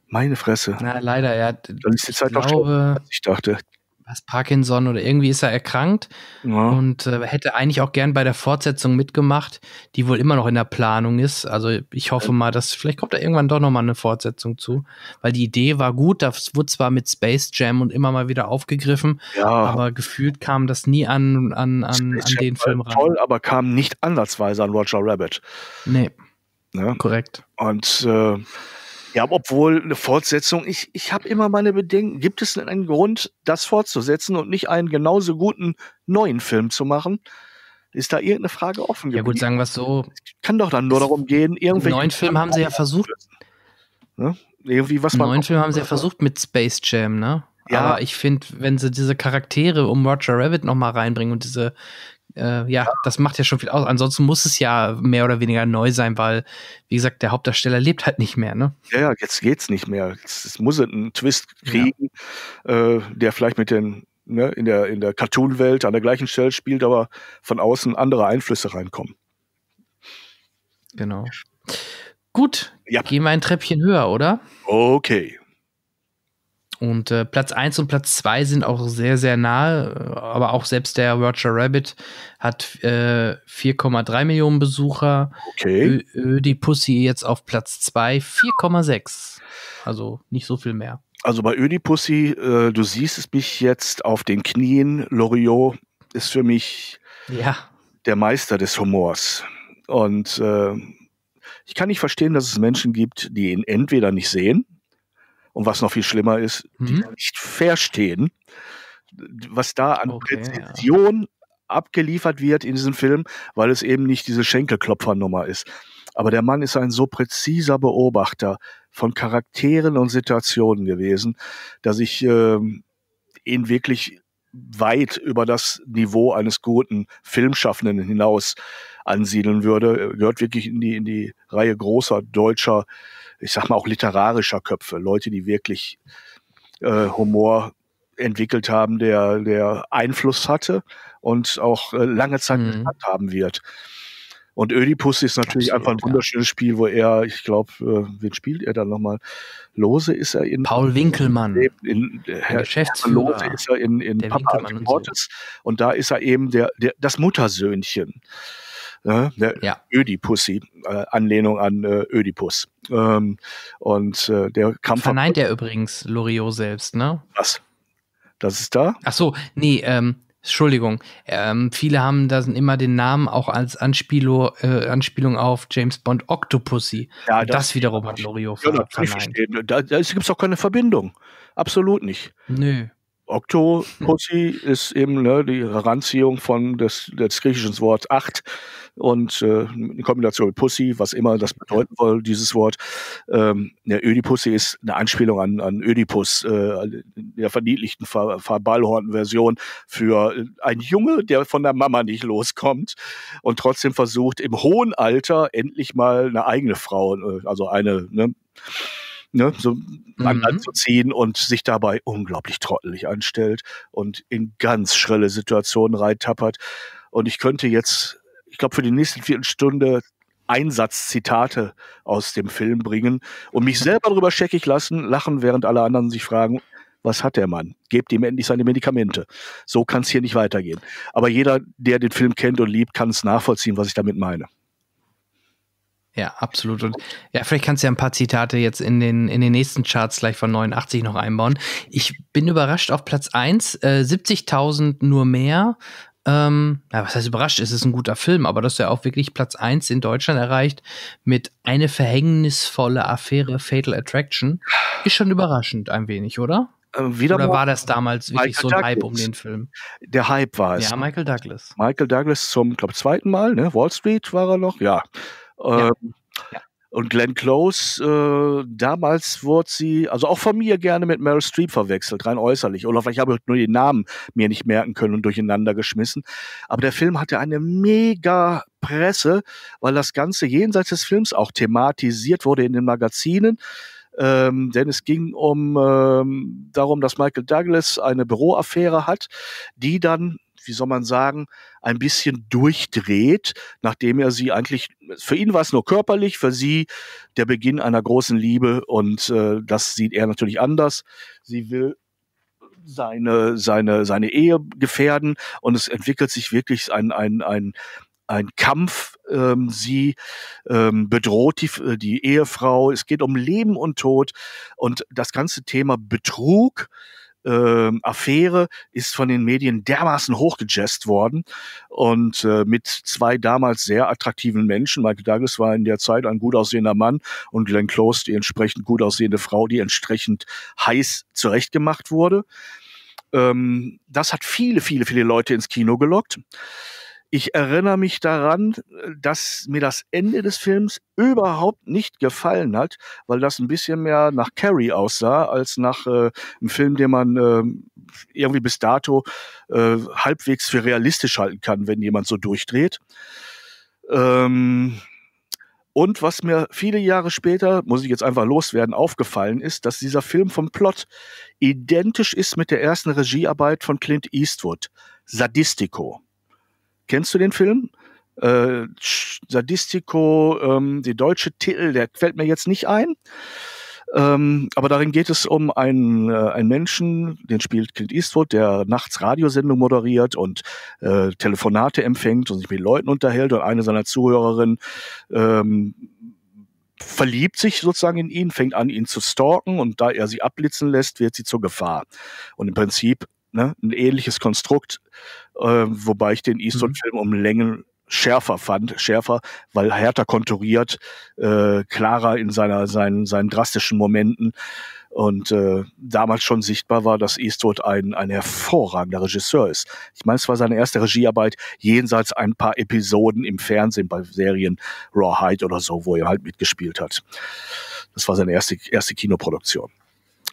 B: Meine Fresse. Na, leider, ja. Dann ist die Zeit glaube, doch schon, als ich dachte was Parkinson oder irgendwie ist er erkrankt ja. und äh, hätte eigentlich auch gern bei der Fortsetzung mitgemacht, die wohl immer noch in der Planung ist. Also ich hoffe mal, dass vielleicht kommt da irgendwann doch noch mal eine Fortsetzung zu, weil die Idee war gut. Das wurde zwar mit Space Jam und immer mal wieder aufgegriffen, ja. aber gefühlt kam das nie an an an, an den Film ran. Toll,
A: aber kam nicht ansatzweise an Roger Rabbit. Nee. Ja. Ne? Korrekt. Und äh, ja, obwohl eine Fortsetzung, ich, ich habe immer meine Bedenken. Gibt es denn einen Grund, das fortzusetzen und nicht einen genauso guten neuen Film zu machen? Ist da irgendeine Frage offen? Ja, gut, sagen wir es so. Kann doch dann nur darum gehen, irgendwelche. Neuen Film haben sie ja versucht.
B: Ne? Irgendwie was man. Neuen Film haben sie ja ne? versucht mit Space Jam, ne? Ja. Aber ich finde, wenn sie diese Charaktere um Roger Rabbit nochmal reinbringen und diese äh, ja, das macht ja schon viel aus. Ansonsten muss es ja mehr oder weniger neu sein, weil, wie gesagt, der Hauptdarsteller lebt halt nicht mehr, ne?
A: Ja, ja jetzt geht's nicht mehr. Jetzt, muss er einen Twist kriegen, ja. äh, der vielleicht mit den, ne, in der, in der Cartoon-Welt an der gleichen Stelle spielt, aber von
B: außen andere Einflüsse reinkommen. Genau. Gut, ja. gehen wir ein Treppchen höher, oder? Okay. Und äh, Platz 1 und Platz 2 sind auch sehr, sehr nahe. Aber auch selbst der Roger Rabbit hat äh, 4,3 Millionen Besucher. Okay. Ö die Pussy jetzt auf Platz 2 4,6. Also nicht so viel mehr.
A: Also bei Ödipussy, äh, du siehst es mich jetzt auf den Knien. Loriot ist für mich ja. der Meister des Humors. Und äh, ich kann nicht verstehen, dass es Menschen gibt, die ihn entweder nicht sehen und was noch viel schlimmer ist, mhm. die nicht verstehen, was da an okay, Präzision ja. abgeliefert wird in diesem Film, weil es eben nicht diese Schenkelklopfernummer ist. Aber der Mann ist ein so präziser Beobachter von Charakteren und Situationen gewesen, dass ich äh, ihn wirklich weit über das Niveau eines guten Filmschaffenden hinaus ansiedeln würde. Er gehört wirklich in die, in die Reihe großer deutscher ich sag mal auch literarischer Köpfe, Leute, die wirklich äh, Humor entwickelt haben, der, der Einfluss hatte und auch äh, lange Zeit mhm. Bestand haben wird. Und Ödipus ist natürlich Absolut, einfach ein wunderschönes ja. Spiel, wo er, ich glaube, äh, wen spielt er dann nochmal? Lose ist er in Paul Winkelmann. In, in, äh, Herr Geschäftsführer. Lose ist er in, in Papa und, und da ist er eben der, der, das Muttersöhnchen. Ne, ne? ja. Ödipussy, äh, Anlehnung an äh, Ödipus.
B: Ähm, und äh, der Kampf. Verneint er übrigens Loriot selbst, ne? Was? Das ist da? Ach so, nee, ähm, Entschuldigung, ähm, viele haben da immer den Namen auch als Anspielo, äh, Anspielung auf James Bond Octopussy. Ja, das, das, wiederum hat Loriot ja, verneint.
A: Da, da gibt es auch keine Verbindung. Absolut nicht. Nö. Octopussy ist eben ne, die Heranziehung von des, des griechischen Wortes acht und äh, in Kombination mit Pussy, was immer das bedeuten soll, dieses Wort. Ähm, ja, Ödipussy ist eine Anspielung an, an Ödipus, äh, der verniedlichten, ver verballhornten Version für ein Junge, der von der Mama nicht loskommt und trotzdem versucht, im hohen Alter endlich mal eine eigene Frau, äh, also eine, ne, ne, so mhm. an und sich dabei unglaublich trottelig anstellt und in ganz schrille Situationen reitappert. Und ich könnte jetzt, ich glaube, für die nächsten vierten Stunde Einsatzzitate aus dem Film bringen und mich selber darüber scheckig lassen, lachen, während alle anderen sich fragen, was hat der Mann? Gebt ihm endlich seine Medikamente. So kann es hier nicht weitergehen. Aber jeder, der den Film kennt und liebt, kann es nachvollziehen, was ich damit meine.
B: Ja, absolut. Und ja, vielleicht kannst du ja ein paar Zitate jetzt in den, in den nächsten Charts gleich von 89 noch einbauen. Ich bin überrascht auf Platz 1, äh, 70.000 nur mehr. Ähm, ja, was heißt überrascht? Es ist ein guter Film, aber dass er ja auch wirklich Platz 1 in Deutschland erreicht mit eine verhängnisvolle Affäre Fatal Attraction, ist schon überraschend ein wenig, oder?
A: Ähm, wieder Oder war das
B: damals wirklich Michael so ein Douglas. Hype um den Film? Der Hype war es. Ja, Michael Douglas.
A: Michael Douglas zum, glaube zweiten Mal, ne? Wall Street war er noch, ja. Ja. Ähm, ja. Und Glenn Close, äh, damals wurde sie, also auch von mir gerne mit Meryl Streep verwechselt, rein äußerlich. Oder vielleicht habe ich nur den Namen mir nicht merken können und durcheinander geschmissen. Aber der Film hatte eine mega Presse, weil das Ganze jenseits des Films auch thematisiert wurde in den Magazinen. Ähm, denn es ging um ähm, darum, dass Michael Douglas eine Büroaffäre hat, die dann wie soll man sagen, ein bisschen durchdreht, nachdem er sie eigentlich, für ihn war es nur körperlich, für sie der Beginn einer großen Liebe und äh, das sieht er natürlich anders. Sie will seine, seine, seine Ehe gefährden und es entwickelt sich wirklich ein, ein, ein, ein Kampf. Ähm, sie ähm, bedroht die, äh, die Ehefrau. Es geht um Leben und Tod und das ganze Thema Betrug äh, Affäre ist von den Medien dermaßen hochgejazzt worden und äh, mit zwei damals sehr attraktiven Menschen. Michael Douglas war in der Zeit ein gut aussehender Mann und Glenn Close die entsprechend gut aussehende Frau, die entsprechend heiß zurechtgemacht wurde. Ähm, das hat viele, viele, viele Leute ins Kino gelockt. Ich erinnere mich daran, dass mir das Ende des Films überhaupt nicht gefallen hat, weil das ein bisschen mehr nach Carrie aussah als nach äh, einem Film, den man äh, irgendwie bis dato äh, halbwegs für realistisch halten kann, wenn jemand so durchdreht. Ähm, und was mir viele Jahre später, muss ich jetzt einfach loswerden, aufgefallen ist, dass dieser Film vom Plot identisch ist mit der ersten Regiearbeit von Clint Eastwood, Sadistico. Kennst du den Film? Äh, Sadistico, ähm, die deutsche Titel, der fällt mir jetzt nicht ein. Ähm, aber darin geht es um einen, äh, einen Menschen, den spielt Clint Eastwood, der nachts Radiosendung moderiert und äh, Telefonate empfängt und sich mit Leuten unterhält und eine seiner Zuhörerinnen ähm, verliebt sich sozusagen in ihn, fängt an, ihn zu stalken und da er sie abblitzen lässt, wird sie zur Gefahr. Und im Prinzip ne, ein ähnliches Konstrukt, äh, wobei ich den eastwood film mhm. um Längen schärfer fand, schärfer, weil härter konturiert, äh, klarer in seiner, seinen, seinen drastischen Momenten und äh, damals schon sichtbar war, dass Eastwood ein, ein hervorragender Regisseur ist. Ich meine, es war seine erste Regiearbeit jenseits ein paar Episoden im Fernsehen bei Serien Rawhide oder so, wo er halt mitgespielt hat. Das war seine erste, erste Kinoproduktion.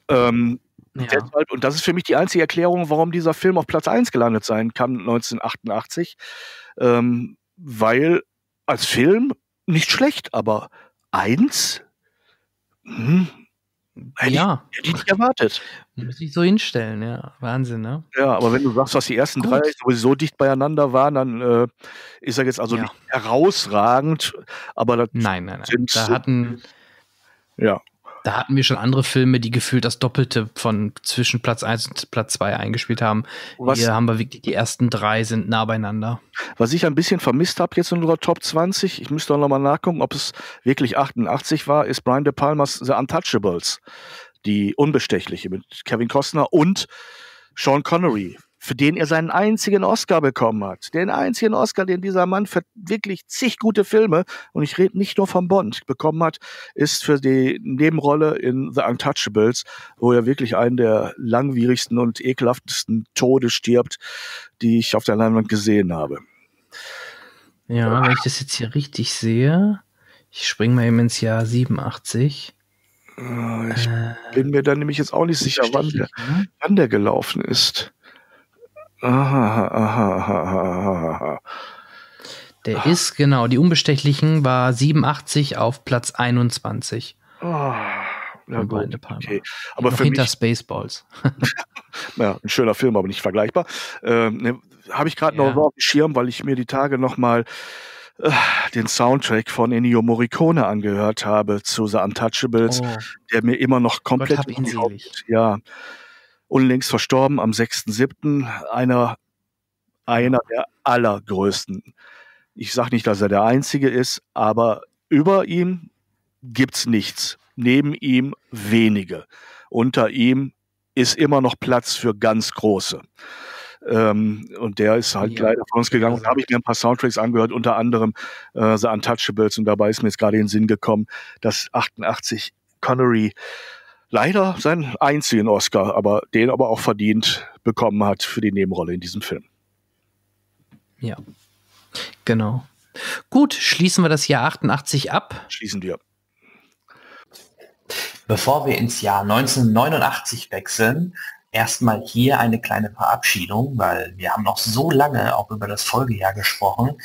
A: Ähm, ja. Und das ist für mich die einzige Erklärung, warum dieser Film auf Platz 1 gelandet sein kann, 1988. Ähm, weil als Film nicht schlecht, aber 1? Hm,
B: hätte ja. Ich, hätte ich nicht erwartet. Muss ich so hinstellen, ja. Wahnsinn, ne?
A: Ja, aber wenn du sagst, dass die ersten Gut. drei sowieso dicht beieinander waren, dann äh, ist er jetzt also ja. nicht herausragend, aber das nein, nein, nein. da
B: hatten ja da hatten wir schon andere Filme, die gefühlt das Doppelte von zwischen Platz 1 und Platz 2 eingespielt haben. Was, Hier haben wir wirklich die ersten drei sind nah beieinander. Was ich ein bisschen vermisst habe jetzt in unserer Top 20,
A: ich müsste auch nochmal nachgucken, ob es wirklich 88 war, ist Brian De Palmas The Untouchables, die Unbestechliche mit Kevin Costner und Sean Connery, für den er seinen einzigen Oscar bekommen hat. Den einzigen Oscar, den dieser Mann für wirklich zig gute Filme, und ich rede nicht nur von Bond, bekommen hat, ist für die Nebenrolle in The Untouchables, wo er wirklich einen der langwierigsten und ekelhaftesten Tode stirbt, die ich auf der Leinwand gesehen habe.
B: Ja, wenn ich das jetzt hier richtig sehe, ich springe mal eben ins Jahr 87.
A: Ah, ich äh, bin mir da nämlich jetzt auch nicht sicher, wann der, ne? wann der gelaufen
B: ist. Aha, aha, aha, Der ah. ist, genau, die Unbestechlichen war 87 auf Platz 21. Ah,
A: ja gut, okay. Aber für hinter mich,
B: Spaceballs.
A: ja, ein schöner Film, aber nicht vergleichbar. Ähm, ne, Habe ich gerade ja. noch auf dem Schirm, weil ich mir die Tage nochmal äh, den Soundtrack von Ennio Morricone angehört habe zu The Untouchables, oh. der mir immer noch komplett Gott hab ihn Ja, unlängst verstorben am 6.7., einer, einer der allergrößten. Ich sage nicht, dass er der Einzige ist, aber über ihm gibt's nichts. Neben ihm wenige. Unter ihm ist immer noch Platz für ganz große. Ähm, und der ist halt ja. leider von uns gegangen. Und da habe ich mir ein paar Soundtracks angehört, unter anderem äh, The Untouchables. Und dabei ist mir jetzt gerade in den Sinn gekommen, dass 88 Connery leider seinen einzigen Oscar, aber den aber auch verdient
B: bekommen hat für die Nebenrolle in diesem Film. Ja, genau. Gut, schließen wir das Jahr 88 ab. Schließen wir. Bevor wir ins Jahr 1989 wechseln, erstmal hier eine kleine Verabschiedung, weil wir haben noch so lange auch über das Folgejahr gesprochen,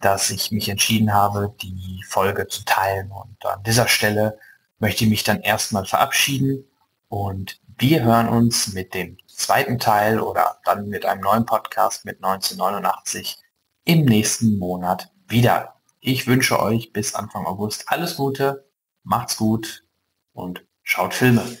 B: dass ich mich entschieden habe, die Folge zu teilen. Und an dieser Stelle möchte mich dann erstmal verabschieden und wir hören uns mit dem zweiten Teil oder dann mit einem neuen Podcast mit 1989 im nächsten Monat wieder. Ich wünsche euch bis Anfang August alles Gute, macht's gut und schaut Filme.